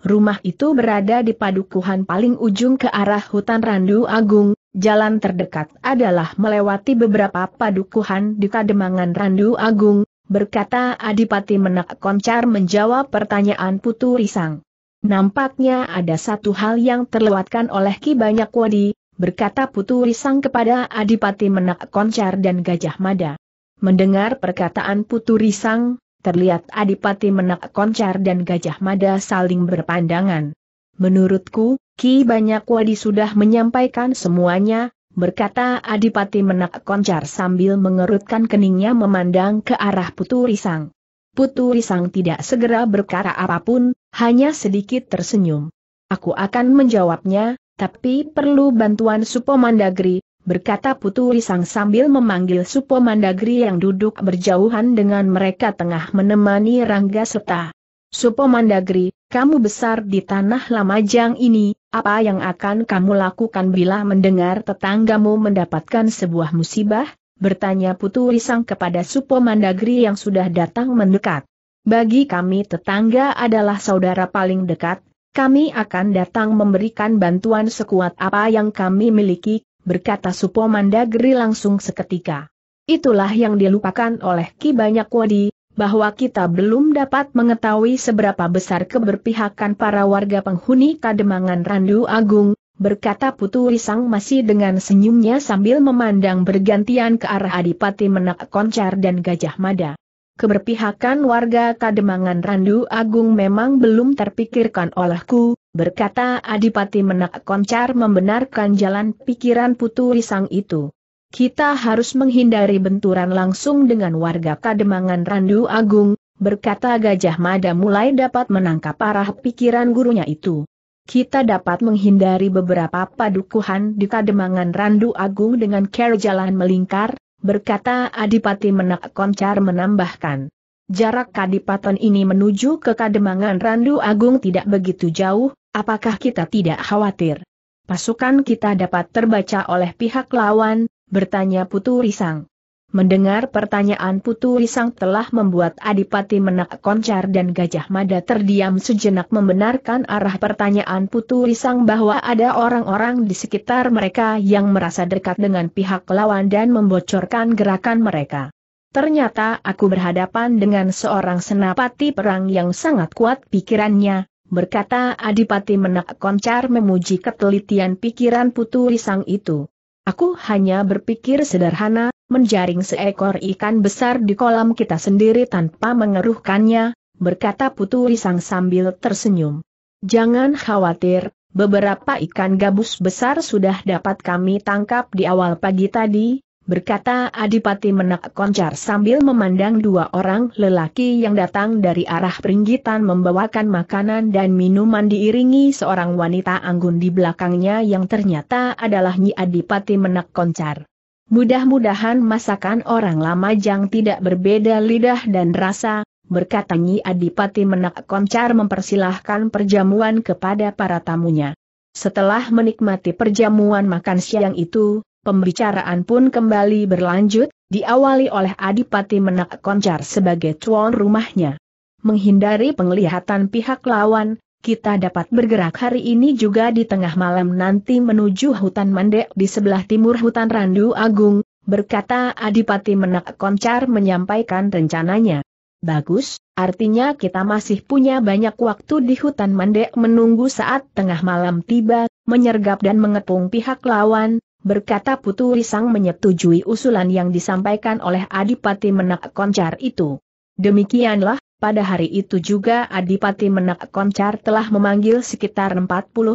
Rumah itu berada di padukuhan paling ujung ke arah hutan Randu Agung, jalan terdekat adalah melewati beberapa padukuhan di kademangan Randu Agung, berkata Adipati Menak Koncar menjawab pertanyaan Putu Risang. Nampaknya ada satu hal yang terlewatkan oleh Ki Banyak Wadi, berkata Putu Risang kepada Adipati Menak Koncar dan Gajah Mada. Mendengar perkataan Putu Risang, terlihat Adipati Menak Koncar dan Gajah Mada saling berpandangan. Menurutku, Ki Banyak Wadi sudah menyampaikan semuanya, berkata Adipati Menak Koncar sambil mengerutkan keningnya memandang ke arah Putu Risang. Putu Risang tidak segera berkata apapun, hanya sedikit tersenyum. Aku akan menjawabnya, tapi perlu bantuan Supomandagri, berkata Putu Risang sambil memanggil Supo Mandagri yang duduk berjauhan dengan mereka tengah menemani Rangga Seta. Supo Mandagri, kamu besar di tanah Lamajang ini, apa yang akan kamu lakukan bila mendengar tetanggamu mendapatkan sebuah musibah? Bertanya Putu Risang kepada Supo Mandagri yang sudah datang mendekat. Bagi kami tetangga adalah saudara paling dekat, kami akan datang memberikan bantuan sekuat apa yang kami miliki, berkata supo Mandagri langsung seketika. Itulah yang dilupakan oleh Ki Banyak Wadi, bahwa kita belum dapat mengetahui seberapa besar keberpihakan para warga penghuni Kademangan Randu Agung, berkata Putu Risang masih dengan senyumnya sambil memandang bergantian ke arah Adipati Menak Koncar dan Gajah Mada. Keberpihakan warga Kademangan Randu Agung memang belum terpikirkan olehku, berkata Adipati Menak Koncar membenarkan jalan pikiran Putu Risang itu. Kita harus menghindari benturan langsung dengan warga Kademangan Randu Agung, berkata Gajah Mada mulai dapat menangkap arah pikiran gurunya itu. Kita dapat menghindari beberapa padukuhan di Kademangan Randu Agung dengan care jalan melingkar, berkata Adipati Menak Koncar menambahkan. Jarak kadipaten ini menuju ke Kademangan Randu Agung tidak begitu jauh, Apakah kita tidak khawatir? Pasukan kita dapat terbaca oleh pihak lawan, bertanya Putu Risang. Mendengar pertanyaan Putu Risang telah membuat Adipati Menak Koncar dan Gajah Mada terdiam sejenak membenarkan arah pertanyaan Putu Risang bahwa ada orang-orang di sekitar mereka yang merasa dekat dengan pihak lawan dan membocorkan gerakan mereka. Ternyata aku berhadapan dengan seorang senapati perang yang sangat kuat pikirannya, berkata Adipati Menak Koncar memuji ketelitian pikiran putu risang itu. Aku hanya berpikir sederhana, menjaring seekor ikan besar di kolam kita sendiri tanpa mengeruhkannya, berkata putu risang sambil tersenyum. Jangan khawatir, beberapa ikan gabus besar sudah dapat kami tangkap di awal pagi tadi, berkata Adipati Menak Koncar sambil memandang dua orang lelaki yang datang dari arah peringgitan membawakan makanan dan minuman diiringi seorang wanita anggun di belakangnya yang ternyata adalah Nyi Adipati Menak Koncar. Mudah-mudahan masakan orang lama yang tidak berbeda lidah dan rasa, berkata Nyi Adipati Menak Koncar mempersilahkan perjamuan kepada para tamunya. Setelah menikmati perjamuan makan siang itu, Pembicaraan pun kembali berlanjut, diawali oleh Adipati Menak Koncar sebagai tuan rumahnya. Menghindari penglihatan pihak lawan, kita dapat bergerak hari ini juga di tengah malam nanti menuju hutan Mandek di sebelah timur hutan Randu Agung, berkata Adipati Menak Koncar menyampaikan rencananya. Bagus, artinya kita masih punya banyak waktu di hutan Mandek menunggu saat tengah malam tiba, menyergap dan mengepung pihak lawan, berkata Putu Risang menyetujui usulan yang disampaikan oleh Adipati Menak Koncar itu. Demikianlah, pada hari itu juga Adipati Menak Koncar telah memanggil sekitar 40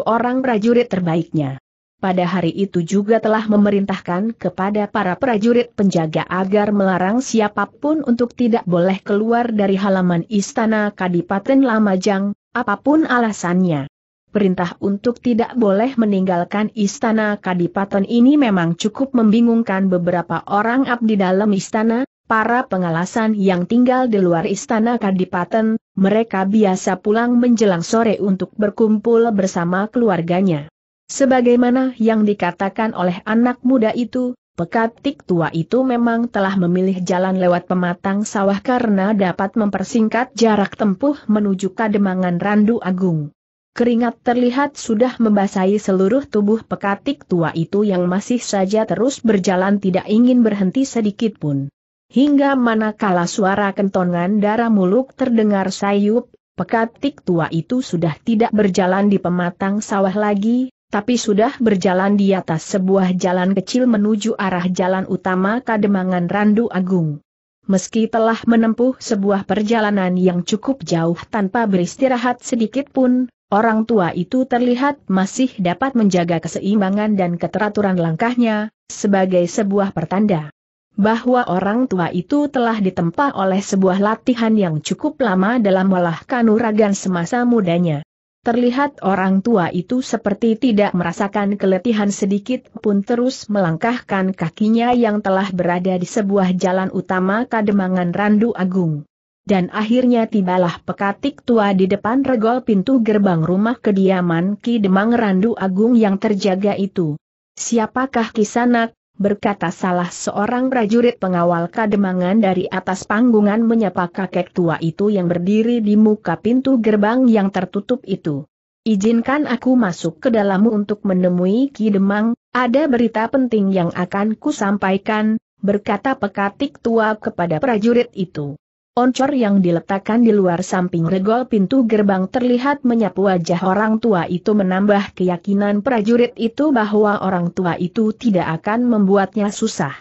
orang prajurit terbaiknya. Pada hari itu juga telah memerintahkan kepada para prajurit penjaga agar melarang siapapun untuk tidak boleh keluar dari halaman istana Kadipaten Lamajang, apapun alasannya. Perintah untuk tidak boleh meninggalkan istana Kadipaten ini memang cukup membingungkan beberapa orang abdi dalam istana, para pengalasan yang tinggal di luar istana Kadipaten, mereka biasa pulang menjelang sore untuk berkumpul bersama keluarganya. Sebagaimana yang dikatakan oleh anak muda itu, pekatik tua itu memang telah memilih jalan lewat pematang sawah karena dapat mempersingkat jarak tempuh menuju Kademangan Randu Agung. Keringat terlihat sudah membasahi seluruh tubuh pekatik tua itu yang masih saja terus berjalan tidak ingin berhenti sedikit pun. Hingga manakala suara kentongan darah muluk terdengar sayup, pekatik tua itu sudah tidak berjalan di pematang sawah lagi, tapi sudah berjalan di atas sebuah jalan kecil menuju arah jalan utama Kademangan Randu Agung. Meski telah menempuh sebuah perjalanan yang cukup jauh tanpa beristirahat sedikit pun, Orang tua itu terlihat masih dapat menjaga keseimbangan dan keteraturan langkahnya, sebagai sebuah pertanda bahwa orang tua itu telah ditempa oleh sebuah latihan yang cukup lama dalam olah kanuragan semasa mudanya. Terlihat orang tua itu seperti tidak merasakan keletihan sedikit pun terus melangkahkan kakinya yang telah berada di sebuah jalan utama Kademangan Randu Agung dan akhirnya tibalah pekatik tua di depan regol pintu gerbang rumah kediaman Ki Demang Randu Agung yang terjaga itu. Siapakah Kisanak? berkata salah seorang prajurit pengawal kademangan dari atas panggungan menyapa kakek tua itu yang berdiri di muka pintu gerbang yang tertutup itu. Izinkan aku masuk ke dalammu untuk menemui Ki Demang, ada berita penting yang akan kusampaikan, berkata pekatik tua kepada prajurit itu. Oncor yang diletakkan di luar samping regol pintu gerbang terlihat menyapu wajah orang tua itu menambah keyakinan prajurit itu bahwa orang tua itu tidak akan membuatnya susah.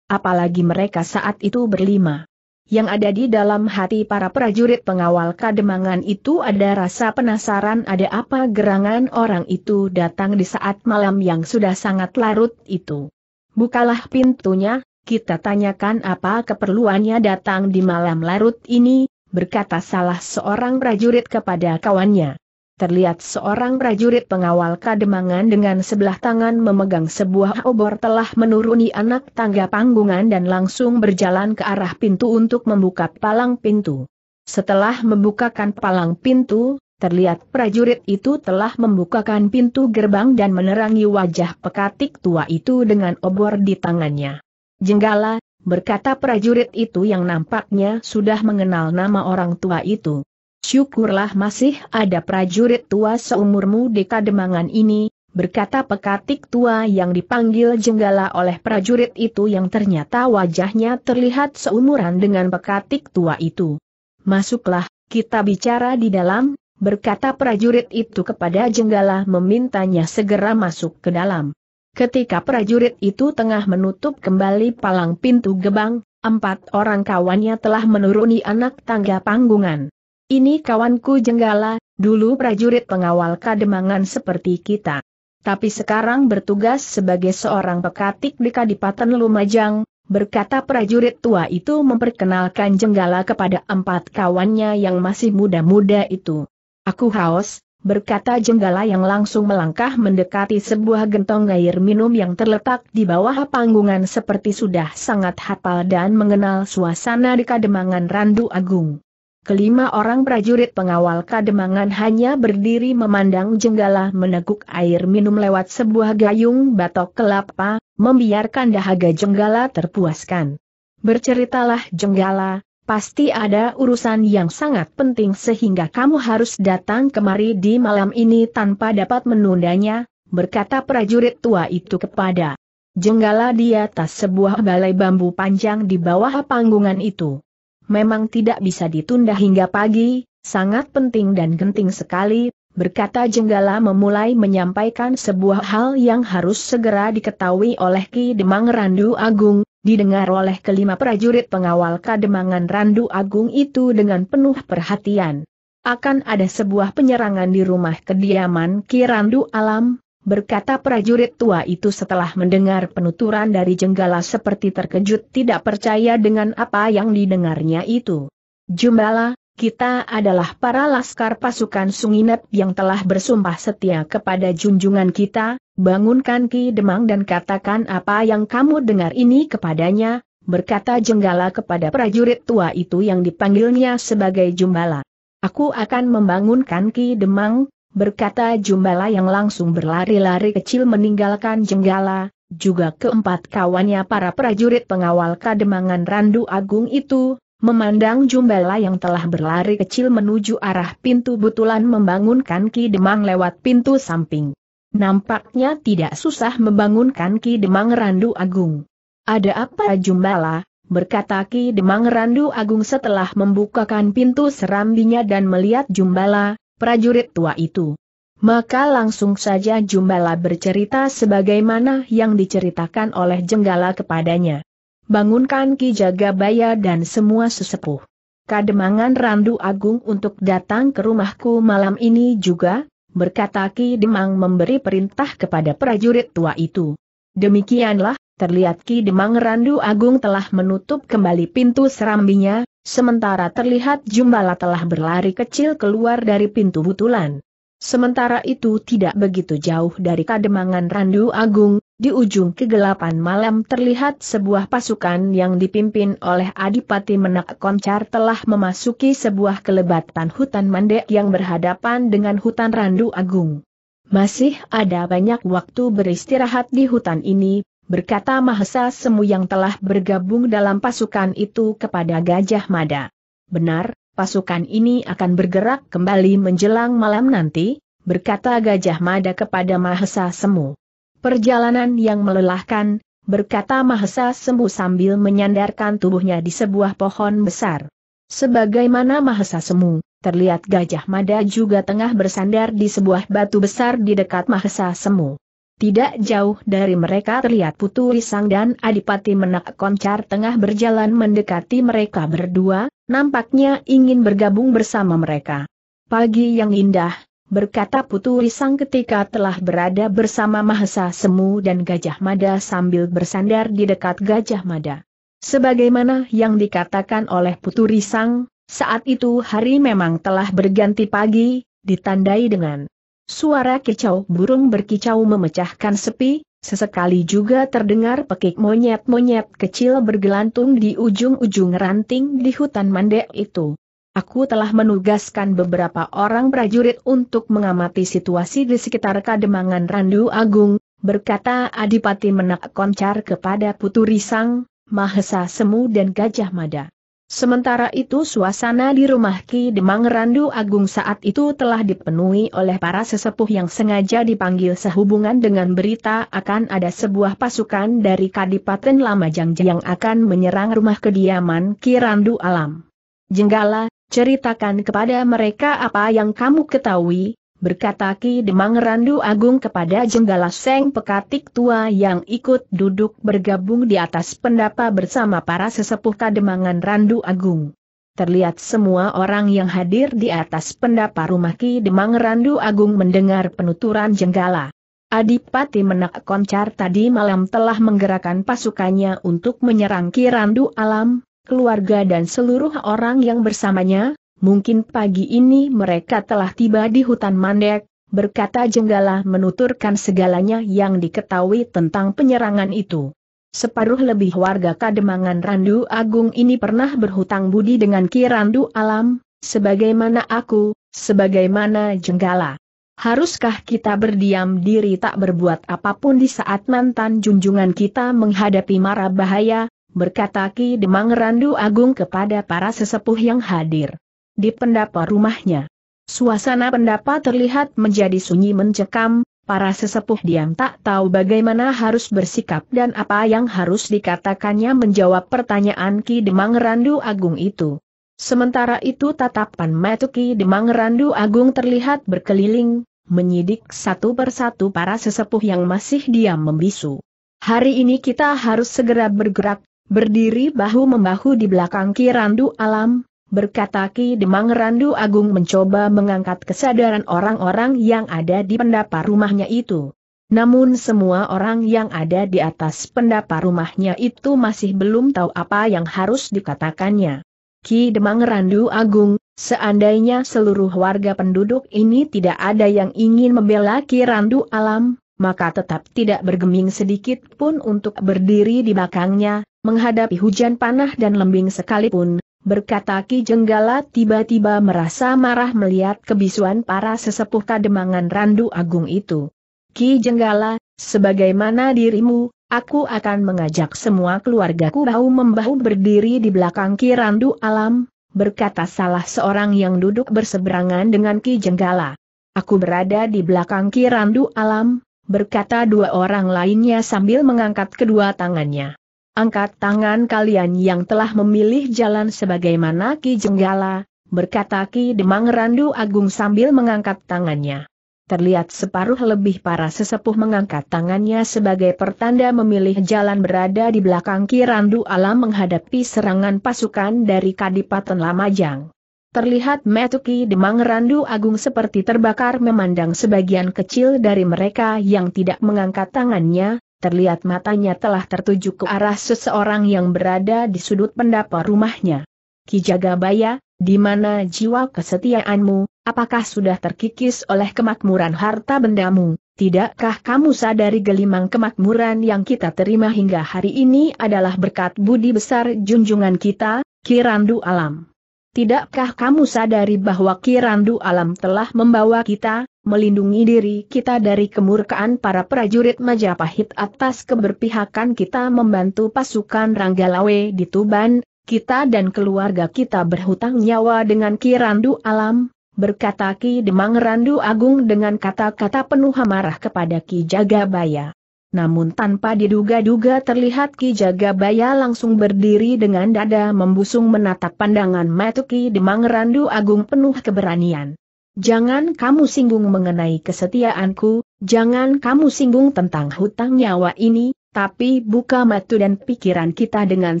Apalagi mereka saat itu berlima. Yang ada di dalam hati para prajurit pengawal kademangan itu ada rasa penasaran ada apa gerangan orang itu datang di saat malam yang sudah sangat larut itu. Bukalah pintunya, kita tanyakan apa keperluannya datang di malam larut ini, berkata salah seorang prajurit kepada kawannya. Terlihat seorang prajurit pengawal kademangan dengan sebelah tangan memegang sebuah obor telah menuruni anak tangga panggungan dan langsung berjalan ke arah pintu untuk membuka palang pintu. Setelah membukakan palang pintu, terlihat prajurit itu telah membukakan pintu gerbang dan menerangi wajah pekatik tua itu dengan obor di tangannya. Jenggala, berkata prajurit itu yang nampaknya sudah mengenal nama orang tua itu. Syukurlah masih ada prajurit tua seumurmu di kademangan ini, berkata pekatik tua yang dipanggil Jenggala oleh prajurit itu yang ternyata wajahnya terlihat seumuran dengan pekatik tua itu. Masuklah, kita bicara di dalam, berkata prajurit itu kepada Jenggala memintanya segera masuk ke dalam. Ketika prajurit itu tengah menutup kembali palang pintu gebang, empat orang kawannya telah menuruni anak tangga panggungan. Ini kawanku Jenggala, dulu prajurit pengawal kademangan seperti kita. Tapi sekarang bertugas sebagai seorang pekatik di Kadipaten Lumajang, berkata prajurit tua itu memperkenalkan Jenggala kepada empat kawannya yang masih muda-muda itu. Aku haus, berkata jenggala yang langsung melangkah mendekati sebuah gentong air minum yang terletak di bawah panggungan seperti sudah sangat hafal dan mengenal suasana di kademangan Randu Agung. Kelima orang prajurit pengawal kademangan hanya berdiri memandang jenggala meneguk air minum lewat sebuah gayung batok kelapa, membiarkan dahaga jenggala terpuaskan. Berceritalah jenggala, Pasti ada urusan yang sangat penting sehingga kamu harus datang kemari di malam ini tanpa dapat menundanya, berkata prajurit tua itu kepada Jenggala di atas sebuah balai bambu panjang di bawah panggungan itu. Memang tidak bisa ditunda hingga pagi, sangat penting dan genting sekali, berkata Jenggala memulai menyampaikan sebuah hal yang harus segera diketahui oleh Ki Demang Randu Agung, didengar oleh kelima prajurit pengawal kademangan Randu Agung itu dengan penuh perhatian. Akan ada sebuah penyerangan di rumah kediaman Ki Randu Alam, berkata prajurit tua itu setelah mendengar penuturan dari Jenggala seperti terkejut tidak percaya dengan apa yang didengarnya itu. Jumbala, kita adalah para laskar pasukan Sunginep yang telah bersumpah setia kepada junjungan kita, bangunkan Ki Demang dan katakan apa yang kamu dengar ini kepadanya, berkata Jenggala kepada prajurit tua itu yang dipanggilnya sebagai Jumbala. Aku akan membangunkan Ki Demang, berkata Jumbala yang langsung berlari-lari kecil meninggalkan Jenggala, juga keempat kawannya para prajurit pengawal kademangan Randu Agung itu, Memandang Jumbala yang telah berlari kecil menuju arah pintu butulan membangunkan Ki Demang lewat pintu samping. Nampaknya tidak susah membangunkan Ki Demang Randu Agung. Ada apa Jumbala? berkata Ki Demang Randu Agung setelah membukakan pintu serambinya dan melihat Jumbala, prajurit tua itu. Maka langsung saja Jumbala bercerita sebagaimana yang diceritakan oleh Jenggala kepadanya bangunkan Ki Jagabaya dan semua sesepuh. Kademangan Randu Agung untuk datang ke rumahku malam ini juga, berkata Ki Demang memberi perintah kepada prajurit tua itu. Demikianlah, terlihat Ki Demang Randu Agung telah menutup kembali pintu serambinya, sementara terlihat Jumbala telah berlari kecil keluar dari pintu butulan. Sementara itu tidak begitu jauh dari kademangan Randu Agung, di ujung kegelapan malam terlihat sebuah pasukan yang dipimpin oleh Adipati Menak Koncar telah memasuki sebuah kelebatan hutan mandek yang berhadapan dengan hutan Randu Agung. Masih ada banyak waktu beristirahat di hutan ini, berkata Mahesa Semu yang telah bergabung dalam pasukan itu kepada Gajah Mada. Benar, pasukan ini akan bergerak kembali menjelang malam nanti, berkata Gajah Mada kepada Mahesa Semu. Perjalanan yang melelahkan, berkata Mahesa Sembu sambil menyandarkan tubuhnya di sebuah pohon besar. Sebagaimana Mahesa Sembu, terlihat Gajah Mada juga tengah bersandar di sebuah batu besar di dekat Mahesa Sembu. Tidak jauh dari mereka terlihat Putu Risang dan Adipati Menak Koncar tengah berjalan mendekati mereka berdua, nampaknya ingin bergabung bersama mereka. Pagi yang indah, berkata Putu Risang ketika telah berada bersama Mahesa Semu dan Gajah Mada sambil bersandar di dekat Gajah Mada. Sebagaimana yang dikatakan oleh Putu Risang, saat itu hari memang telah berganti pagi, ditandai dengan suara kicau burung berkicau memecahkan sepi, sesekali juga terdengar pekik monyet-monyet kecil bergelantung di ujung-ujung ranting di hutan mandek itu. Aku telah menugaskan beberapa orang prajurit untuk mengamati situasi di sekitar kademangan Randu Agung, berkata Adipati Menak Koncar kepada Putu Risang, Mahesa Semu dan Gajah Mada. Sementara itu suasana di rumah Ki Demang Randu Agung saat itu telah dipenuhi oleh para sesepuh yang sengaja dipanggil sehubungan dengan berita akan ada sebuah pasukan dari Kadipaten Lamajang yang akan menyerang rumah kediaman Ki Randu Alam. Jenggala Ceritakan kepada mereka apa yang kamu ketahui, berkata Ki Demang Randu Agung kepada Jenggala Seng Pekatik Tua yang ikut duduk bergabung di atas pendapa bersama para sesepuh Kademangan Randu Agung. Terlihat semua orang yang hadir di atas pendapa rumah Ki Demang Randu Agung mendengar penuturan Jenggala. Adipati Menak Koncar tadi malam telah menggerakkan pasukannya untuk menyerang Ki Randu Alam, keluarga dan seluruh orang yang bersamanya, mungkin pagi ini mereka telah tiba di hutan Mandek, berkata Jenggala menuturkan segalanya yang diketahui tentang penyerangan itu. Separuh lebih warga Kademangan Randu Agung ini pernah berhutang budi dengan Ki Randu Alam, sebagaimana aku, sebagaimana Jenggala. Haruskah kita berdiam diri tak berbuat apapun di saat mantan junjungan kita menghadapi mara bahaya, berkata Ki Demang Randu Agung kepada para sesepuh yang hadir. Di pendapa rumahnya. Suasana pendapa terlihat menjadi sunyi mencekam, para sesepuh diam tak tahu bagaimana harus bersikap dan apa yang harus dikatakannya menjawab pertanyaan Ki Demang Randu Agung itu. Sementara itu tatapan mata Ki Demang Randu Agung terlihat berkeliling, menyidik satu persatu para sesepuh yang masih diam membisu. Hari ini kita harus segera bergerak, Berdiri bahu-membahu di belakang Ki Kirandu Alam, berkata Ki Demang Randu Agung mencoba mengangkat kesadaran orang-orang yang ada di pendapa rumahnya itu. Namun semua orang yang ada di atas pendapa rumahnya itu masih belum tahu apa yang harus dikatakannya. Ki Demang Randu Agung, seandainya seluruh warga penduduk ini tidak ada yang ingin membela Ki Randu Alam, maka tetap tidak bergeming sedikit pun untuk berdiri di belakangnya, menghadapi hujan panah dan lembing sekalipun, berkata Ki Jenggala tiba-tiba merasa marah melihat kebisuan para sesepuh kademangan Randu Agung itu. Ki Jenggala, sebagaimana dirimu, aku akan mengajak semua keluargaku bahu-membahu berdiri di belakang Ki Randu Alam, berkata salah seorang yang duduk berseberangan dengan Ki Jenggala. Aku berada di belakang Ki Randu Alam, berkata dua orang lainnya sambil mengangkat kedua tangannya. Angkat tangan kalian yang telah memilih jalan sebagaimana Ki Jenggala, berkata Ki Demang Randu Agung sambil mengangkat tangannya. Terlihat separuh lebih para sesepuh mengangkat tangannya sebagai pertanda memilih jalan berada di belakang Ki Randu Alam menghadapi serangan pasukan dari Kadipaten Lamajang. Terlihat Metuki Demang Randu Agung seperti terbakar memandang sebagian kecil dari mereka yang tidak mengangkat tangannya, terlihat matanya telah tertuju ke arah seseorang yang berada di sudut pendapa rumahnya. Kijagabaya, di mana jiwa kesetiaanmu, apakah sudah terkikis oleh kemakmuran harta bendamu? Tidakkah kamu sadari gelimang kemakmuran yang kita terima hingga hari ini adalah berkat budi besar junjungan kita, Kirandu Alam? Tidakkah kamu sadari bahwa Kirandu Alam telah membawa kita, melindungi diri kita dari kemurkaan para prajurit Majapahit atas keberpihakan kita membantu pasukan Ranggalawe di Tuban, kita dan keluarga kita berhutang nyawa dengan Kirandu Alam, berkata Ki Demang Randu Agung dengan kata-kata penuh amarah kepada Ki Jagabaya. Namun tanpa diduga-duga terlihat Ki Jagabaya langsung berdiri dengan dada membusung menatap pandangan Matuki di Mangerandu Agung penuh keberanian. Jangan kamu singgung mengenai kesetiaanku, jangan kamu singgung tentang hutang nyawa ini, tapi buka mata dan pikiran kita dengan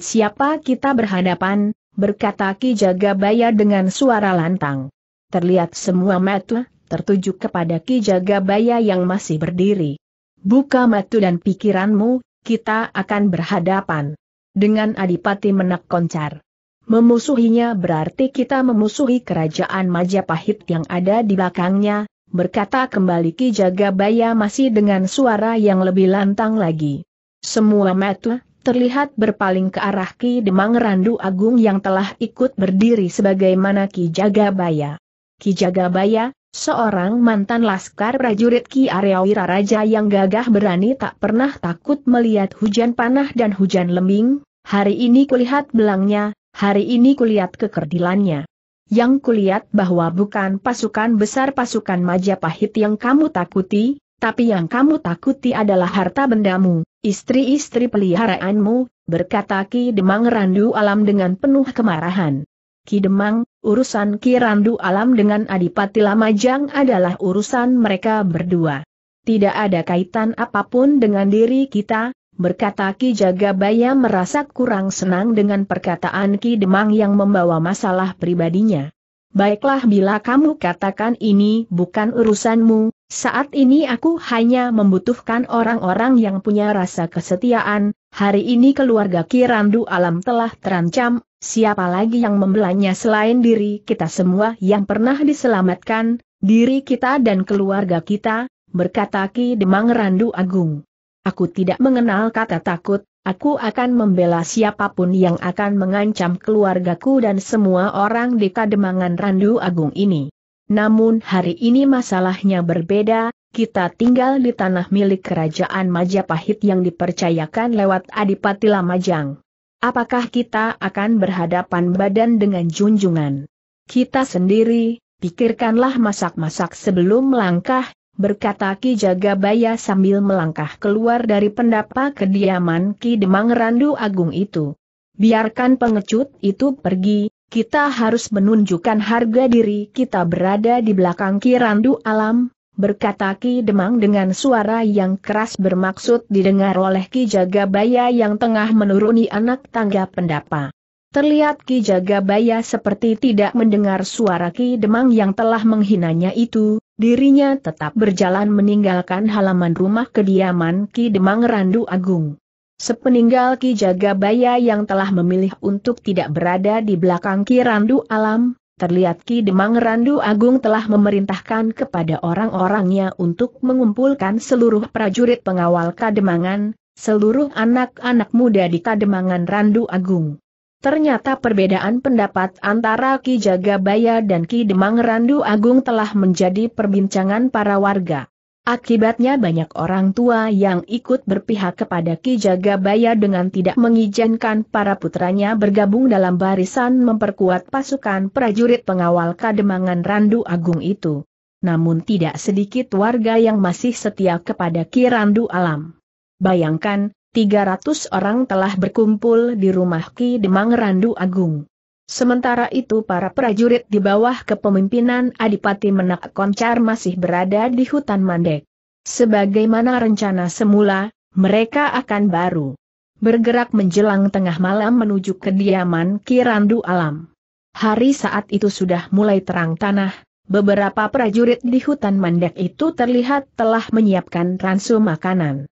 siapa kita berhadapan, berkata Ki Jagabaya dengan suara lantang. Terlihat semua mata tertuju kepada Ki Jagabaya yang masih berdiri. Buka matu dan pikiranmu, kita akan berhadapan. Dengan Adipati Menak Koncar. Memusuhinya berarti kita memusuhi kerajaan Majapahit yang ada di belakangnya, berkata kembali Ki Jagabaya masih dengan suara yang lebih lantang lagi. Semua matu terlihat berpaling ke arah Ki Demang Randu Agung yang telah ikut berdiri sebagaimana Ki Jagabaya. Ki Jagabaya, Seorang mantan laskar prajurit Ki Arya Wiraraja yang gagah berani tak pernah takut melihat hujan panah dan hujan lembing, hari ini kulihat belangnya, hari ini kulihat kekerdilannya. Yang kulihat bahwa bukan pasukan besar pasukan Majapahit yang kamu takuti, tapi yang kamu takuti adalah harta bendamu, istri-istri peliharaanmu, berkata Ki Demang Randu Alam dengan penuh kemarahan. Ki Demang, urusan Ki Randu Alam dengan Adipati Lamajang adalah urusan mereka berdua. Tidak ada kaitan apapun dengan diri kita, berkata Ki Jagabaya merasa kurang senang dengan perkataan Ki Demang yang membawa masalah pribadinya. Baiklah bila kamu katakan ini bukan urusanmu, saat ini aku hanya membutuhkan orang-orang yang punya rasa kesetiaan, hari ini keluarga Ki Kirandu Alam telah terancam Siapa lagi yang membelanya selain diri kita semua yang pernah diselamatkan, diri kita dan keluarga kita, berkata Ki Demang Randu Agung. Aku tidak mengenal kata takut, aku akan membela siapapun yang akan mengancam keluargaku dan semua orang di Kademangan Randu Agung ini. Namun hari ini masalahnya berbeda, kita tinggal di tanah milik Kerajaan Majapahit yang dipercayakan lewat Adipati Lamajang. Apakah kita akan berhadapan badan dengan junjungan? Kita sendiri, pikirkanlah masak-masak sebelum melangkah, berkata Ki Jagabaya sambil melangkah keluar dari pendapa kediaman Ki Demang Randu Agung itu. Biarkan pengecut itu pergi, kita harus menunjukkan harga diri kita berada di belakang Ki Randu Alam, berkata Ki Demang dengan suara yang keras bermaksud didengar oleh Ki Jagabaya yang tengah menuruni anak tangga pendapa. Terlihat Ki Jagabaya seperti tidak mendengar suara Ki Demang yang telah menghinanya itu, dirinya tetap berjalan meninggalkan halaman rumah kediaman Ki Demang Randu Agung. Sepeninggal Ki Jagabaya yang telah memilih untuk tidak berada di belakang Ki Randu Alam, terlihat Ki Demang Randu Agung telah memerintahkan kepada orang-orangnya untuk mengumpulkan seluruh prajurit pengawal Kademangan, seluruh anak-anak muda di Kademangan Randu Agung. Ternyata perbedaan pendapat antara Ki Jagabaya dan Ki Demang Randu Agung telah menjadi perbincangan para warga. Akibatnya banyak orang tua yang ikut berpihak kepada Ki Jagabaya dengan tidak mengizinkan para putranya bergabung dalam barisan memperkuat pasukan prajurit pengawal kademangan Randu Agung itu. Namun tidak sedikit warga yang masih setia kepada Ki Randu Alam. Bayangkan, 300 orang telah berkumpul di rumah Ki Demang Randu Agung. Sementara itu para prajurit di bawah kepemimpinan Adipati Menak Koncar masih berada di hutan Mandek. Sebagaimana rencana semula, mereka akan baru bergerak menjelang tengah malam menuju kediaman Kirandu Alam. Hari saat itu sudah mulai terang tanah, beberapa prajurit di hutan Mandek itu terlihat telah menyiapkan ransum makanan.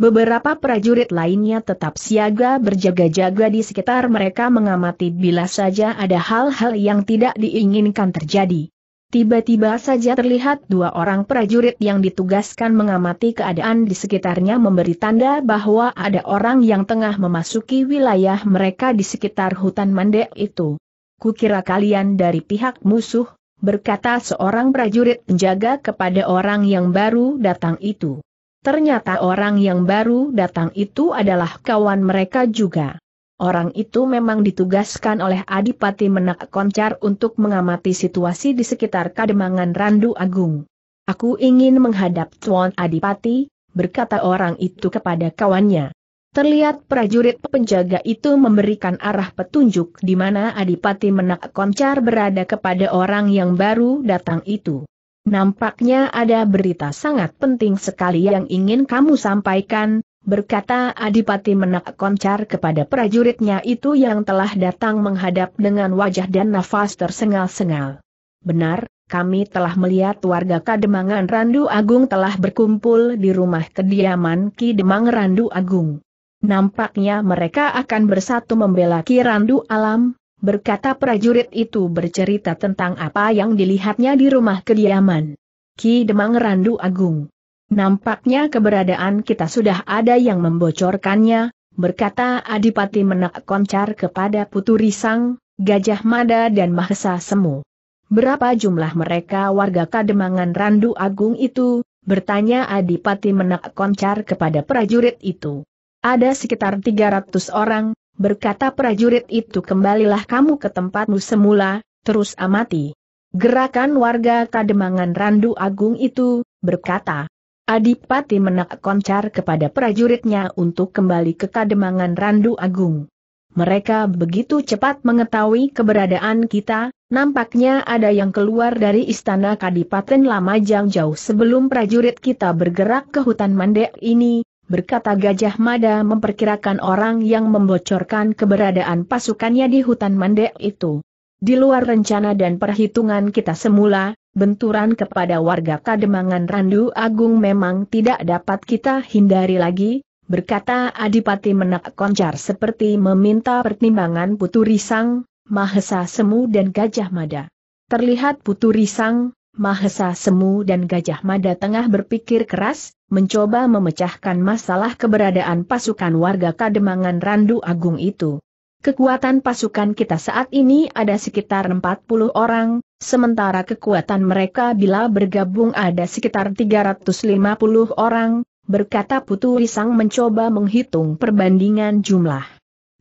Beberapa prajurit lainnya tetap siaga berjaga-jaga di sekitar mereka mengamati bila saja ada hal-hal yang tidak diinginkan terjadi. Tiba-tiba saja terlihat dua orang prajurit yang ditugaskan mengamati keadaan di sekitarnya memberi tanda bahwa ada orang yang tengah memasuki wilayah mereka di sekitar hutan mandek itu. Kukira kalian dari pihak musuh, berkata seorang prajurit penjaga kepada orang yang baru datang itu. Ternyata orang yang baru datang itu adalah kawan mereka juga. Orang itu memang ditugaskan oleh Adipati Menak Koncar untuk mengamati situasi di sekitar Kademangan Randu Agung. Aku ingin menghadap Tuan Adipati, berkata orang itu kepada kawannya. Terlihat prajurit penjaga itu memberikan arah petunjuk di mana Adipati Menak Koncar berada kepada orang yang baru datang itu. Nampaknya ada berita sangat penting sekali yang ingin kamu sampaikan, berkata Adipati Menak Koncar kepada prajuritnya itu yang telah datang menghadap dengan wajah dan nafas tersengal-sengal. Benar, kami telah melihat warga Kademangan Randu Agung telah berkumpul di rumah kediaman Ki Demang Randu Agung. Nampaknya mereka akan bersatu membela Ki Randu Alam, berkata prajurit itu bercerita tentang apa yang dilihatnya di rumah kediaman. Ki Demang Randu Agung. Nampaknya keberadaan kita sudah ada yang membocorkannya, berkata Adipati Menak Koncar kepada Putu Risang, Gajah Mada dan Mahesa Semu. Berapa jumlah mereka warga Kademangan Randu Agung itu? Bertanya Adipati Menak Koncar kepada prajurit itu. Ada sekitar 300 orang, berkata prajurit itu kembalilah kamu ke tempatmu semula, terus amati. Gerakan warga Kademangan Randu Agung itu, berkata, Adipati menak koncar kepada prajuritnya untuk kembali ke Kademangan Randu Agung. Mereka begitu cepat mengetahui keberadaan kita, nampaknya ada yang keluar dari istana Kadipaten Lamajang jauh-jauh sebelum prajurit kita bergerak ke hutan mandek ini, berkata Gajah Mada memperkirakan orang yang membocorkan keberadaan pasukannya di hutan Mandek itu. Di luar rencana dan perhitungan kita semula, benturan kepada warga Kademangan Randu Agung memang tidak dapat kita hindari lagi, berkata Adipati Menak Koncar seperti meminta pertimbangan Putu Risang, Mahesa Semu dan Gajah Mada. Terlihat Putu Risang, Mahesa Semu dan Gajah Mada tengah berpikir keras, mencoba memecahkan masalah keberadaan pasukan warga Kademangan Randu Agung itu. Kekuatan pasukan kita saat ini ada sekitar 40 orang, sementara kekuatan mereka bila bergabung ada sekitar 350 orang, berkata Putu Risang mencoba menghitung perbandingan jumlah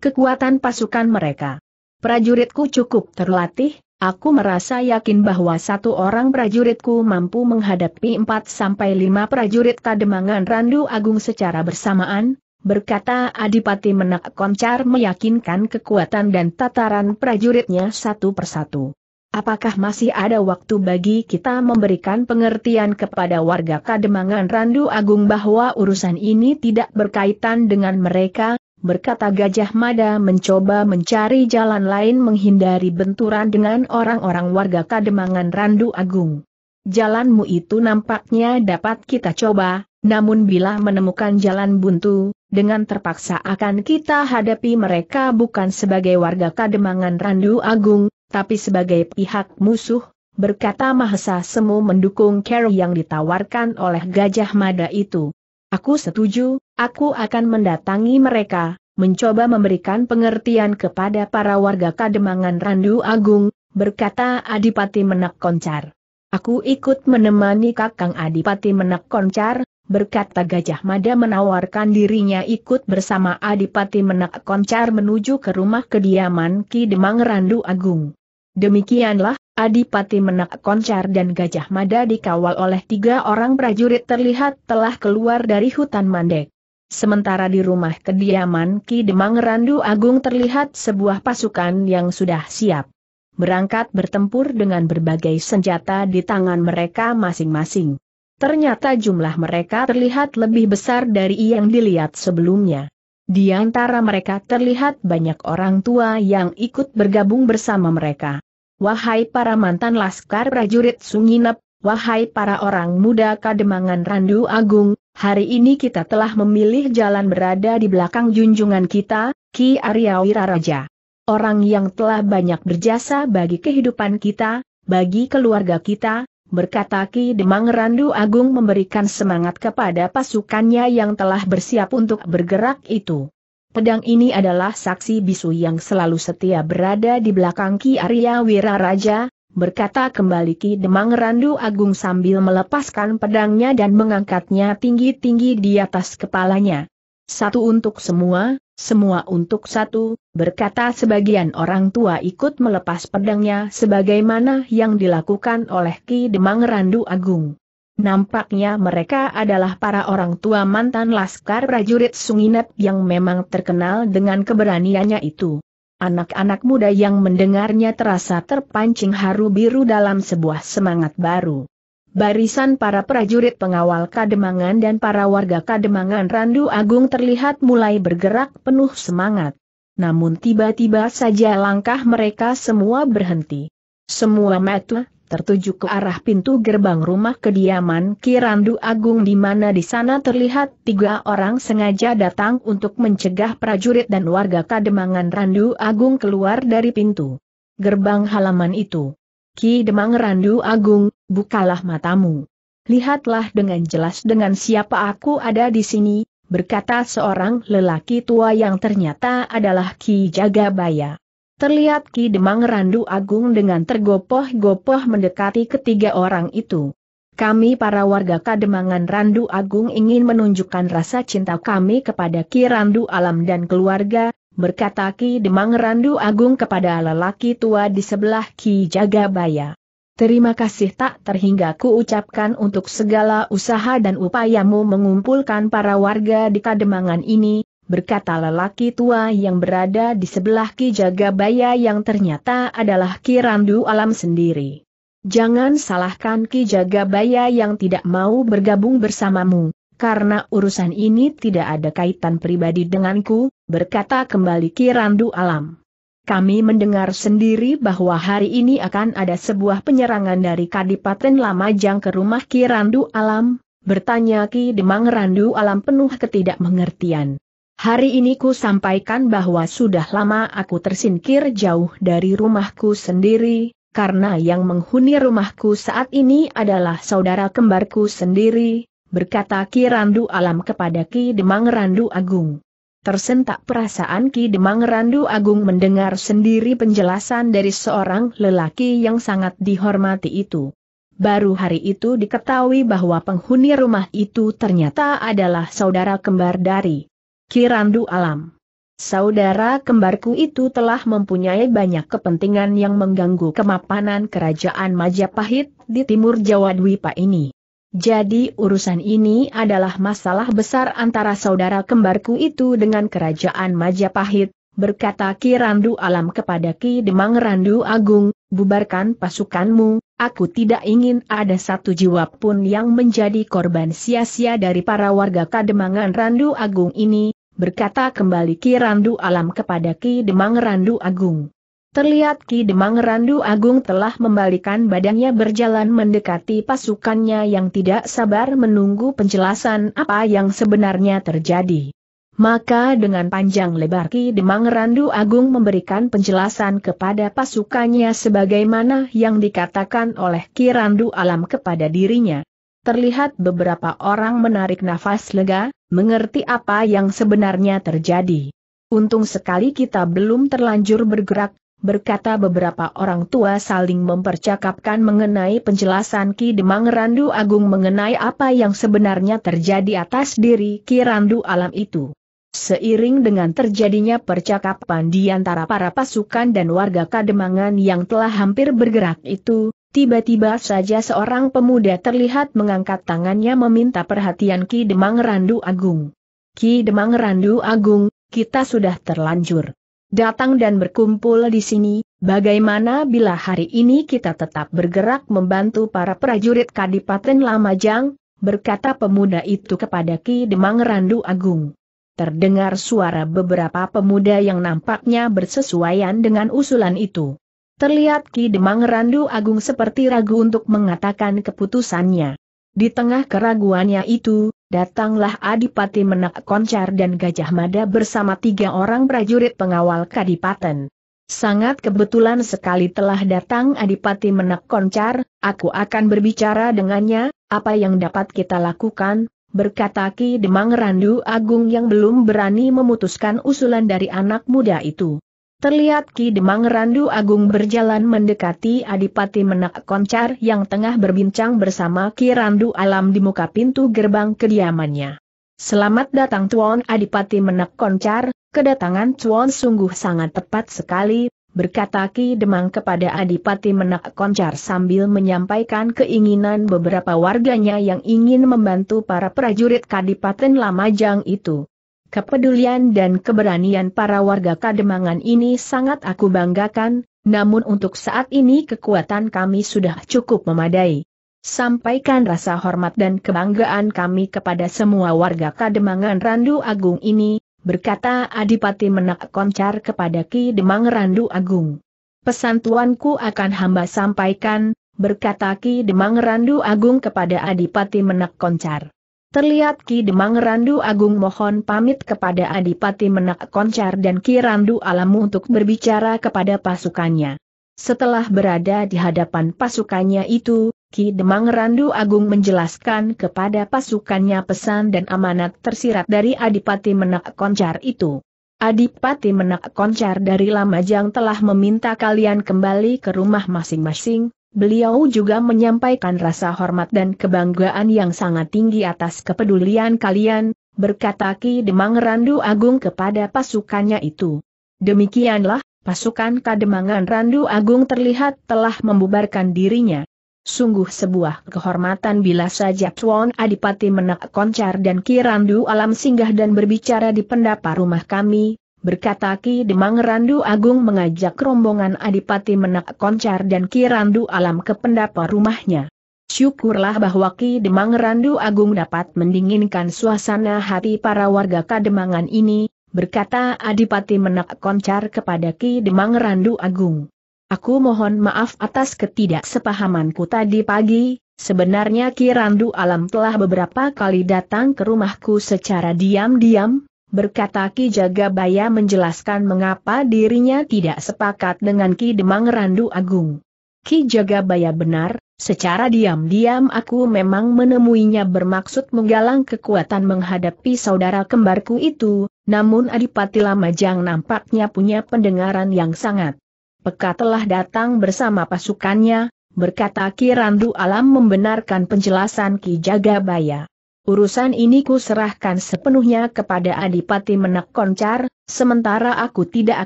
kekuatan pasukan mereka. Prajuritku cukup terlatih, Aku merasa yakin bahwa satu orang prajuritku mampu menghadapi empat sampai lima prajurit kademangan Randu Agung secara bersamaan, berkata Adipati Menak Koncar meyakinkan kekuatan dan tataran prajuritnya satu persatu. Apakah masih ada waktu bagi kita memberikan pengertian kepada warga Kademangan Randu Agung bahwa urusan ini tidak berkaitan dengan mereka, berkata Gajah Mada mencoba mencari jalan lain menghindari benturan dengan orang-orang warga Kademangan Randu Agung. Jalanmu itu nampaknya dapat kita coba, namun bila menemukan jalan buntu, dengan terpaksa akan kita hadapi mereka bukan sebagai warga Kademangan Randu Agung, tapi sebagai pihak musuh, berkata Mahesa Semu mendukung Carol yang ditawarkan oleh Gajah Mada itu. Aku setuju, Aku akan mendatangi mereka, mencoba memberikan pengertian kepada para warga Kademangan Randu Agung, berkata Adipati Menak Koncar. Aku ikut menemani Kakang Adipati Menak Koncar, berkata Gajah Mada menawarkan dirinya ikut bersama Adipati Menak Koncar menuju ke rumah kediaman Ki Demang Randu Agung. Demikianlah, Adipati Menak Koncar dan Gajah Mada dikawal oleh tiga orang prajurit terlihat telah keluar dari hutan mandek. Sementara di rumah kediaman Ki Demang Randu Agung terlihat sebuah pasukan yang sudah siap. Berangkat bertempur dengan berbagai senjata di tangan mereka masing-masing. Ternyata jumlah mereka terlihat lebih besar dari yang dilihat sebelumnya. Di antara mereka terlihat banyak orang tua yang ikut bergabung bersama mereka. Wahai para mantan laskar prajurit Sunginep, wahai para orang muda kademangan Randu Agung, hari ini kita telah memilih jalan berada di belakang junjungan kita, Ki Arya Wiraraja. Orang yang telah banyak berjasa bagi kehidupan kita, bagi keluarga kita, berkata Ki Demang Randu Agung memberikan semangat kepada pasukannya yang telah bersiap untuk bergerak itu. Pedang ini adalah saksi bisu yang selalu setia berada di belakang Ki Arya Wiraraja, berkata kembali Ki Demang Randu Agung sambil melepaskan pedangnya dan mengangkatnya tinggi-tinggi di atas kepalanya. Satu untuk semua, semua untuk satu, berkata sebagian orang tua ikut melepas pedangnya sebagaimana yang dilakukan oleh Ki Demang Randu Agung. Nampaknya mereka adalah para orang tua mantan Laskar Prajurit Sunginep yang memang terkenal dengan keberaniannya itu. Anak-anak muda yang mendengarnya terasa terpancing haru biru dalam sebuah semangat baru. Barisan para prajurit pengawal Kademangan dan para warga Kademangan Randu Agung terlihat mulai bergerak penuh semangat. Namun tiba-tiba saja langkah mereka semua berhenti. Semua mata tertuju ke arah pintu gerbang rumah kediaman Kirandu Agung di mana di sana terlihat tiga orang sengaja datang untuk mencegah prajurit dan warga Kademangan Randu Agung keluar dari pintu gerbang halaman itu. Ki Demang Randu Agung, bukalah matamu. Lihatlah dengan jelas dengan siapa aku ada di sini, berkata seorang lelaki tua yang ternyata adalah Ki Jagabaya terlihat Ki Demang Randu Agung dengan tergopoh-gopoh mendekati ketiga orang itu. Kami para warga Kademangan Randu Agung ingin menunjukkan rasa cinta kami kepada Ki Randu Alam dan keluarga, berkata Ki Demang Randu Agung kepada lelaki tua di sebelah Ki Jagabaya. Terima kasih tak terhingga ku ucapkan untuk segala usaha dan upayamu mengumpulkan para warga di Kademangan ini, berkata lelaki tua yang berada di sebelah Ki Jagabaya yang ternyata adalah Ki Randu Alam sendiri. Jangan salahkan Ki Jagabaya yang tidak mau bergabung bersamamu, karena urusan ini tidak ada kaitan pribadi denganku, berkata kembali Ki Randu Alam. Kami mendengar sendiri bahwa hari ini akan ada sebuah penyerangan dari Kadipaten Lamajang ke rumah Ki Randu Alam, bertanya Ki Demang Randu Alam penuh ketidakmengertian. Hari ini ku sampaikan bahwa sudah lama aku tersingkir jauh dari rumahku sendiri, karena yang menghuni rumahku saat ini adalah saudara kembarku sendiri, berkata Ki Randu Alam kepada Ki Demang Randu Agung. Tersentak perasaan Ki Demang Randu Agung mendengar sendiri penjelasan dari seorang lelaki yang sangat dihormati itu. Baru hari itu diketahui bahwa penghuni rumah itu ternyata adalah saudara kembar dari Kirandu Alam. Saudara kembarku itu telah mempunyai banyak kepentingan yang mengganggu kemapanan kerajaan Majapahit di timur Jawa Dwipa ini. Jadi urusan ini adalah masalah besar antara saudara kembarku itu dengan kerajaan Majapahit, berkata Ki Randu Alam kepada Ki Demang Randu Agung, bubarkan pasukanmu, aku tidak ingin ada satu jiwa pun yang menjadi korban sia-sia dari para warga Kademangan Randu Agung ini, berkata kembali Ki Randu Alam kepada Ki Demang Randu Agung. Terlihat Ki Demang Randu Agung telah membalikan badannya berjalan mendekati pasukannya yang tidak sabar menunggu penjelasan apa yang sebenarnya terjadi. Maka dengan panjang lebar Ki Demang Randu Agung memberikan penjelasan kepada pasukannya sebagaimana yang dikatakan oleh Ki Randu Alam kepada dirinya terlihat beberapa orang menarik nafas lega, mengerti apa yang sebenarnya terjadi. Untung sekali kita belum terlanjur bergerak, berkata beberapa orang tua saling mempercakapkan mengenai penjelasan Ki Demang Randu Agung mengenai apa yang sebenarnya terjadi atas diri Ki Randu Alam itu. Seiring dengan terjadinya percakapan di antara para pasukan dan warga Kademangan yang telah hampir bergerak itu, Tiba-tiba saja seorang pemuda terlihat mengangkat tangannya meminta perhatian Ki Demang Randu Agung. Ki Demang Randu Agung, kita sudah terlanjur. Datang dan berkumpul di sini, bagaimana bila hari ini kita tetap bergerak membantu para prajurit Kadipaten Lamajang, berkata pemuda itu kepada Ki Demang Randu Agung. Terdengar suara beberapa pemuda yang nampaknya bersesuaian dengan usulan itu. Terlihat Ki Demang Randu Agung seperti ragu untuk mengatakan keputusannya. Di tengah keraguannya itu, datanglah Adipati Menak Koncar dan Gajah Mada bersama tiga orang prajurit pengawal Kadipaten. Sangat kebetulan sekali telah datang Adipati Menak Koncar, aku akan berbicara dengannya, apa yang dapat kita lakukan, berkata Ki Demang Randu Agung yang belum berani memutuskan usulan dari anak muda itu. Terlihat Ki Demang Randu Agung berjalan mendekati Adipati Menak Koncar yang tengah berbincang bersama Ki Randu Alam di muka pintu gerbang kediamannya. Selamat datang Tuan Adipati Menak Koncar, kedatangan Tuan sungguh sangat tepat sekali, berkata Ki Demang kepada Adipati Menak Koncar sambil menyampaikan keinginan beberapa warganya yang ingin membantu para prajurit Kadipaten Lamajang itu. Kepedulian dan keberanian para warga Kademangan ini sangat aku banggakan, namun untuk saat ini kekuatan kami sudah cukup memadai. Sampaikan rasa hormat dan kebanggaan kami kepada semua warga Kademangan Randu Agung ini, berkata Adipati Menak Koncar kepada Ki Demang Randu Agung. Pesan tuanku akan hamba sampaikan, berkata Ki Demang Randu Agung kepada Adipati Menak Koncar. Terlihat Ki Demang Randu Agung mohon pamit kepada Adipati Menak Koncar dan Ki Randu Alam untuk berbicara kepada pasukannya. Setelah berada di hadapan pasukannya itu, Ki Demang Randu Agung menjelaskan kepada pasukannya pesan dan amanat tersirat dari Adipati Menak Koncar itu. Adipati Menak Koncar dari Lamajang telah meminta kalian kembali ke rumah masing-masing, Beliau juga menyampaikan rasa hormat dan kebanggaan yang sangat tinggi atas kepedulian kalian, berkata Ki Demang Randu Agung kepada pasukannya itu. Demikianlah, pasukan Kademangan Randu Agung terlihat telah membubarkan dirinya. Sungguh sebuah kehormatan bila saja Tuan Adipati menak koncar dan Ki Randu Alam singgah dan berbicara di pendapa rumah kami, berkata Ki Demang Randu Agung mengajak rombongan Adipati Menak Koncar dan Ki Randu Alam ke pendapa rumahnya. Syukurlah bahwa Ki Demang Randu Agung dapat mendinginkan suasana hati para warga Kademangan ini, berkata Adipati Menak Koncar kepada Ki Demang Randu Agung. Aku mohon maaf atas ketidaksepahamanku tadi pagi, sebenarnya Ki Randu Alam telah beberapa kali datang ke rumahku secara diam-diam, berkata Ki Jagabaya menjelaskan mengapa dirinya tidak sepakat dengan Ki Demang Randu Agung. Ki Jagabaya benar, secara diam-diam aku memang menemuinya bermaksud menggalang kekuatan menghadapi saudara kembarku itu, namun Adipati Lamajang nampaknya punya pendengaran yang sangat Pekat telah datang bersama pasukannya, berkata Ki Randu Alam membenarkan penjelasan Ki Jagabaya urusan ini ku serahkan sepenuhnya kepada Adipati Menak Koncar, sementara aku tidak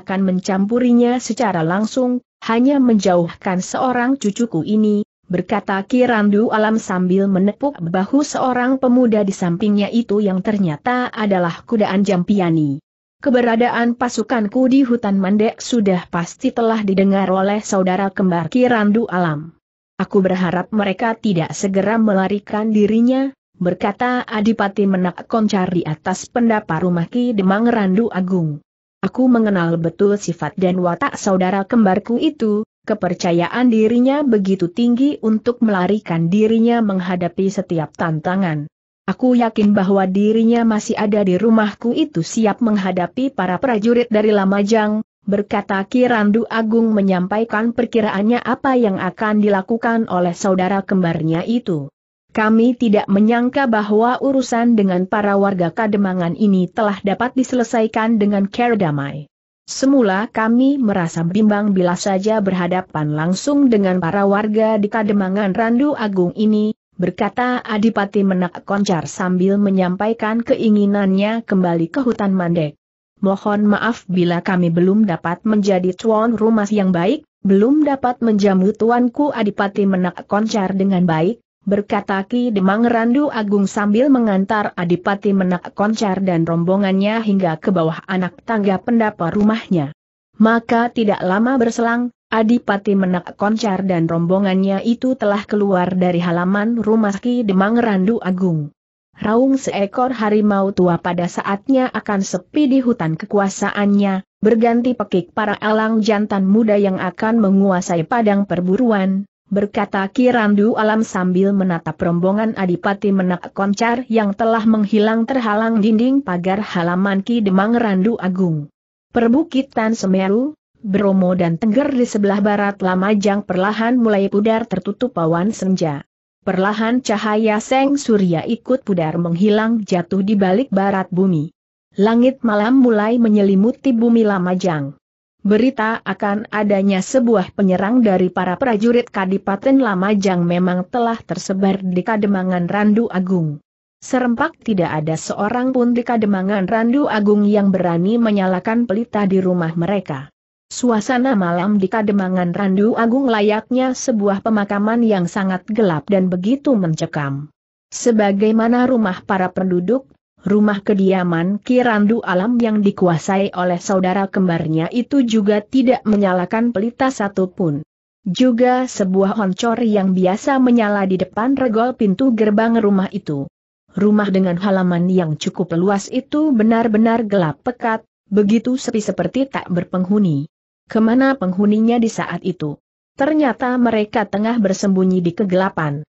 akan mencampurinya secara langsung, hanya menjauhkan seorang cucuku ini, berkata Kirandu Alam sambil menepuk bahu seorang pemuda di sampingnya itu yang ternyata adalah kudaan Jampiani. Keberadaan pasukanku di hutan Mandek sudah pasti telah didengar oleh saudara kembar Kirandu Alam. Aku berharap mereka tidak segera melarikan dirinya, berkata Adipati Menak koncar di atas pendapa rumah Ki Demang Randu Agung. Aku mengenal betul sifat dan watak saudara kembarku itu, kepercayaan dirinya begitu tinggi untuk melarikan dirinya menghadapi setiap tantangan. Aku yakin bahwa dirinya masih ada di rumahku itu siap menghadapi para prajurit dari Lamajang, berkata ki randu Agung menyampaikan perkiraannya apa yang akan dilakukan oleh saudara kembarnya itu. Kami tidak menyangka bahwa urusan dengan para warga Kademangan ini telah dapat diselesaikan dengan care damai. Semula kami merasa bimbang bila saja berhadapan langsung dengan para warga di Kademangan Randu Agung ini, berkata Adipati Menak Koncar sambil menyampaikan keinginannya kembali ke hutan Mandek. Mohon maaf bila kami belum dapat menjadi tuan rumah yang baik, belum dapat menjamu tuanku Adipati Menak Koncar dengan baik, berkata Ki Demang Randu Agung sambil mengantar Adipati Menak Koncar dan rombongannya hingga ke bawah anak tangga pendapa rumahnya. Maka tidak lama berselang, Adipati Menak Koncar dan rombongannya itu telah keluar dari halaman rumah Ki Demang Randu Agung. Raung seekor harimau tua pada saatnya akan sepi di hutan kekuasaannya, berganti pekik para alang jantan muda yang akan menguasai padang perburuan, berkata Kirandu Alam sambil menatap rombongan Adipati Menak Koncar yang telah menghilang terhalang dinding pagar halaman Ki Demang Randu Agung. Perbukitan Semeru, Bromo dan Tengger di sebelah barat Lamajang perlahan mulai pudar tertutup awan senja. Perlahan cahaya seng surya ikut pudar menghilang jatuh di balik barat bumi. Langit malam mulai menyelimuti bumi Lamajang. Berita akan adanya sebuah penyerang dari para prajurit Kadipaten Lamajang memang telah tersebar di Kademangan Randu Agung. Serempak tidak ada seorang pun di Kademangan Randu Agung yang berani menyalakan pelita di rumah mereka. Suasana malam di Kademangan Randu Agung layaknya sebuah pemakaman yang sangat gelap dan begitu mencekam. Sebagaimana rumah para penduduk Rumah kediaman Kirandu Alam yang dikuasai oleh saudara kembarnya itu juga tidak menyalakan pelita satupun. Juga sebuah honcor yang biasa menyala di depan regol pintu gerbang rumah itu. Rumah dengan halaman yang cukup luas itu benar-benar gelap pekat, begitu sepi seperti tak berpenghuni. Kemana penghuninya di saat itu? Ternyata mereka tengah bersembunyi di kegelapan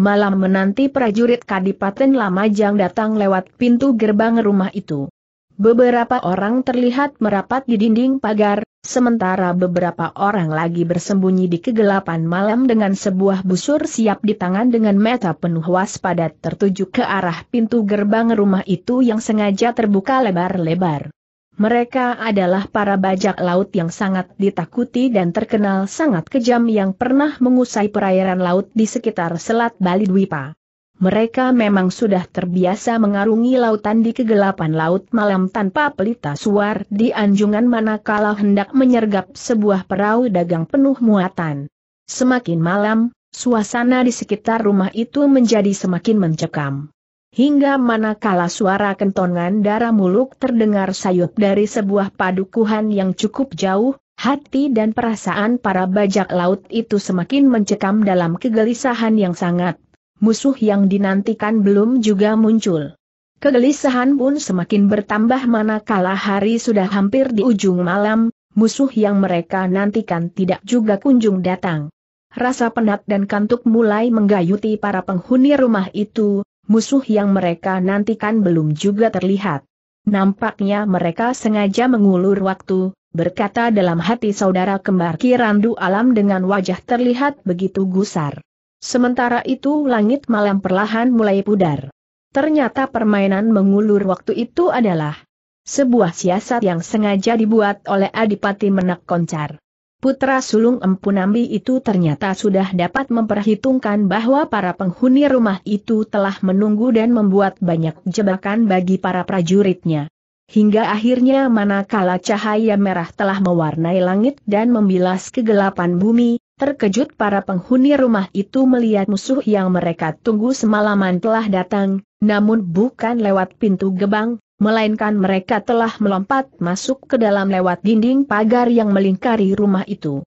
malam menanti prajurit Kadipaten Lamajang datang lewat pintu gerbang rumah itu. Beberapa orang terlihat merapat di dinding pagar, sementara beberapa orang lagi bersembunyi di kegelapan malam dengan sebuah busur siap di tangan dengan mata penuh waspada tertuju ke arah pintu gerbang rumah itu yang sengaja terbuka lebar-lebar. Mereka adalah para bajak laut yang sangat ditakuti dan terkenal sangat kejam yang pernah mengusai perairan laut di sekitar Selat Bali Dwipa. Mereka memang sudah terbiasa mengarungi lautan di kegelapan laut malam tanpa pelita suar di anjungan manakala hendak menyergap sebuah perahu dagang penuh muatan. Semakin malam, suasana di sekitar rumah itu menjadi semakin mencekam hingga manakala suara kentongan darah muluk terdengar sayup dari sebuah padukuhan yang cukup jauh, hati dan perasaan para bajak laut itu semakin mencekam dalam kegelisahan yang sangat. Musuh yang dinantikan belum juga muncul. Kegelisahan pun semakin bertambah manakala hari sudah hampir di ujung malam, musuh yang mereka nantikan tidak juga kunjung datang. Rasa penat dan kantuk mulai menggayuti para penghuni rumah itu, musuh yang mereka nantikan belum juga terlihat. Nampaknya mereka sengaja mengulur waktu, berkata dalam hati saudara kembar Kirandu Alam dengan wajah terlihat begitu gusar. Sementara itu langit malam perlahan mulai pudar. Ternyata permainan mengulur waktu itu adalah sebuah siasat yang sengaja dibuat oleh Adipati Menak Koncar. Putra sulung Empunambi itu ternyata sudah dapat memperhitungkan bahwa para penghuni rumah itu telah menunggu dan membuat banyak jebakan bagi para prajuritnya. Hingga akhirnya manakala cahaya merah telah mewarnai langit dan membilas kegelapan bumi, terkejut para penghuni rumah itu melihat musuh yang mereka tunggu semalaman telah datang, namun bukan lewat pintu gebang, melainkan mereka telah melompat masuk ke dalam lewat dinding pagar yang melingkari rumah itu.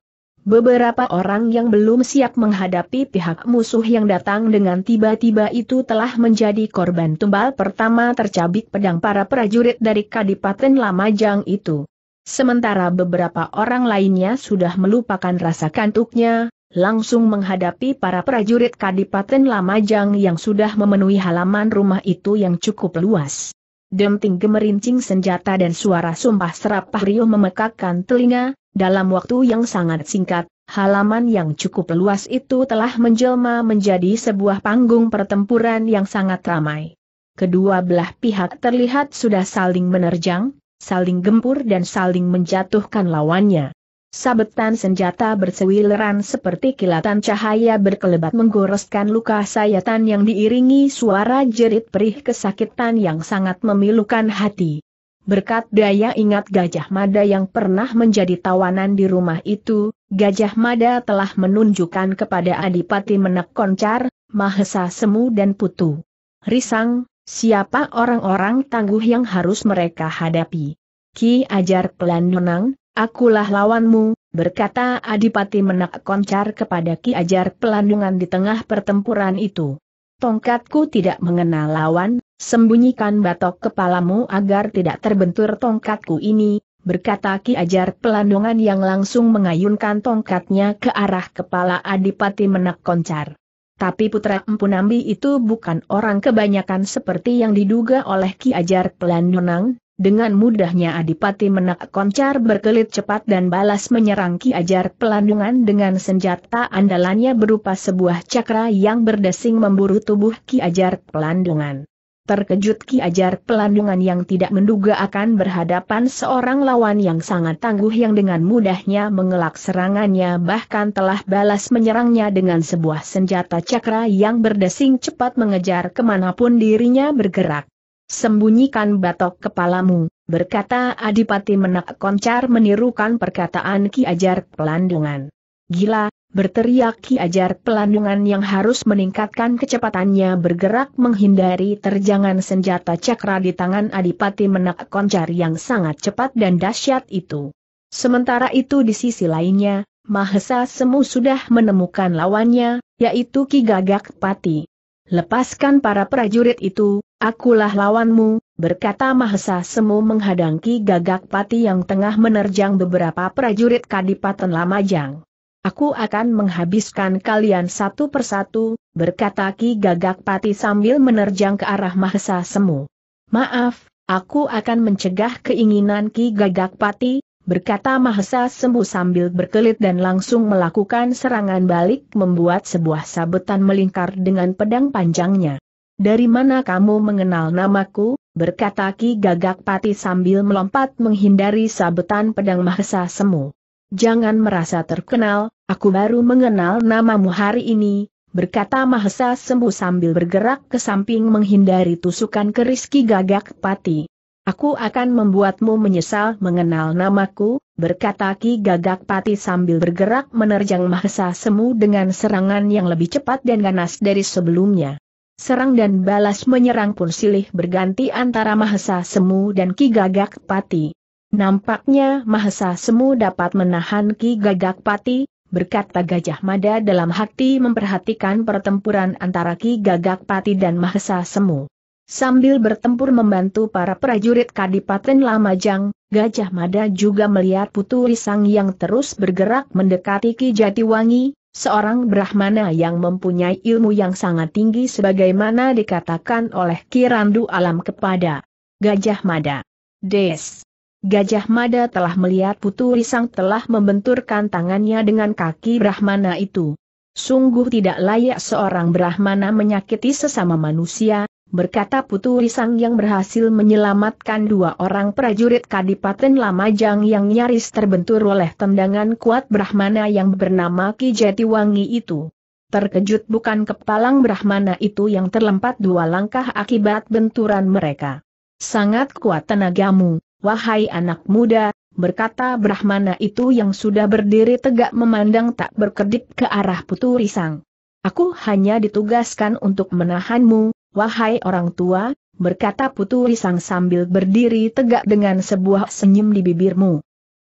Beberapa orang yang belum siap menghadapi pihak musuh yang datang dengan tiba-tiba itu telah menjadi korban tumbal pertama tercabik pedang para prajurit dari Kadipaten Lamajang itu. Sementara beberapa orang lainnya sudah melupakan rasa kantuknya, langsung menghadapi para prajurit Kadipaten Lamajang yang sudah memenuhi halaman rumah itu yang cukup luas. Demting gemerincing senjata dan suara sumpah serapah Rio memekakkan telinga, dalam waktu yang sangat singkat, halaman yang cukup luas itu telah menjelma menjadi sebuah panggung pertempuran yang sangat ramai. Kedua belah pihak terlihat sudah saling menerjang, saling gempur dan saling menjatuhkan lawannya. Sabetan senjata bersewileran seperti kilatan cahaya berkelebat menggoreskan luka sayatan yang diiringi suara jerit perih kesakitan yang sangat memilukan hati. Berkat daya ingat Gajah Mada yang pernah menjadi tawanan di rumah itu, Gajah Mada telah menunjukkan kepada Adipati Menak Koncar, Mahesa Semu dan Putu. Risang, siapa orang-orang tangguh yang harus mereka hadapi? Ki Ajar Pelan Menang, Akulah lawanmu, berkata Adipati Menak Koncar kepada Ki Ajar Pelandungan di tengah pertempuran itu. Tongkatku tidak mengenal lawan, sembunyikan batok kepalamu agar tidak terbentur tongkatku ini, berkata Ki Ajar Pelandungan yang langsung mengayunkan tongkatnya ke arah kepala Adipati Menak Koncar. Tapi putra Empunambi itu bukan orang kebanyakan seperti yang diduga oleh Ki Ajar Pelandungan, dengan mudahnya Adipati menak koncar berkelit cepat dan balas menyerang Ki Ajar Pelandungan dengan senjata andalannya berupa sebuah cakra yang berdesing memburu tubuh Ki Ajar Pelandungan. Terkejut Ki Ajar Pelandungan yang tidak menduga akan berhadapan seorang lawan yang sangat tangguh yang dengan mudahnya mengelak serangannya bahkan telah balas menyerangnya dengan sebuah senjata cakra yang berdesing cepat mengejar kemanapun dirinya bergerak. Sembunyikan batok kepalamu, berkata Adipati Menak Koncar menirukan perkataan Ki Ajar Pelandungan. Gila, berteriak Ki Ajar Pelandungan yang harus meningkatkan kecepatannya bergerak menghindari terjangan senjata cakra di tangan Adipati Menak Koncar yang sangat cepat dan dahsyat itu. Sementara itu di sisi lainnya, Mahesa Semu sudah menemukan lawannya, yaitu Ki Gagak Pati. Lepaskan para prajurit itu, Akulah lawanmu, berkata Mahesa Semu menghadang Ki Gagak Pati yang tengah menerjang beberapa prajurit Kadipaten Lamajang. Aku akan menghabiskan kalian satu persatu, berkata Ki Gagak Pati sambil menerjang ke arah Mahesa Semu. Maaf, aku akan mencegah keinginan Ki Gagak Pati, berkata Mahesa Semu sambil berkelit dan langsung melakukan serangan balik membuat sebuah sabetan melingkar dengan pedang panjangnya. Dari mana kamu mengenal namaku? berkata Ki Gagak Pati sambil melompat menghindari sabetan pedang Mahesa Semu. Jangan merasa terkenal, aku baru mengenal namamu hari ini, berkata Mahesa Semu sambil bergerak ke samping menghindari tusukan keris Ki Gagak Pati. Aku akan membuatmu menyesal mengenal namaku, berkata Ki Gagak Pati sambil bergerak menerjang Mahesa Semu dengan serangan yang lebih cepat dan ganas dari sebelumnya. Serang dan balas menyerang pun silih berganti antara Mahesa Semu dan Ki Gagak Pati. Nampaknya Mahesa Semu dapat menahan Ki Gagak Pati, berkata Gajah Mada dalam hati memperhatikan pertempuran antara Ki Gagak Pati dan Mahesa Semu. Sambil bertempur membantu para prajurit Kadipaten Lamajang, Gajah Mada juga melihat Putu Risang yang terus bergerak mendekati Ki Jatiwangi, Seorang Brahmana yang mempunyai ilmu yang sangat tinggi sebagaimana dikatakan oleh Kirandu Alam kepada Gajah Mada. Des. Gajah Mada telah melihat Putu Risang telah membenturkan tangannya dengan kaki Brahmana itu. Sungguh tidak layak seorang Brahmana menyakiti sesama manusia, berkata Putu Risang yang berhasil menyelamatkan dua orang prajurit Kadipaten Lamajang yang nyaris terbentur oleh tendangan kuat Brahmana yang bernama Ki Jatiwangi itu. Terkejut bukan kepalang Brahmana itu yang terlempat dua langkah akibat benturan mereka. Sangat kuat tenagamu, wahai anak muda, berkata Brahmana itu yang sudah berdiri tegak memandang tak berkedip ke arah Putu Risang. Aku hanya ditugaskan untuk menahanmu, Wahai orang tua, berkata Putu Risang sambil berdiri tegak dengan sebuah senyum di bibirmu.